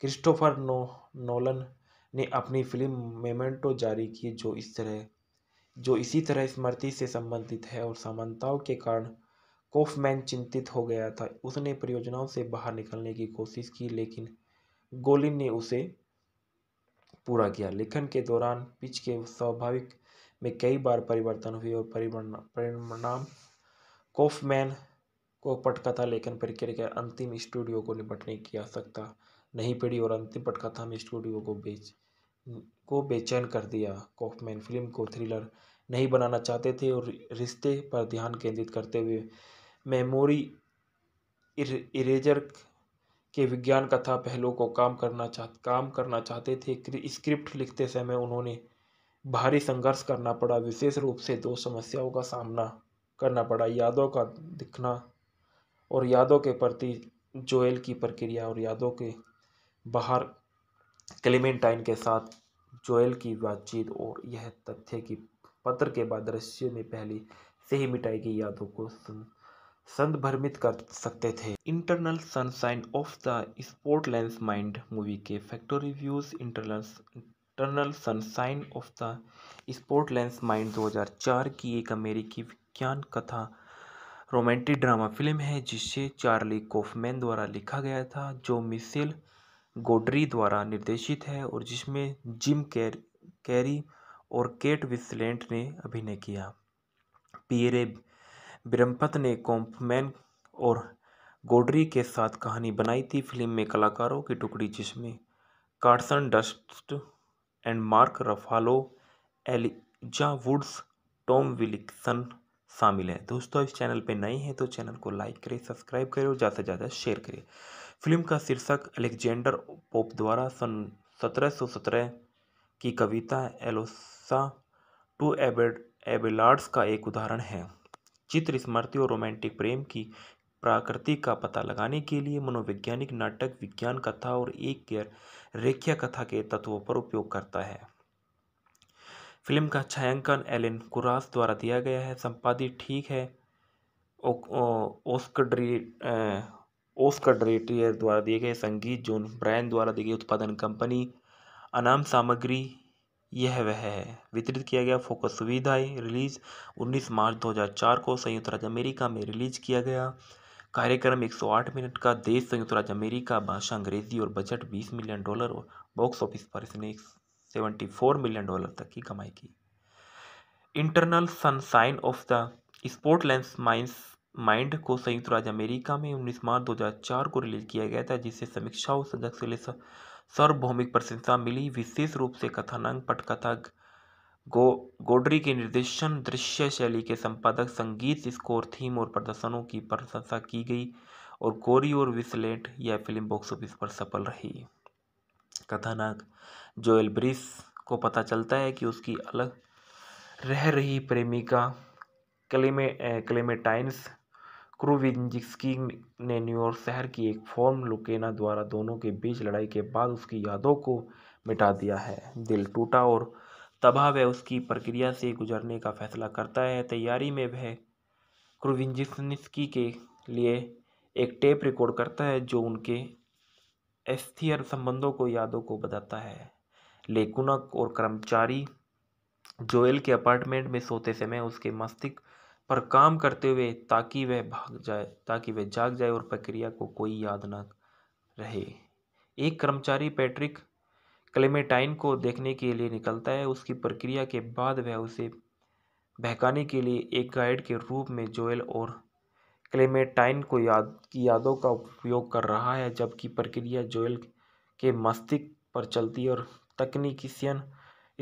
क्रिस्टोफर नो नोलन ने अपनी फिल्म मेमेंटो जारी की जो इस तरह जो इसी तरह स्मृति से संबंधित है और समानताओं के कारण कोफमैन चिंतित हो गया था उसने परियोजनाओं से बाहर निकलने की कोशिश की लेकिन गोलिन ने उसे पूरा किया लेखन के दौरान पिच के स्वाभाविक में कई बार परिवर्तन हुए और परिणाम कोफमैन को पटकथा लेखन प्रक्रिया के अंतिम स्टूडियो को निपटने की आवश्यकता नहीं पड़ी और अंतिम पटकथा में स्टूडियो को बेच को बेचैन कर दिया कॉफमैन फिल्म को थ्रिलर नहीं बनाना चाहते थे और रिश्ते पर ध्यान केंद्रित करते हुए मेमोरी इरेजर के विज्ञान कथा पहलुओं को काम करना चाह काम करना चाहते थे स्क्रिप्ट लिखते समय उन्होंने भारी संघर्ष करना पड़ा विशेष रूप से दो समस्याओं का सामना करना पड़ा यादों का दिखना और यादों के प्रति जोएल की प्रक्रिया और यादों के बाहर क्लेमेंटाइन के साथ जोएल की बातचीत और यह तथ्य कि पत्र के बाद दृश्य में पहले से ही मिटाई गई यादों को सुन संदर्भित कर सकते थे internal sunshine of the sport lens mind movie के factor reviews internal internal sunshine of the sport lens mind 2004 की एक अमेरिकी विज्ञान कथा रोमांटिक ड्रामा फिल्म है जिसे चार्ली कोफमैन द्वारा लिखा गया था जो मिसेल गोडरी द्वारा निर्देशित है और जिसमें जिम कैर कैरी और केट विस्लेंट ने अभिनय किया पियरे बिरम्पत ने कॉम्पमैन और गोडरी के साथ कहानी बनाई थी फिल्म में कलाकारों की टुकड़ी जिसमें Kirsten Dunst and Mark Ruffalo Elijah Woods Tom Wilkinson शामिल हैं दोस्तों इस चैनल पे नए हैं तो चैनल को लाइक करें सब्सक्राइब करें और ज़्यादा से ज़्यादा शेयर करें फिल्म का शीर्षक अलेक्जेंडर पोप द्वारा सन सत्रह की कविता एलोसा टू एबेड एबेलार्ड्स का एक उदाहरण है चित्र स्मृति और रोमांटिक प्रेम की प्रकृति का पता लगाने के लिए मनोवैज्ञानिक नाटक विज्ञान कथा और एक गैर रेखीय कथा के तत्वों पर उपयोग करता है फिल्म का छायांकन एलिन कुरास द्वारा दिया गया है संपादित ठीक है ओस्कर ओस्कड्रेटियर द्वारा दिए गए संगीत जोन ब्रायन द्वारा दी गई उत्पादन कंपनी अनाम सामग्री यह वह है वितरित किया गया फोकस सुविधाएँ रिलीज 19 मार्च 2004 को संयुक्त राज्य अमेरिका में रिलीज किया गया कार्यक्रम 108 मिनट का देश संयुक्त राज्य अमेरिका भाषा अंग्रेजी और बजट 20 मिलियन डॉलर और बॉक्स ऑफिस पर इसने 74 मिलियन डॉलर तक की कमाई की internal sunshine of the sport lens mines mind को संयुक्त राज्य अमेरिका में 19 मार्च 2004 को रिलीज किया गया था जिसे समीक्षाओं सदस्य सार्वभौमिक प्रशंसा मिली विशेष रूप से कथानक पटकथा गो गोडरी के निर्देशन दृश्य शैली के संपादक संगीत स्कोर थीम और प्रदर्शनों की प्रशंसा की गई और गोरी और विस्लेट यह फिल्म बॉक्स ऑफिस पर सफल रही कथानक जोएल ब्रिस को पता चलता है कि उसकी अलग रह रही प्रेमिका क्लेमे क्लेमेटाइंस क्रूविंजिस्की ने न्यूयॉर्क शहर की एक फॉर्म लुकेना द्वारा दोनों के बीच लड़ाई के बाद उसकी यादों को मिटा दिया है दिल टूटा और तबाह वह उसकी प्रक्रिया से गुजरने का फैसला करता है तैयारी में वह क्रूविन्जिस्की के लिए एक टेप रिकॉर्ड करता है जो उनके अस्थिर संबंधों को यादों को बताता है लेकुनक और कर्मचारी जोएल के अपार्टमेंट में सोते समय उसके मस्तिष्क पर काम करते हुए ताकि वह भाग जाए ताकि वह जाग जाए और प्रक्रिया को कोई याद न रहे एक कर्मचारी पैट्रिक क्लेमेटाइन को देखने के लिए निकलता है उसकी प्रक्रिया के बाद वह उसे बहकाने के लिए एक गाइड के रूप में जोएल और क्लेमेटाइन को याद की यादों का उपयोग कर रहा है जबकि प्रक्रिया जोएल के मस्तिष्क पर चलती है और तकनीकीशियन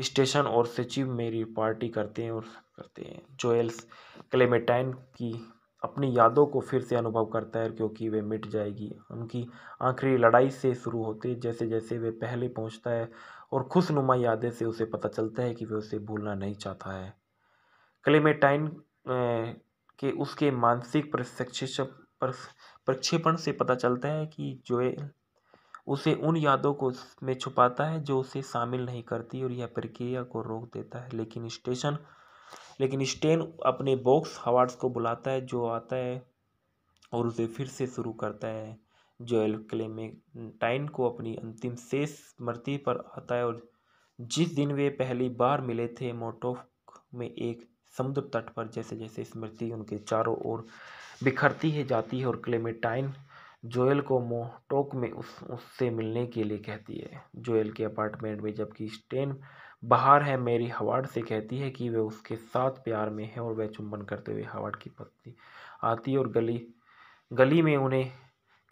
स्टेशन और सचिव मेरी पार्टी करते हैं और करते हैं जोएल्स क्लेमेटाइन की अपनी यादों को फिर से अनुभव करता है क्योंकि वे मिट जाएगी उनकी आखिरी लड़ाई से शुरू होते जैसे जैसे वे पहले पहुंचता है और खुशनुमा यादें से उसे पता चलता है कि वे उसे भूलना नहीं चाहता है क्लेमेटाइन के उसके मानसिक प्रक्षेपण से पता चलता है कि जोएल उसे उन यादों को में छुपाता है जो उसे शामिल नहीं करती और यह प्रक्रिया को रोक देता है लेकिन स्टेशन लेकिन स्टेन अपने बॉक्स हवाड्स को बुलाता है जो आता है और उसे फिर से शुरू करता है जोएल क्लेमेटाइन को अपनी अंतिम शेष स्मृति पर आता है और जिस दिन वे पहली बार मिले थे मोटोक में एक समुद्र तट पर जैसे जैसे स्मृति उनके चारों ओर बिखरती है जाती है और क्लेमेटाइन जोएल को मोटोक में उस उससे मिलने के लिए कहती है जोएल के अपार्टमेंट में जबकि स्टेन बाहर है मेरी हवाड से कहती है कि वह उसके साथ प्यार में है और वह चुंबन करते हुए हवाड की पत्नी आती और गली गली में उन्हें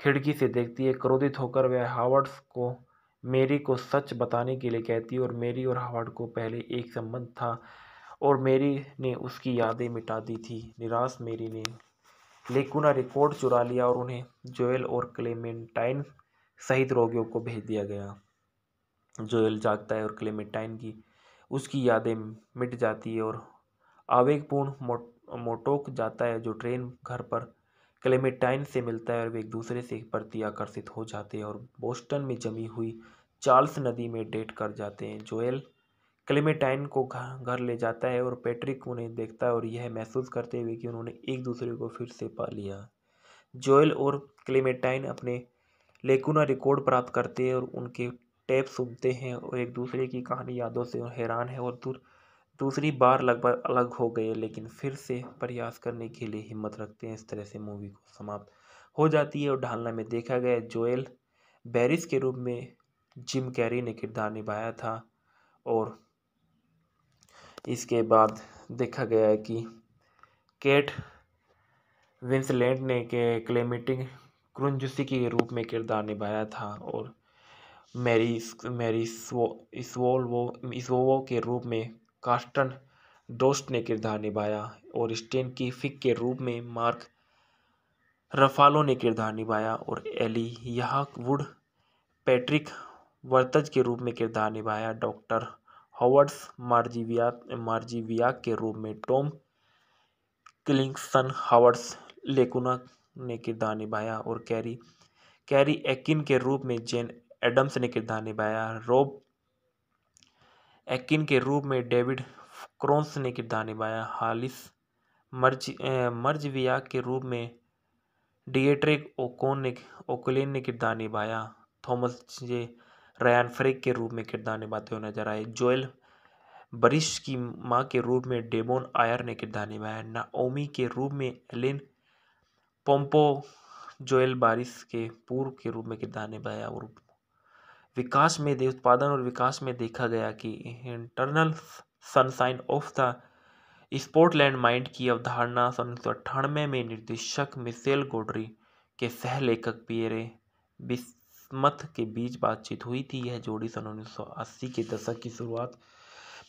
खिड़की से देखती है क्रोधित होकर वह हावर्ड्स को मेरी को सच बताने के लिए कहती है और मेरी और हावर्ड को पहले एक संबंध था और मेरी ने उसकी यादें मिटा दी थी निराश मेरी ने लेकुना रिकॉर्ड चुरा लिया और उन्हें जोएल और क्लेमेंटाइन सहित रोगियों को भेज दिया गया जोयल जागता है और क्लेमेटाइन की उसकी यादें मिट जाती है और आवेगपूर्ण मोट मोटोक जाता है जो ट्रेन घर पर क्लेमेटाइन से मिलता है और वे एक दूसरे से प्रति आकर्षित हो जाते हैं और बोस्टन में जमी हुई चार्ल्स नदी में डेट कर जाते हैं जोएल क्लेमेटाइन को घर ले जाता है और पैट्रिक उन्हें देखता है और यह महसूस करते हुए कि उन्होंने एक दूसरे को फिर से पा लिया जोएल और क्लेमेटाइन अपने लेकुना रिकॉर्ड प्राप्त करते हैं और उनके टेप सुनते हैं और एक दूसरे की कहानी यादों से हैरान है और दूर दूसरी बार लगभग अलग हो गए लेकिन फिर से प्रयास करने के लिए हिम्मत रखते हैं इस तरह से मूवी को समाप्त हो जाती है और ढालना में देखा गया जोएल बैरिस के रूप में जिम कैरी ने किरदार निभाया था और इसके बाद देखा गया है कि केट विंसलेंट ने के क्लेमेटिंग क्रुंजुसी के रूप में किरदार निभाया था और मैरी मैरिस्वो के रूप में कास्टन डोस्ट ने किरदार निभाया और स्टेन की फिक के रूप में मार्क रफालो ने किरदार निभाया और एली वुड पैट्रिक वर्तज के रूप में किरदार निभाया डॉक्टर हॉवर्ड्स मार्जिविया मार्जिविया के रूप में टॉम क्लिंगसन हॉवर्ड्स लेकुना ने किरदार निभाया और कैरी कैरी एक्न के रूप में जेन एडम्स ने किरदार निभाया रॉब एक्किन के रूप में डेविड क्रोन्स ने किरदार निभाया हालिस मर्ज मर्जविया के रूप में डिएट्रिक ओकोनिक ओकलिन ने किरदार निभाया थॉमस जे रयान फ्रेक के रूप में किरदार निभाते हुए नजर आए जोएल बरिश की मां के रूप में डेमोन आयर ने किरदार निभाया नाओमी के रूप में एलिन पोम्पो जोएल बारिश के पूर्व के रूप में किरदार निभाया और विकास में दे उत्पादन और विकास में देखा गया कि internal sunshine of the स्पोर्टलैंड mind की अवधारणा सन उन्नीस सौ अट्ठानवे में निर्देशक मिसेल गोडरी के सह लेखक पियरे बिस्मथ के बीच बातचीत हुई थी यह जोड़ी सन उन्नीस सौ अस्सी के दशक की शुरुआत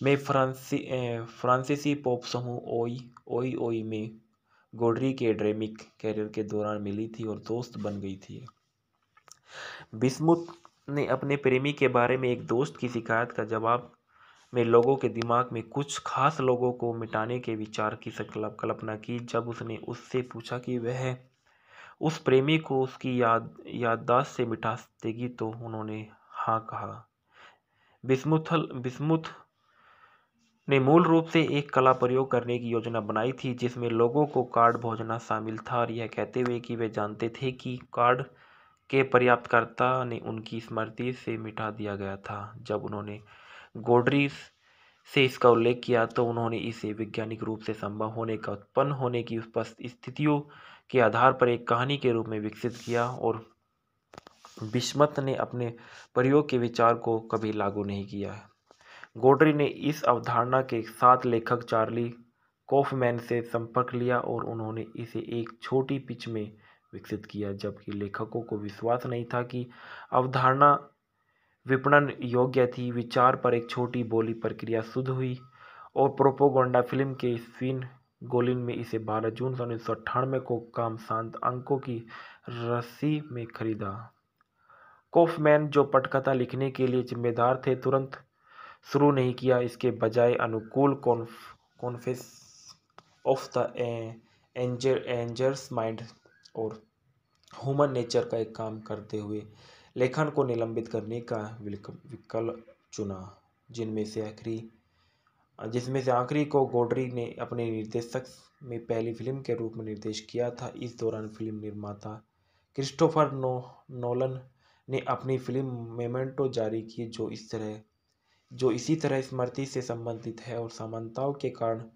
में फ्रांसी फ्रांसीसी पॉप समूह ओई ओई ओई में गोडरी के ड्रेमिक कैरियर के दौरान मिली थी और दोस्त बन गई थी बिस्मुत ने अपने प्रेमी के बारे में एक दोस्त की शिकायत का जवाब में लोगों के दिमाग में कुछ खास लोगों को मिटाने के विचार की कल्पना की जब उसने उससे पूछा कि वह उस प्रेमी को उसकी याद याददाश्त से मिटा देगी तो उन्होंने हाँ कहा बिस्मुथल बिस्मुथ ने मूल रूप से एक कला प्रयोग करने की योजना बनाई थी जिसमें लोगों को कार्ड भोजना शामिल था और यह कहते हुए कि वे जानते थे कि कार्ड के पर्याप्तकर्ता ने उनकी स्मृति से मिटा दिया गया था जब उन्होंने गोडरी से इसका उल्लेख किया तो उन्होंने इसे वैज्ञानिक रूप से संभव होने का उत्पन्न होने की स्थितियों के आधार पर एक कहानी के रूप में विकसित किया और बिस्मत ने अपने प्रयोग के विचार को कभी लागू नहीं किया है गोडरी ने इस अवधारणा के साथ लेखक चार्ली कोफमैन से संपर्क लिया और उन्होंने इसे एक छोटी पिच में विकसित किया जबकि लेखकों को विश्वास नहीं था कि अवधारणा विपणन योग्य थी विचार पर एक छोटी बोली प्रक्रिया शुद्ध हुई और प्रोपोगोंडा फिल्म के स्वीन गोलिन में इसे 12 जून सन उन्नीस को काम शांत अंकों की रस्सी में खरीदा कोफमैन जो पटकथा लिखने के लिए जिम्मेदार थे तुरंत शुरू नहीं किया इसके बजाय अनुकूल कॉन्फ confess of the anger angers mind और ह्यूमन नेचर का एक काम करते हुए लेखन को निलंबित करने का विकल्प चुना जिनमें से आखिरी जिसमें से आखिरी को गोडरी ने अपने निर्देशक में पहली फिल्म के रूप में निर्देश किया था इस दौरान फिल्म निर्माता क्रिस्टोफर नो नोलन ने अपनी फिल्म मेमेंटो जारी की जो इस तरह जो इसी तरह स्मृति से संबंधित है और समानताओं के कारण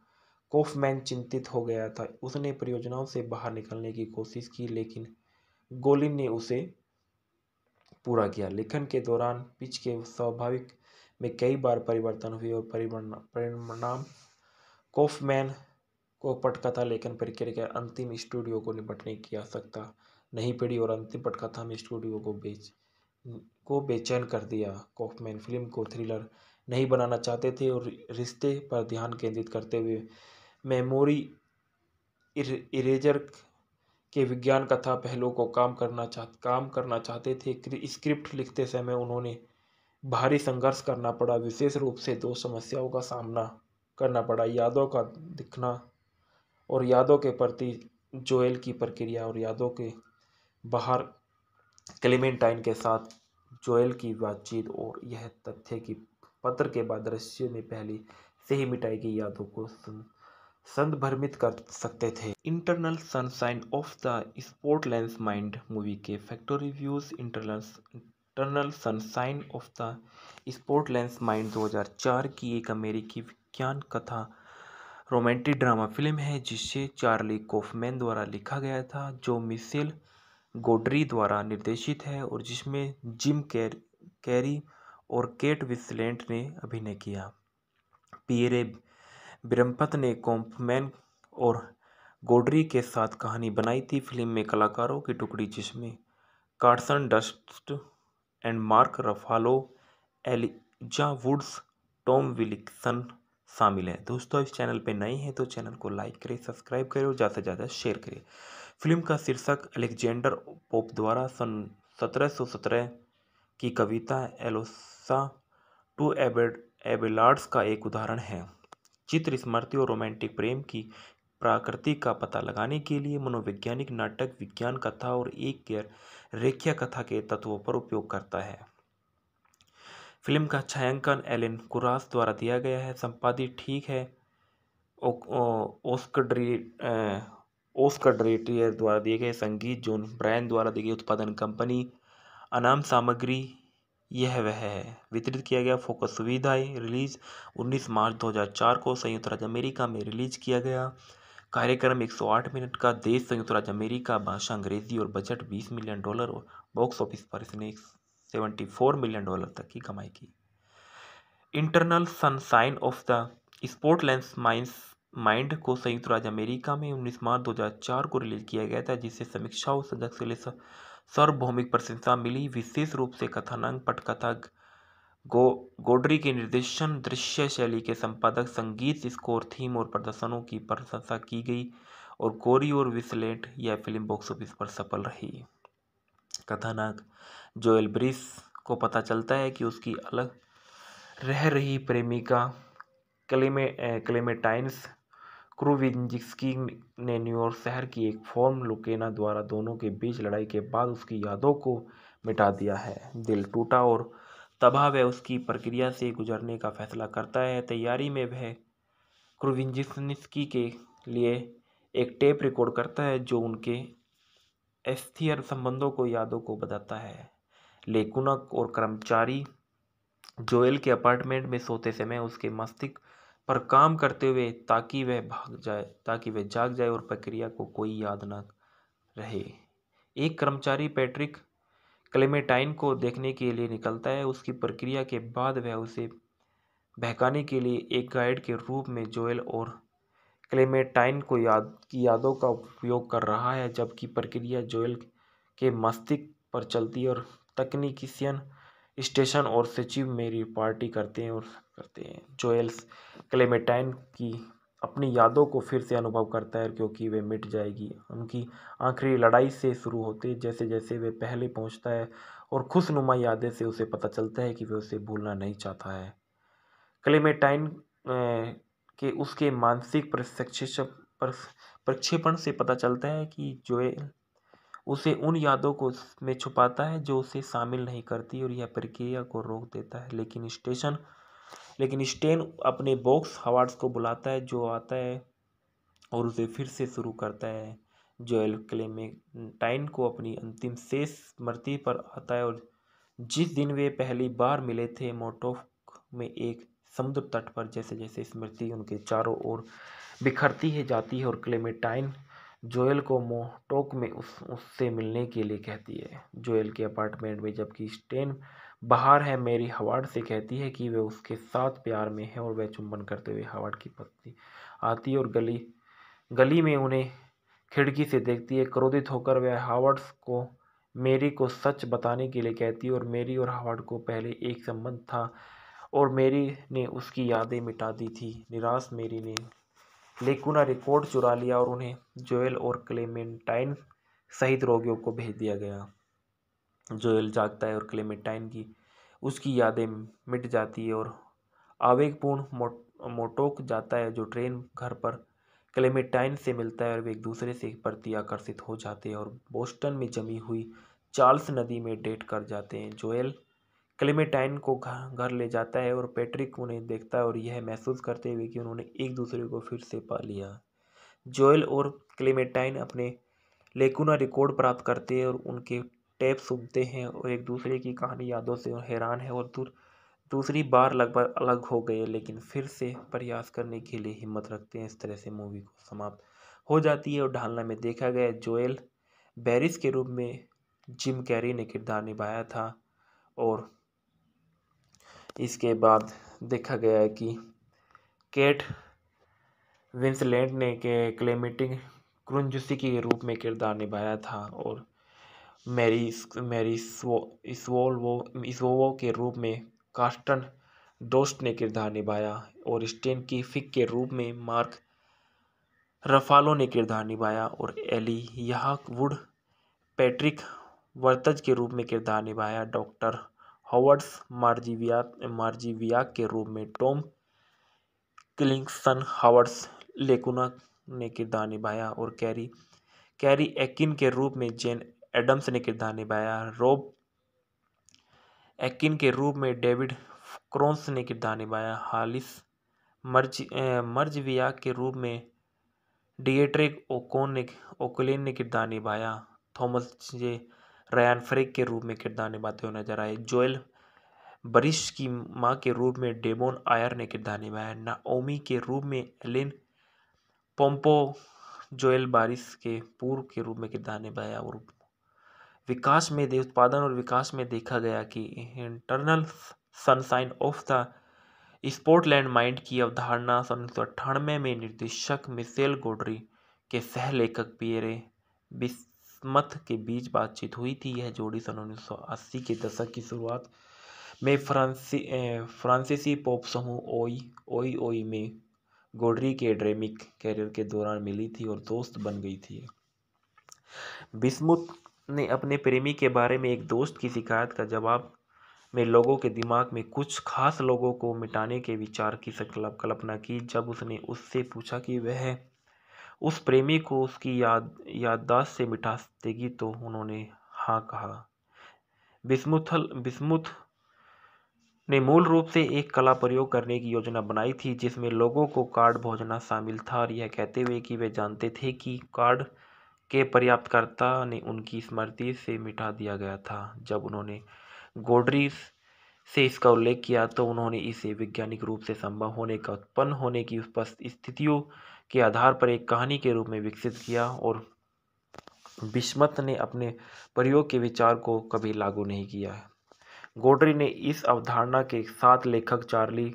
कोफमैन चिंतित हो गया था उसने परियोजनाओं से बाहर निकलने की कोशिश की लेकिन गोलिन ने उसे पूरा किया लेखन के दौरान पिच के स्वाभाविक में कई बार परिवर्तन हुए और परिणाम कोफमैन को पटकथा लेखन प्रक्रिया के अंतिम स्टूडियो को निपटने की आवश्यकता नहीं पड़ी और अंतिम पटकथा में स्टूडियो को बेच को बेचैन कर दिया कॉफमैन फिल्म को थ्रिलर नहीं बनाना चाहते थे और रिश्ते पर ध्यान केंद्रित करते हुए मेमोरी इरेजर के विज्ञान कथा पहलू को काम करना चाह काम करना चाहते थे स्क्रिप्ट लिखते समय उन्होंने भारी संघर्ष करना पड़ा विशेष रूप से दो समस्याओं का सामना करना पड़ा यादों का दिखना और यादों के प्रति जोएल की प्रक्रिया और यादों के बाहर क्लेमेंटाइन के साथ जोएल की बातचीत और यह तथ्य कि पत्र के बाद दृश्य में पहले से ही मिटाई गई यादों को सुन संदर्भित कर सकते थे internal sunshine of the sport lens mind movie के factor reviews internal internal sunshine of the sport lens mind 2004 की एक अमेरिकी विज्ञान कथा रोमांटिक ड्रामा फिल्म है जिसे चार्ली कोफमैन द्वारा लिखा गया था जो मिसेल गोडरी द्वारा निर्देशित है और जिसमें जिम कैर कैरी और केट विस्लेंट ने अभिनय किया पियरे बिरम्पत ने कॉम्पमैन और गोडरी के साथ कहानी बनाई थी फिल्म में कलाकारों की टुकड़ी जिसमें Kirsten Dunst and Mark Ruffalo Elijah Woods Tom Wilkinson शामिल हैं दोस्तों इस चैनल पर नए हैं तो चैनल को लाइक करें सब्सक्राइब करें और ज़्यादा से ज़्यादा शेयर करें फिल्म का शीर्षक अलेक्जेंडर पोप द्वारा सन सत्रह की कविता एलोसा टू एबेड एबेलार्ड्स का एक उदाहरण है चित्र स्मृति और रोमांटिक प्रेम की प्रकृति का पता लगाने के लिए मनोवैज्ञानिक नाटक विज्ञान कथा और एक गैर रेखीय कथा के तत्वों पर उपयोग करता है फिल्म का छायांकन एलिन कुरास द्वारा दिया गया है संपादित ठीक है ओस्कर ओस्कड्रेटियर द्वारा दिए गए संगीत जोन ब्रायन द्वारा दी गई उत्पादन कंपनी अनाम सामग्री यह वह है वितरित किया गया फोकस सुविधाएं रिलीज 19 मार्च 2004 को संयुक्त राज्य अमेरिका में रिलीज किया गया कार्यक्रम 108 मिनट का देश संयुक्त राज्य अमेरिका भाषा अंग्रेजी और बजट 20 मिलियन डॉलर और बॉक्स ऑफिस पर इसने 74 मिलियन डॉलर तक की कमाई की internal sunshine of the sport lens mines mind को संयुक्त राज्य अमेरिका में 19 मार्च 2004 को रिलीज किया गया था जिसे समीक्षाओं सदस्य सार्वभौमिक प्रशंसा मिली विशेष रूप से कथानक पटकथा गो गोडरी के निर्देशन दृश्य शैली के संपादक संगीत स्कोर थीम और प्रदर्शनों की प्रशंसा की गई और गोरी और विस्लेट यह फिल्म बॉक्स ऑफिस पर सफल रही कथानक जो एलब्रिस को पता चलता है कि उसकी अलग रह रही प्रेमिका क्लेमे क्लेमेटाइन्स क्रोविंजिस्की ने न्यूयॉर्क शहर की एक फॉर्म लुकेना द्वारा दोनों के बीच लड़ाई के बाद उसकी यादों को मिटा दिया है दिल टूटा और तबाह वह उसकी प्रक्रिया से गुजरने का फैसला करता है तैयारी में वह क्रोविंजिस्की के लिए एक टेप रिकॉर्ड करता है जो उनके अस्थिर संबंधों को यादों को बताता है लेकुनक और कर्मचारी जोएल के अपार्टमेंट में सोते समय उसके मस्तिष्क पर काम करते हुए ताकि वह भाग जाए ताकि वह जाग जाए और प्रक्रिया को कोई याद न रहे एक कर्मचारी पैट्रिक क्लेमेटाइन को देखने के लिए निकलता है उसकी प्रक्रिया के बाद वह उसे बहकाने के लिए एक गाइड के रूप में जोएल और क्लेमेटाइन को याद की यादों का उपयोग कर रहा है जबकि प्रक्रिया जोएल के मस्तिष्क पर चलती है और तकनीकीशियन स्टेशन और सचिव मेरी पार्टी करते हैं और करते हैं जोएल्स क्लेमेटाइन की अपनी यादों को फिर से अनुभव करता है क्योंकि वे मिट जाएगी उनकी आखिरी लड़ाई से शुरू होते जैसे जैसे वे पहले पहुंचता है और खुशनुमा यादें से उसे पता चलता है कि वे उसे भूलना नहीं चाहता है क्लेमेटाइन के उसके मानसिक प्रक्षेपण से पता चलता है कि जोएल उसे उन यादों को में छुपाता है जो उसे शामिल नहीं करती और यह प्रक्रिया को रोक देता है लेकिन स्टेशन लेकिन स्टेन अपने बॉक्स हवार्ड्स को बुलाता है जो आता है और उसे फिर से शुरू करता है जोएल क्लेमेटाइन को अपनी अंतिम शेष स्मृति पर आता है और जिस दिन वे पहली बार मिले थे मोटोक में एक समुद्र तट पर जैसे जैसे स्मृति उनके चारों ओर बिखरती है जाती है और क्लेमेटाइन जोएल को मोटोक में उस उससे मिलने के लिए कहती है जोएल के अपार्टमेंट में जबकि स्टेन बाहर है मेरी हवाड़ से कहती है कि वह उसके साथ प्यार में है और वह चुंबन करते हुए हवाड़ की पत्नी आती है और गली गली में उन्हें खिड़की से देखती है क्रोधित होकर वह हावर्ड्स को मेरी को सच बताने के लिए कहती है और मेरी और हावर्ड को पहले एक संबंध था और मेरी ने उसकी यादें मिटा दी थी निराश मेरी ने लेकुना रिकॉर्ड चुरा लिया और उन्हें जोएल और क्लेमेंटाइन सहित रोगियों को भेज दिया गया जोयल जागता है और क्लेमेटाइन की उसकी यादें मिट जाती है और आवेगपूर्ण मोट मोटोक जाता है जो ट्रेन घर पर क्लेमेटाइन से मिलता है और वे एक दूसरे से प्रति आकर्षित हो जाते हैं और बोस्टन में जमी हुई चार्ल्स नदी में डेट कर जाते हैं जोएल क्लेमेटाइन को घर ले जाता है और पैट्रिक उन्हें देखता है और यह महसूस करते हुए कि उन्होंने एक दूसरे को फिर से पा लिया जोएल और क्लेमेटाइन अपने लेकुना रिकॉर्ड प्राप्त करते हैं और उनके टेप सुनते हैं और एक दूसरे की कहानी यादों से हैरान है और दूर दूसरी बार लगभग अलग हो गए लेकिन फिर से प्रयास करने के लिए हिम्मत रखते हैं इस तरह से मूवी को समाप्त हो जाती है और ढालना में देखा गया जोएल बैरिस के रूप में जिम कैरी ने किरदार निभाया था और इसके बाद देखा गया है कि केट विंसलैंड ने के क्लेमेटिंग क्रुंजुसी के रूप में किरदार निभाया था और मैरी मैरिस्वो इस्वोल्वो के रूप में कास्टन डोस्ट ने किरदार निभाया और स्टेन की फिक के रूप में मार्क रफालो ने किरदार निभाया और एली वुड पैट्रिक वर्तज के रूप में किरदार निभाया डॉक्टर हॉवर्ड्स मार्जिविया मार्जिविया के रूप में टॉम क्लिंगसन हॉवर्ड्स लेकुना ने किरदार निभाया और कैरी कैरी एक्न के रूप में जेन एडम्स ने किरदार निभाया रोब एकिन के रूप में डेविड क्रोन्स ने किरदार निभाया हालिस मर्ज मर्जविया के रूप में डिएट्रिक ओकोनिक ने ओकलिन ने किरदार निभाया थॉमस जे रयान फ्रेक के रूप में किरदार निभाते हुए नजर आए जोएल बरिश की माँ के रूप में डेमोन आयर ने किरदार निभाया नाओमी के रूप में एलिन पोम्पो जोएल बारिश के पूर्व के रूप में किरदार निभाया और विकास में दे उत्पादन और विकास में देखा गया कि internal sunshine of the स्पोर्टलैंड mind की अवधारणा सन उन्नीस सौ में निर्देशक मिसेल गोडरी के सह लेखक पियरे बिस्मथ के बीच बातचीत हुई थी यह जोड़ी सन उन्नीस के दशक की शुरुआत में फ्रांसी फ्रांसीसी पॉप समूह ओई ओई ओई में गोडरी के ड्रेमिक कैरियर के दौरान मिली थी और दोस्त बन गई थी बिस्मुत ने अपने प्रेमी के बारे में एक दोस्त की शिकायत का जवाब में लोगों के दिमाग में कुछ खास लोगों को मिटाने के विचार की कल्पना की जब उसने उससे पूछा कि वह उस प्रेमी को उसकी याद याददाश्त से मिटा देगी तो उन्होंने हाँ कहा बिस्मुथल बिस्मुथ ने मूल रूप से एक कला प्रयोग करने की योजना बनाई थी जिसमें लोगों को कार्ड भोजना शामिल था और यह कहते हुए कि वे जानते थे कि कार्ड के पर्याप्तकर्ता ने उनकी स्मृति से मिटा दिया गया था जब उन्होंने गोडरीज से इसका उल्लेख किया तो उन्होंने इसे वैज्ञानिक रूप से संभव होने का उत्पन्न होने की स्थितियों के आधार पर एक कहानी के रूप में विकसित किया और बिस्मत ने अपने प्रयोग के विचार को कभी लागू नहीं किया है गोडरी ने इस अवधारणा के साथ लेखक चार्ली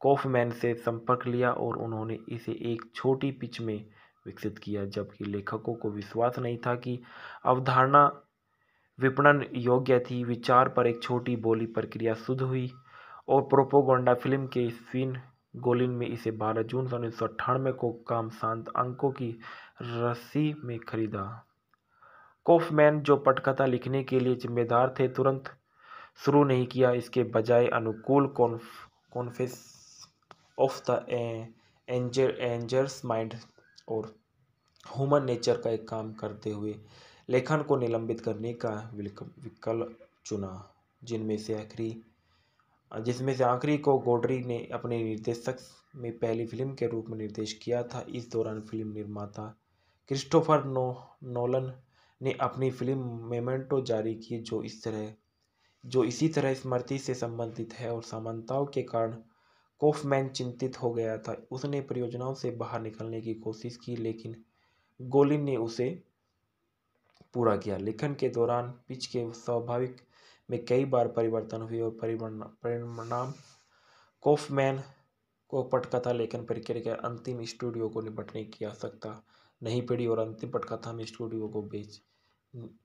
कॉफमैन से संपर्क लिया और उन्होंने इसे एक छोटी पिच में विकसित किया जबकि लेखकों को विश्वास नहीं था कि अवधारणा विपणन योग्य थी विचार पर एक छोटी बोली प्रक्रिया शुद्ध हुई और प्रोपोगोंडा फिल्म के सीन गोलिन में इसे 12 जून सन उन्नीस को काम शांत अंकों की रस्सी में खरीदा कोफमैन जो पटकथा लिखने के लिए जिम्मेदार थे तुरंत शुरू नहीं किया इसके बजाय अनुकूल कॉन्फ confess of the anger angers mind और ह्यूमन नेचर का एक काम करते हुए लेखन को निलंबित करने का विकल्प चुना जिनमें से आखिरी जिसमें से आखिरी को गोडरी ने अपने निर्देशक में पहली फिल्म के रूप में निर्देश किया था इस दौरान फिल्म निर्माता क्रिस्टोफर नो नोलन ने अपनी फिल्म मेमेंटो जारी की जो इस तरह जो इसी तरह स्मृति से संबंधित है और समानताओं के कारण कोफमैन चिंतित हो गया था उसने परियोजनाओं से बाहर निकलने की कोशिश की लेकिन गोलिन ने उसे पूरा किया लेखन के दौरान पिच के स्वाभाविक में कई बार परिवर्तन हुए और परिणाम कोफमैन को पटकथा लेखन प्रक्रिया के अंतिम स्टूडियो को निपटने की आवश्यकता नहीं पड़ी और अंतिम पटकथा में स्टूडियो को बेच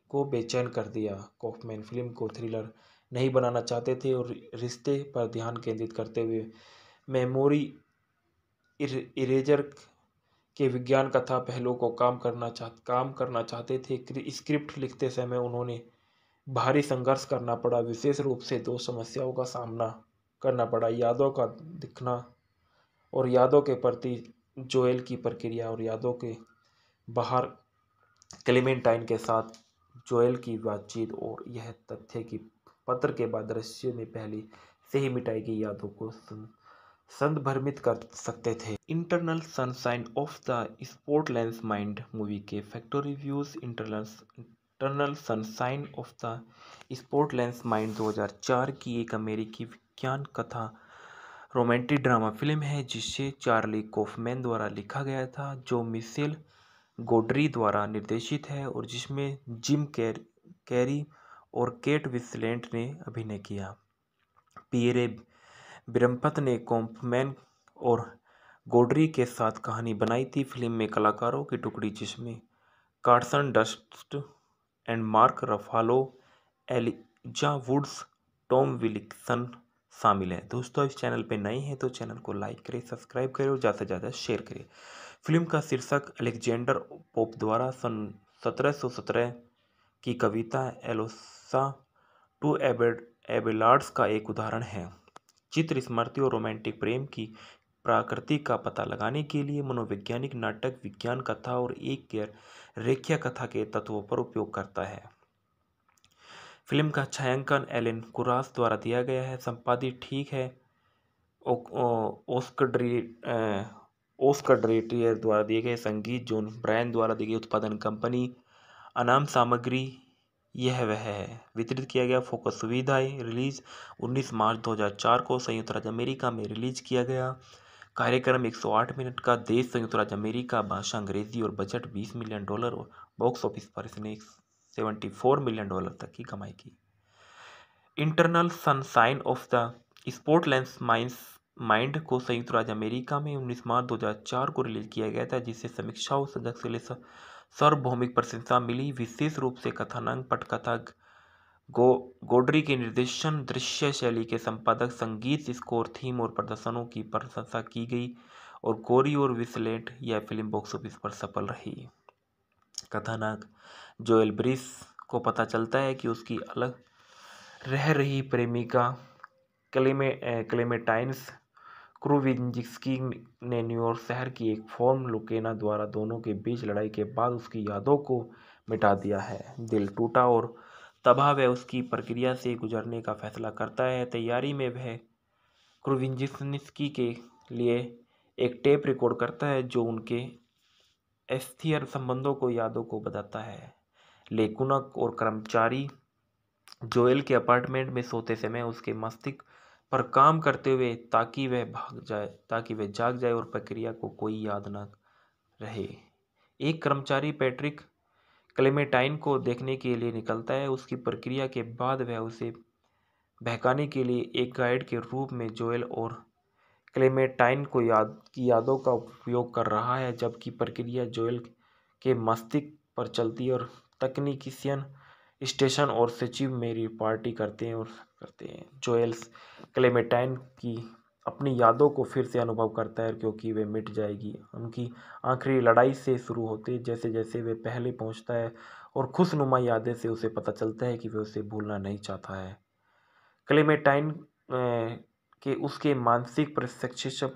को बेचैन कर दिया कॉफमैन फिल्म को थ्रिलर नहीं बनाना चाहते थे और रिश्ते पर ध्यान केंद्रित करते हुए मेमोरी इरेजर के विज्ञान कथा पहलू को काम करना चाह काम करना चाहते थे स्क्रिप्ट लिखते समय उन्होंने भारी संघर्ष करना पड़ा विशेष रूप से दो समस्याओं का सामना करना पड़ा यादों का दिखना और यादों के प्रति जोएल की प्रक्रिया और यादों के बाहर क्लेमेंटाइन के साथ जोएल की बातचीत और यह तथ्य कि पत्र के बाद दृश्य में पहली से ही मिटाई गई यादों को सुन संदर्भित कर सकते थे internal sunshine of the sport lens mind movie के factory reviews internal internal sunshine of the sport lens mind 2004 की एक अमेरिकी विज्ञान कथा रोमांटिक ड्रामा फिल्म है जिसे चार्ली कोफमैन द्वारा लिखा गया था जो मिसेल गोडरी द्वारा निर्देशित है और जिसमें जिम कैर कैरी और केट विस्लेंट ने अभिनय किया पियरे ब्रह्मपत ने कॉम्पमैन और गोडरी के साथ कहानी बनाई थी फिल्म में कलाकारों की टुकड़ी जिसमें Kirsten Dunst and Mark Ruffalo Elijah Woods Tom Wilkinson शामिल हैं दोस्तों इस चैनल पर नए हैं तो चैनल को लाइक करें सब्सक्राइब करें और ज़्यादा से ज़्यादा शेयर करें फिल्म का शीर्षक अलेक्जेंडर पोप द्वारा सन सत्रह की कविता एलोसा टू एबेड एबेलार्ड्स का एक उदाहरण है चित्र स्मृति और रोमांटिक प्रेम की प्रकृति का पता लगाने के लिए मनोवैज्ञानिक नाटक विज्ञान कथा और एक गैर रेखिया कथा के तत्वों पर उपयोग करता है फिल्म का छायांकन एलिन कुरास द्वारा दिया गया है संपादित ठीक है ओस्कर ओस्कर द्वारा दिए गए संगीत जोन ब्रायन द्वारा दी गई उत्पादन कंपनी अनाम सामग्री यह वह है वितरित किया गया फोकस सुविधाएं रिलीज़ 19 मार्च 2004 को संयुक्त राज्य अमेरिका में रिलीज किया गया कार्यक्रम 108 मिनट का देश संयुक्त राज्य अमेरिका भाषा अंग्रेजी और बजट 20 मिलियन डॉलर और बॉक्स ऑफिस पर इसने 74 मिलियन डॉलर तक की कमाई की internal sunshine of the sport lens mines mind को संयुक्त राज्य अमेरिका में 19 मार्च 2004 को रिलीज किया गया था जिसे समीक्षाओं सजग से सार्वभौमिक प्रशंसा मिली विशेष रूप से कथानक पटकथा गो गोडरी के निर्देशन दृश्य शैली के संपादक संगीत स्कोर थीम और प्रदर्शनों की प्रशंसा की गई और गोरी और विस्लेट यह फिल्म बॉक्स ऑफिस पर सफल रही कथानक जो एलब्रिस को पता चलता है कि उसकी अलग रह रही प्रेमिका क्लेमे क्लेमेटाइन्स क्रूविंजिस्की ने न्यूयॉर्क शहर की एक फॉर्म लुकेना द्वारा दोनों के बीच लड़ाई के बाद उसकी यादों को मिटा दिया है दिल टूटा और तबाह वह उसकी प्रक्रिया से गुजरने का फैसला करता है तैयारी में वह क्रूविंजिस्की के लिए एक टेप रिकॉर्ड करता है जो उनके अस्थिर संबंधों को यादों को बताता है लेकुनक और कर्मचारी जोएल के अपार्टमेंट में सोते समय उसके मस्तिष्क पर काम करते हुए ताकि वह भाग जाए ताकि वह जाग जाए और प्रक्रिया को कोई याद न रहे एक कर्मचारी पैट्रिक क्लेमेटाइन को देखने के लिए निकलता है उसकी प्रक्रिया के बाद वह उसे बहकाने के लिए एक गाइड के रूप में जोएल और क्लेमेटाइन को याद की यादों का उपयोग कर रहा है जबकि प्रक्रिया जोएल के मस्तिष्क पर चलती और तकनीकीशियन स्टेशन और सचिव मेरी पार्टी करते हैं और करते हैं जोएल्स क्लेमेटाइन की अपनी यादों को फिर से अनुभव करता है क्योंकि वे मिट जाएगी उनकी आखिरी लड़ाई से शुरू होती जैसे जैसे वे पहले पहुंचता है और खुशनुमा यादें से उसे पता चलता है कि वे उसे भूलना नहीं चाहता है क्लेमेटाइन के उसके मानसिक प्रशिक्षण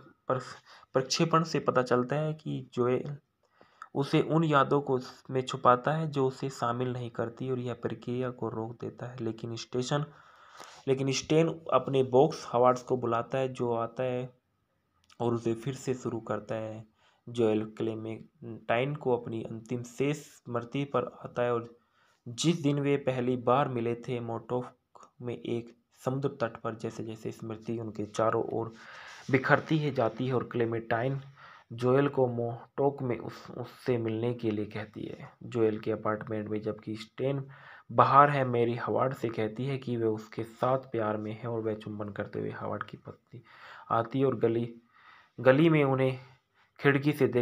प्रक्षेपण से पता चलता है कि जोएल उसे उन यादों को में छुपाता है जो उसे शामिल नहीं करती और यह प्रक्रिया को रोक देता है लेकिन स्टेशन लेकिन स्टेन अपने बॉक्स हवाड्स को बुलाता है जो आता है और उसे फिर से शुरू करता है जोएल क्लेमेटाइन को अपनी अंतिम शेष स्मृति पर आता है और जिस दिन वे पहली बार मिले थे मोटोफ में एक समुद्र तट पर जैसे जैसे स्मृति उनके चारों ओर बिखरती है जाती है और क्लेमेटाइन जोयल को मोहटोक में उस उससे मिलने के लिए कहती है जोयल के अपार्टमेंट में जबकि स्टेन बाहर है मेरी हवार्ड से कहती है कि वह उसके साथ प्यार में है और वह चुंबन करते हुए हवार्ड की पत्नी आती और गली गली में उन्हें खिड़की से देख